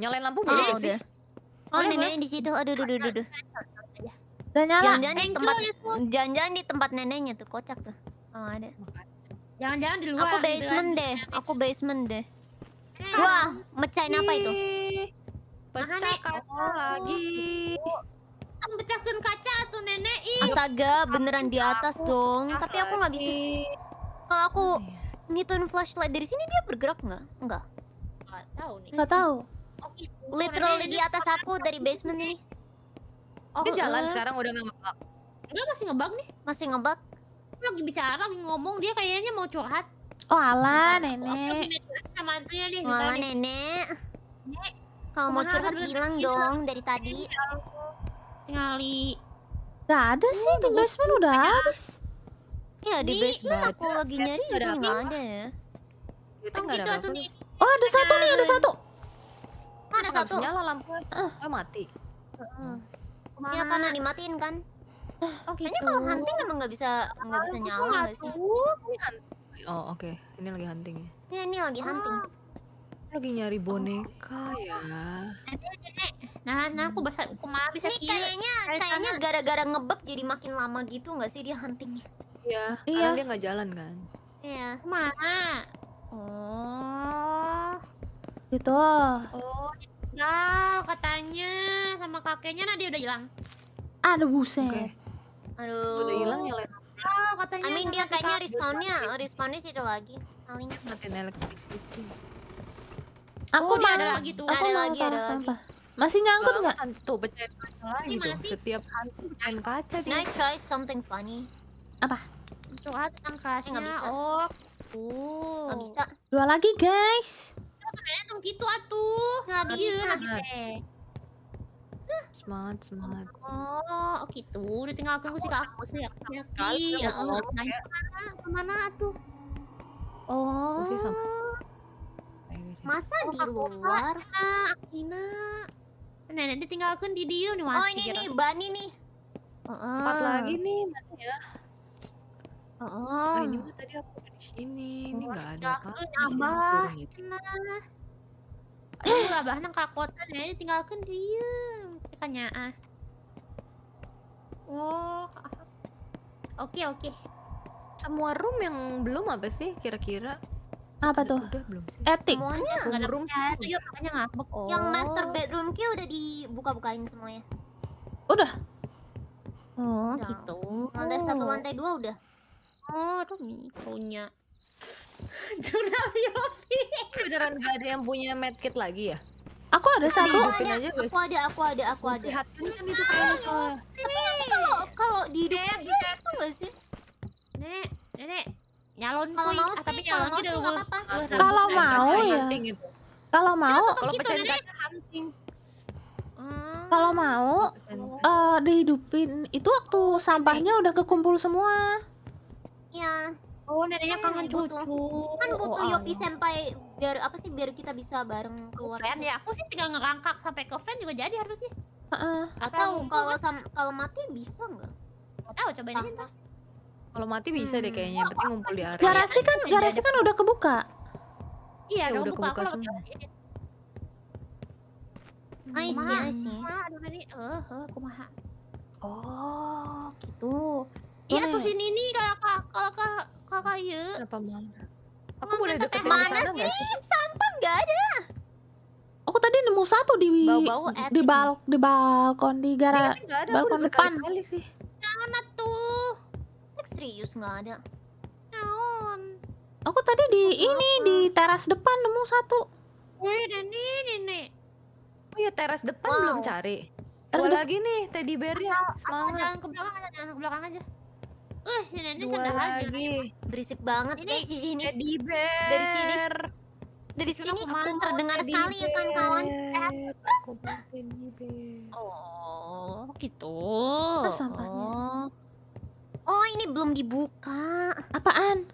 Speaker 1: Nyalain lampu boleh oh, sih? Oh, neneknya di situ. Aduh, aduh, aduh, aduh. Udah nyala. Jangan-jangan di tempat jangan-jangan di tempat neneknya tuh kocak tuh. Oh, ada. Jangan-jangan di luar. Aku basement deh. Aku basement deh. Hmm. Wah, mecahin apa itu? Pecah kaca oh. lagi. Pecahkan pecahin kaca tuh nenek. Astaga, beneran di atas dong. Tapi aku nggak bisa. Kalau aku oh, iya. ngitungin flashlight dari sini dia bergerak nggak? Nggak. Nggak tahu nih. Nggak tahu. Literally di atas aku dari basement ini. Oh, dia jalan uh. sekarang udah nggak ngebug. Enggak masih ngebug nih. Masih ngebug. Lagi bicara, lagi ngomong dia kayaknya mau curhat. Oh ala nenek. Sama antunya deh. Wah nenek. Nek. Kalau mau curhat bilang dong gitu. dari tadi. Tinggali. Gak ada sih di basement udah habis. Iya di basement aku lagi nyari udah nggak gitu ada ya. Kita nggak ada Oh ada satu nih ada satu. Ada satu. Nyala lampu. Eh mati. Kemana? Iya karena dimatiin kan. Oh gitu. Kayaknya kalau hunting emang nggak bisa nggak bisa nyala nggak sih? Oh oke, okay. ini lagi hunting ya? Iya ini lagi oh. hunting. Lagi nyari boneka oh. ya. Nah, nah aku bahasa aku mah bisa Ini kayaknya kayaknya gara-gara ngebek jadi makin lama gitu nggak sih dia huntingnya? Iya. iya. karena Iya. dia nggak jalan kan? Iya. Mana? Oh. itu. Oh, Tinggal katanya sama kakeknya Nadia udah hilang. Aduh buset. Okay. Aduh. Udah hilang ya Lena. Oh, katanya Amin dia kayaknya respawnnya, respawnnya situ lagi. Paling matiin electricity.
Speaker 2: Aku oh, mau ada lagi tuh. Aku ada mau lagi, ada sampah.
Speaker 1: Lagi. Masih nyangkut nggak? Tuh pecahin kaca lagi masih, Masih. Setiap hantu pecahin kaca dia. nice try something funny. Apa? Curhat tentang kelasnya. oh. Oh. Gak bisa. Dua lagi guys. Kayaknya gitu atuh. Ngabieu abi teh. Semangat, semangat. Oh, oh gitu. Udah tinggal ya aku sih oh. oh, kak aku sih. Hati-hati. Ya Allah, nah, kemana? Kemana tuh? Oh. Masa di luar? Akina. Nenek ditinggalkan di dia nih. Oh, ini nih, Bani nih. Heeh. Empat lagi nih, mana ya?
Speaker 2: Heeh. Ah, ini
Speaker 1: tadi aku ini ini nggak ada kak abah nah abah nang kakotan ya tinggalkan dia katanya ah oh oke okay, oke okay. semua room yang belum apa sih kira-kira apa udah, tuh? Udah, belum sih. Etik. Semuanya nggak ada room. Ya, makanya ngambek. Oh. Yang master oh. bedroom kia udah dibuka-bukain semuanya. Udah. Oh, udah. gitu. Lantai satu, lantai dua udah. Oh, aduh punya <laughs> Jurnal Yofi. Beneran gak ada yang punya medkit lagi ya? Aku ada nah, satu. Aku ada, aja, guys. aku ada, aku ada, aku ada. Lihat kan, kan itu kalau ah, Tapi kalau kalau dihidupin di itu nggak sih? Nenek, nenek nyalon kalau mau sih, tapi nyalon udah nggak apa-apa. Kalau mau ya. Hmm. Kalau mau, kalau pecahin kaca hunting. Kalau mau, uh, dihidupin itu waktu sampahnya udah kekumpul semua. Iya. Oh, neneknya kangen cucu. Kan oh, butuh oh, Yopi senpai biar apa sih biar kita bisa bareng keluar. Fan ya, aku sih tinggal ngerangkak sampai ke fan juga jadi harusnya. Heeh. Uh, Atau kalau kalau mati bisa enggak? Tahu coba aja Kalau mati bisa hmm. deh kayaknya, yang penting ngumpul di area. Garasi kan iya, garasi kan udah kebuka. Iya, ya, udah buka, kebuka aku semua. Aisyah, Aisyah. Aduh, ini eh, eh, kumaha. Oh, gitu. Iya hmm. tuh sini nih kakak kakak kakak ya. Kenapa malu? Aku boleh deketin mana sana sih? Sampah nggak ada. Aku tadi nemu satu di Bau -bau di balk di balkon di gara kan ada, balkon depan. Kali sih. Mana tuh? Serius nggak ada. Naon. Aku tadi di Apa? ini di teras depan nemu satu. Wih, dan ini nih. Oh ya teras depan wow. belum cari. Terus lagi nih teddy bear ya, semangat. Jalan ke belakang aja, jalan ke belakang aja. Uh, si Nenek lagi. Berisik banget ini di sini. di Dari sini. Dari sini aku terdengar sekali ya kan kawan. Aku Oh, gitu. Apa sampahnya? Oh. oh, ini belum dibuka. Apaan?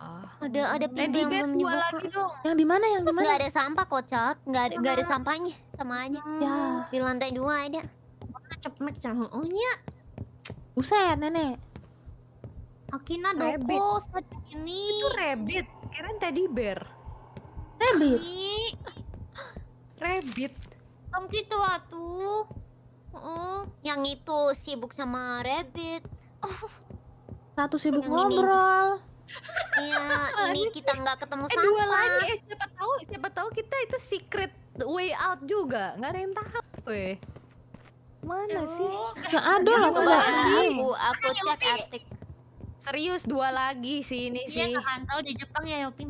Speaker 1: Oh. Ada ada pintu yang belum dibuka. Yang di mana? Yang di mana? nggak ada sampah kocak, nggak ada nggak ada sampahnya, sama aja. Ya. Di lantai dua ada. cepet cepet ohnya usah ya nenek. Akina doko saat ini. Itu rabbit. Keren teddy bear. Rabbit. rabbit. Om gitu atuh. Uh, yang itu sibuk sama rabbit. Satu sibuk yang ngobrol. Iya, <laughs> ini, ini kita nggak ketemu eh, sama. Dua lagi, eh siapa tahu, siapa tahu kita itu secret way out juga, nggak ada yang tahu, weh mana sih? Kan nggak ada loh aku Aku, aku cek atik. Serius dua lagi sih ini sih. Iya kehantau di Jepang ya Yopi.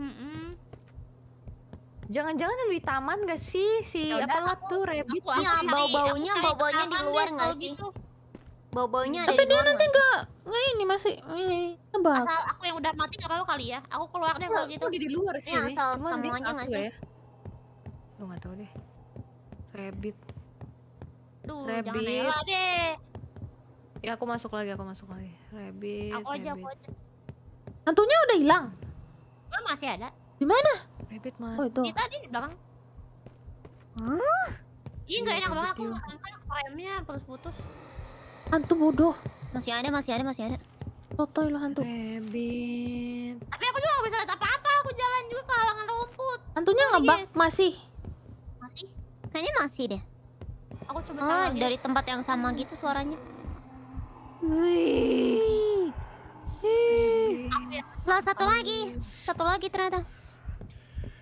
Speaker 1: Jangan-jangan ada di taman gak sih si Yaudah, apa lah tuh rabbit? Aku, aku, bau-baunya bau-baunya di luar gak sih? Gitu. Bau-baunya ada Tapi dia nanti gak nggak ini masih tebak. Asal aku yang udah mati gak apa-apa kali ya. Aku keluar deh kalau gitu. Aku di luar sih. Ini asal kamu aja gak sih? Ya. Gue gak tau deh. Rabbit. Duh, rabbit. jangan Ya aku masuk lagi, aku masuk lagi. Rabbit. Aku rabbit. aku aja. Hantunya udah hilang. Oh, masih ada. Di mana? Rabbit mana? Oh, itu. Kita di belakang. Hah?
Speaker 2: Ih, gak enak banget aku angkat
Speaker 1: frame-nya putus-putus. Hantu bodoh. Masih ada, masih ada, masih ada. Totoy lo hantu. Rabbit. Tapi aku juga gak bisa lihat apa-apa. Aku jalan juga ke halangan rumput. Hantunya ngebak masih. Masih? Kayaknya masih deh aku coba oh, dari tempat yang sama gitu suaranya Wih. Ya? Lah satu lagi, satu lagi ternyata.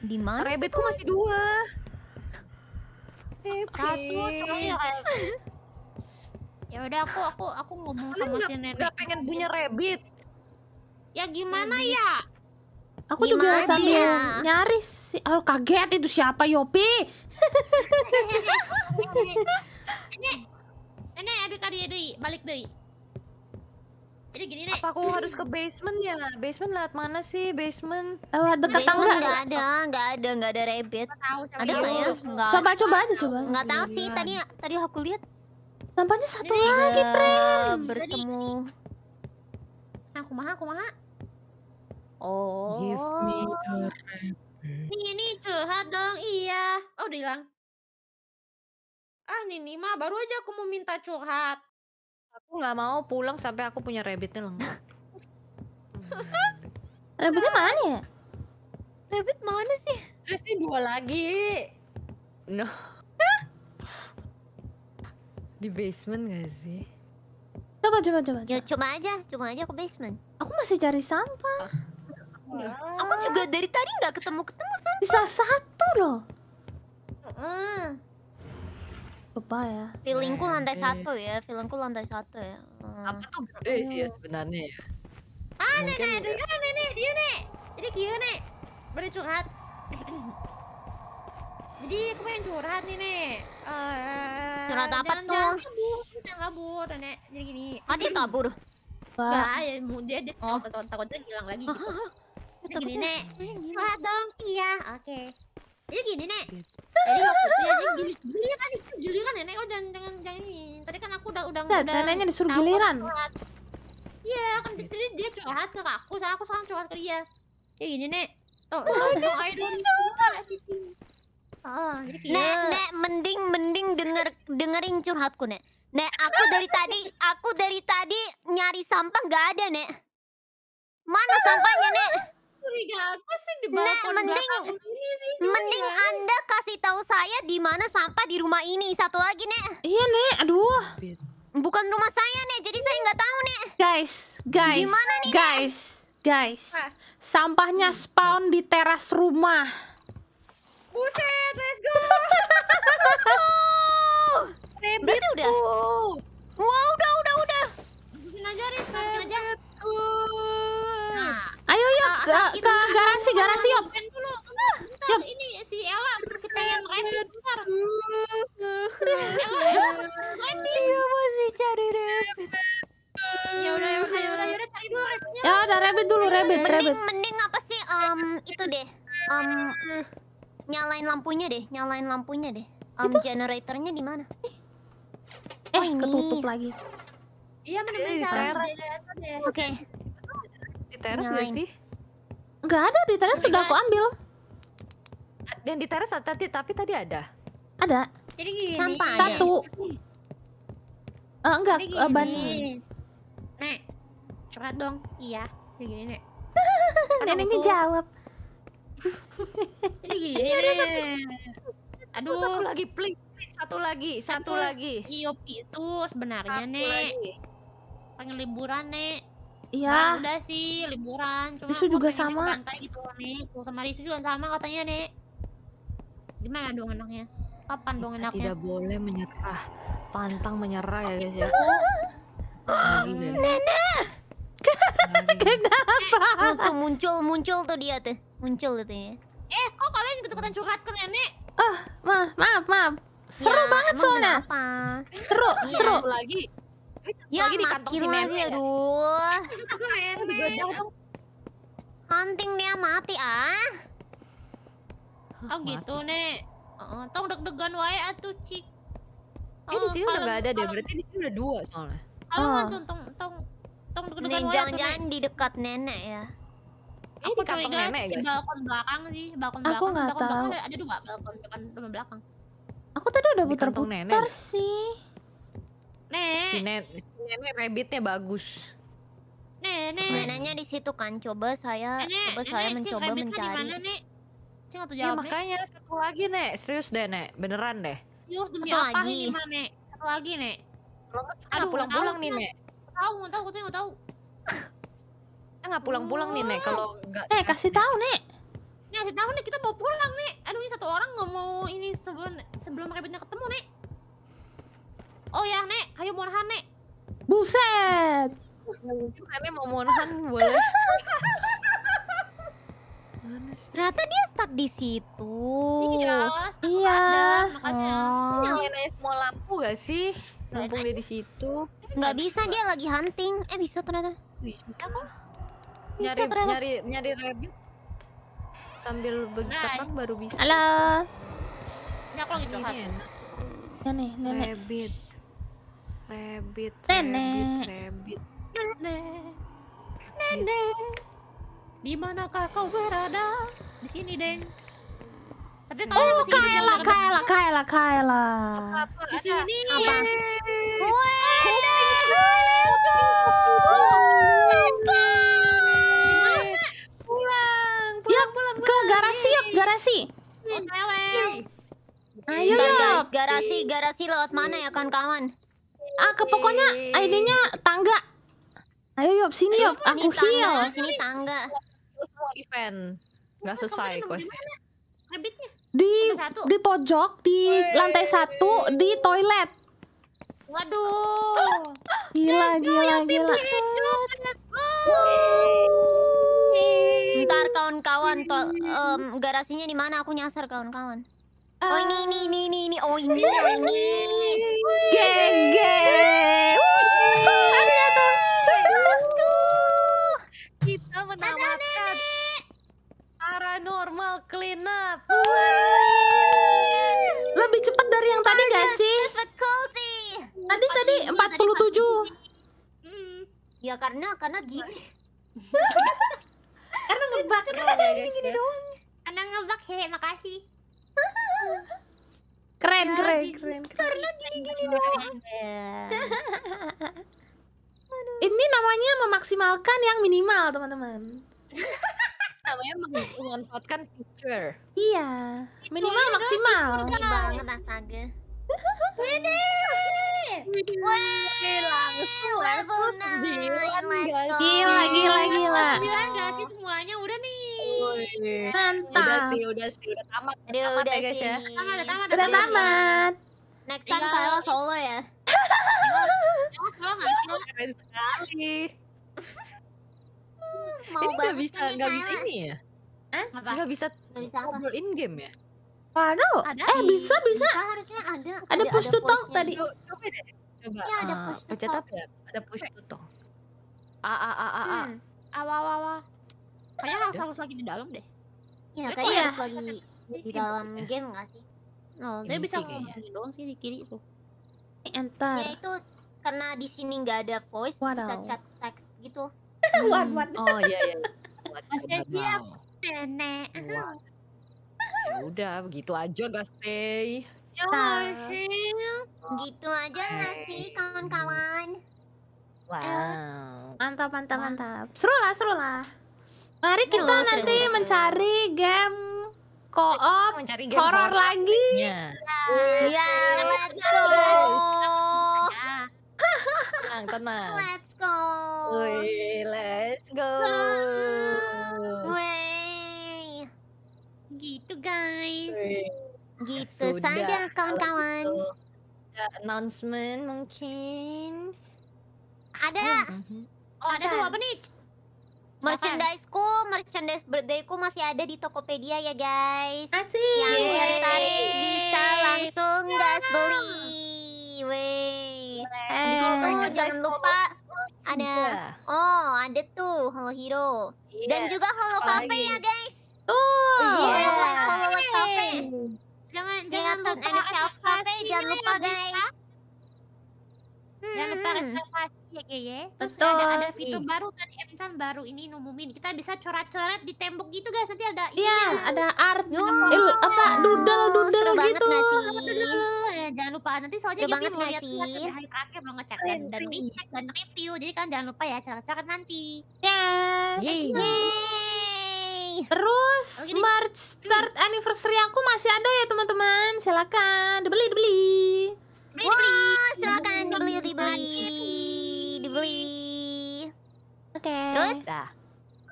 Speaker 1: Di mana? Rabbit kok masih dua. Satu coy. Ya, <laughs> ya udah aku aku aku ngomong sama si nenek. Gak pengen punya rabbit. Ya gimana ya? Aku Gimana juga sambil ya? nyari si Oh, kaget itu siapa Yopi? Ini, nenek aduh tadi deui, balik deui. Jadi gini deh. Apa aku harus ke basement ya? Basement lewat mana sih? Basement. Lewat dekat tangga. Enggak ada, enggak ada, enggak ada rabbit. Ada enggak ya? Enggak. Coba coba aja coba. Enggak tahu sih iya. tadi tadi aku lihat. Tampaknya satu nenek. lagi, Pren. Iya, bertemu. Nah, aku maha, aku maha. Oh. Give me the Nih, ini curhat dong, iya. Oh, udah hilang. Ah, Nini mah baru aja aku mau minta curhat. Aku nggak mau pulang sampai aku punya rabbitnya lengkap. <laughs> rabbitnya mana ya? Rabbit mana sih? Terus dua lagi. No. Di basement gak sih? Coba, coba, coba. Ya, coba. aja, coba aja ke basement. Aku masih cari sampah.
Speaker 2: Wow. Iya. Aku juga
Speaker 1: dari tadi nggak ketemu-ketemu sama. Bisa satu loh. Mm. Apa ya? Feelingku iya, lantai eh, satu ya, feelingku lantai satu ya. Hmm. Apa tuh gede sih ya sebenarnya ya? Ah, nenek, nenek, dia nenek, dia nenek. Jadi kia nek, Beri curhat. Jadi aku pengen curhat nih nek. Uh, curhat apa tuh? Jangan kabur, jangan kabur nenek. Jadi gini. Mati ah, dia kabur. Enggak, ya, ya dia, dia oh. takut, takutnya hilang lagi ah, gitu. Ah, Kan gini, Nek. Wah, dong. Iya, oke. Okay. Jadi gini, Nek. Iya. <laughs> Jadi iya, giliran tadi ya, giliran Nek. Oh, jangan jangan jangan ini. Tadi kan aku udah udah udah. Neneknya disuruh giliran. Iya, kan tadi dia curhat ke aku, saya aku sekarang curhat ke dia. Ya gini, Nek. Oh, oh, oh, oh, don't know. Oh, jadi Nek, Nek, mending mending denger dengerin curhatku, Nek. Nek, aku dari tadi, aku dari tadi nyari sampah nggak ada, Nek.
Speaker 2: Mana sampahnya, Nek? curiga aku sih di nah, balkon nah, mending, ini sih. Mending ya. Anda
Speaker 1: kasih tahu saya di mana sampah di rumah ini. Satu lagi, Nek. Iya, Nek. Aduh. Bukan rumah saya, Nek. Jadi saya nggak tahu, Nek. Guys, guys. Gimana nih, Guys, Nek? guys. Sampahnya spawn di teras rumah. Buset, let's go. <laughs> Rebit udah. wow, udah, udah, udah. Bikin ngajarin. Riz. Ayo yuk ah, ke, ke garasi, garasi yuk. Yuk. Ini si Ella si pengen Randy, bentar. Ella, Ella, Randy. masih cari Rabbit. Ya, ya udah, ya udah, ya udah, cari dulu rabbitnya. Ya ada rabbit dulu, rabbit, mending, rabbit. Mending apa sih, um, itu deh, um, nyalain lampunya deh, nyalain lampunya deh. Um, generatornya di mana? Eh, oh, ketutup lagi. Iya, mending eh, cari deh. Oke di teras nggak sih? Nggak ada di teras sudah aku ambil. Dan di teras tadi tapi tadi ada. Ada. Jadi gini. Sampah satu. Uh, enggak, gini. Uh, eh, ban. Nek, curhat dong. Iya, gini, Nek. ini <laughs> jawab. Jadi gini. Ada satu.
Speaker 2: Aduh. Satu lagi,
Speaker 1: please. Satu lagi, satu, satu lagi. IOP itu sebenarnya, satu Nek. Lagi. Pengen liburan, Nek. Iya. Nah, udah sih liburan. Cuma Risu juga sama. Pantai gitu nih. Aku sama Risu juga sama katanya nih. Gimana dong enaknya? Kapan dong enaknya? Tidak boleh menyerah. Pantang menyerah ya guys ya. Nenek. Kenapa? Eh, muncul muncul tuh dia tuh. Muncul tuh ya. Eh, kok kalian ikut-ikutan curhat ke nenek? Ah, oh, maaf, maaf, maaf. Seru ya, banget soalnya.
Speaker 2: Seru, iya. seru.
Speaker 1: Lagi Ya lagi di kantong si lagi aduh. Hunting dia mati ah. Oh mati. gitu, Nek. Heeh, uh, tong deg-degan wae atuh, ah, Cik. Oh, eh, di sini udah gak ada deh, berarti di sini udah dua soalnya. Kalau oh. tong tong tong tong deg-degan wae. Jangan-jangan di dekat nenek ya. Ini di kantong nenek guys. Di balkon belakang sih, balkon belakang. Aku nggak tahu. ada, dua balkon depan rumah belakang. Aku tadi udah putar-putar sih. Nek. Si, nek, si nenek rabbitnya bagus. Nenek. Neneknya di situ kan. Coba saya nenek, coba nenek, saya mencoba mencari. Dimana, nek? Cing atau jawab, ya, makanya nek. satu lagi, Nek. Serius deh, Nek. Beneran deh. Serius demi apa lagi. ini, mah, Nek? Satu lagi, Nek. Aduh, pulang-pulang nih, Nek. Tahu, nggak tahu, nggak tahu. Kita nggak pulang-pulang nih, Nek. Kalau nggak. Eh, kasih tahu, Nek. Nek, kasih tahu, Nek. Kita mau pulang, Nek. Aduh, ini satu orang nggak mau ini sebelum sebelum rabbitnya ketemu, Nek. Oh ya, Nek. Ayo monhan, Nek. Buset. Mungkin nek mau monhan boleh. Ternyata dia stuck di situ. Iya, iya. Ada, makanya. Oh. Nyalain nanya semua lampu gak sih? Lampu dia di situ. Nggak bisa, dia lagi hunting. Eh, bisa ternyata. Bisa kok. Nyari, ternyata. nyari, nyari rabbit. Sambil begitu baru bisa. Halo. Ini aku lagi curhat. nih, nenek. Rabbit. Rabbit, rabbit, rabbit. Nenek. Nenek. Di manakah kau berada? Di sini, Deng. Tapi kalau oh, masih Kayla, Kayla, Kayla. Kaela, Kaela. di sini. Apa? ke garasi yuk, garasi. Ayo, guys, Garasi, garasi lewat mana ya, kawan-kawan? ah ke pokoknya id tangga ayo yuk sini yuk aku heal sini tangga semua event nggak selesai kok di di pojok di lantai satu di toilet waduh gila gila gila ntar kawan-kawan garasinya di mana aku nyasar kawan-kawan Oh ini ini ah. ini ini ini oh ini oh ini. <laughs> Geng geng.
Speaker 2: Ada datang. Kita menamatkan
Speaker 1: paranormal cleanup. Lebih cepat dari yang tadi nggak sih? Tadi tadi 47. Hmm. Ya karena karena gini. <laughs> karena ngebak. Karena ya, gini ya. doang. Karena ngebak, he, makasih keren iya, keren keren karena gini gini iya. doang <laughs> ini namanya memaksimalkan yang minimal teman-teman <laughs> namanya memanfaatkan feature iya minimal maksimal banget astaga <laughs> Wede! Wede! Langsung level 9 Gila, gila, gila 9 gak sih semuanya? Udah nih Mantap. Udah sih, udah sih, udah tamat. Aduh, tamat ya, udah ya, guys sih. ya. Tamat, udah tamat. Udah tamat. Next time solo ya. Keren sekali. Mau ini nggak kan ya, ya? bisa, nggak bisa ini ya? Eh? Nggak bisa, nggak bisa Ngobrol in game ya? Waduh, ada eh bisa, bisa bisa. harusnya ada. Ada, push to talk tadi. Coba deh. Coba. Ya, ada push to talk. Iya, ah, pencet apa ya? Ada push to talk. A ah, a ah, a a a. Hmm. Awa awa awa. Kayaknya harus, iya. harus lagi di dalam deh. Iya, kayaknya harus lagi di dalam gitu ya? game nggak sih? Oh, dia bisa ngomongin doang sih di kiri itu. Eh, entar. Ya itu karena di sini nggak ada voice, Wadaw. bisa chat text gitu. <laughs> Hmm. Wan wan. Oh iya iya. Masih siap. Nenek. Ya udah begitu aja gak sih? Ya Gitu aja gak sih kawan-kawan? Wow. Mantap mantap wow. mantap. Seru lah seru lah. Mari oh, kita oh, nanti seru. mencari game koop mencari game horror, horror lagi. Iya, yeah. let's go. tenang, tenang. Let's go. Wih, let's go. Wih. Gitu guys. Gitu Sudah. saja kawan-kawan. Announcement mungkin. Ada. Mm -hmm. Mhm. Oh, ada tuh apa nih? Merchandiseku, merchandise birthdayku masih ada di Tokopedia ya guys. Asik. Yang tertarik bisa langsung yeah. gas beli. Wey. Habis itu eh. iya. oh, iya. ya, iya. jangan lupa ada oh hmm. ada tuh Hello Hero yeah. dan juga Hello Cafe ya guys. Tuh. Oh, yeah. Holo Cafe. Jangan jangan lupa Cafe, jangan lupa guys. Hmm. Jangan lupa reservasi Iya iya iya. Terus Betul. ada ada fitur baru kan Emchan baru ini numumin kita bisa coret-coret di tembok gitu guys nanti ada Iya, ada art oh, eh, apa doodle doodle gitu. Eh, jangan lupa nanti soalnya Yopi banget mau lihat lihat hari terakhir mau ngecek dan, dan iya. recheck dan review. Jadi kan jangan lupa ya cara-cara nanti. Yes. Ya. Yeay. Terus oh, gini. March third anniversary aku masih ada ya teman-teman. Silakan dibeli dibeli. Beli, Wah, wow, silakan dibeli iya. dibeli dibeli. Oke. Okay. Terus? Dah.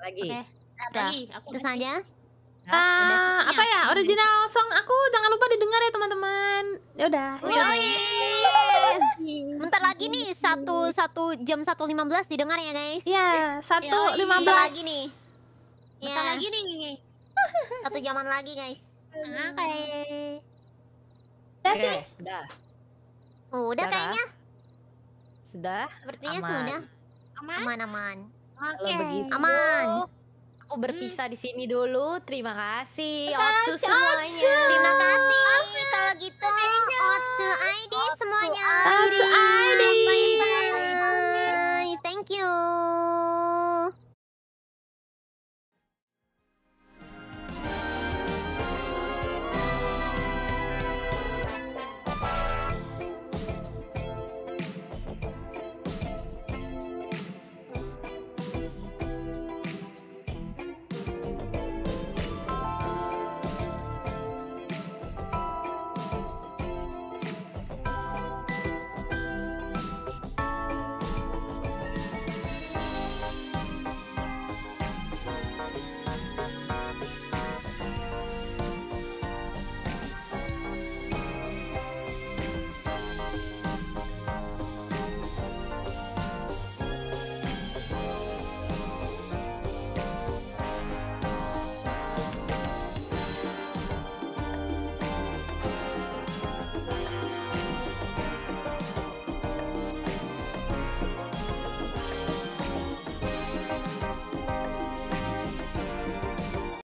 Speaker 1: Lagi. Okay.
Speaker 2: Udah. Lagi. Aku Terus aja.
Speaker 1: uh, ah, iya, apa ya original song aku jangan lupa didengar ya teman-teman. Ya udah. Bentar lagi nih satu satu jam satu lima belas didengar ya guys. Iya, ya satu lima belas. Lagi nih. Bentar yeah. lagi nih. Satu jaman lagi guys. Oke. Okay. Udah sih. Udah. Udah kayaknya. Sudah? Sepertinya aman. sudah. Aman? Aman, aman. Okay. aman. Aku berpisah hmm. di sini dulu. Terima kasih, Otsu semuanya. Terima kasih. Otsu. Kalau gitu, Otsu ID semuanya. Otsu ID. Bye-bye. Thank you.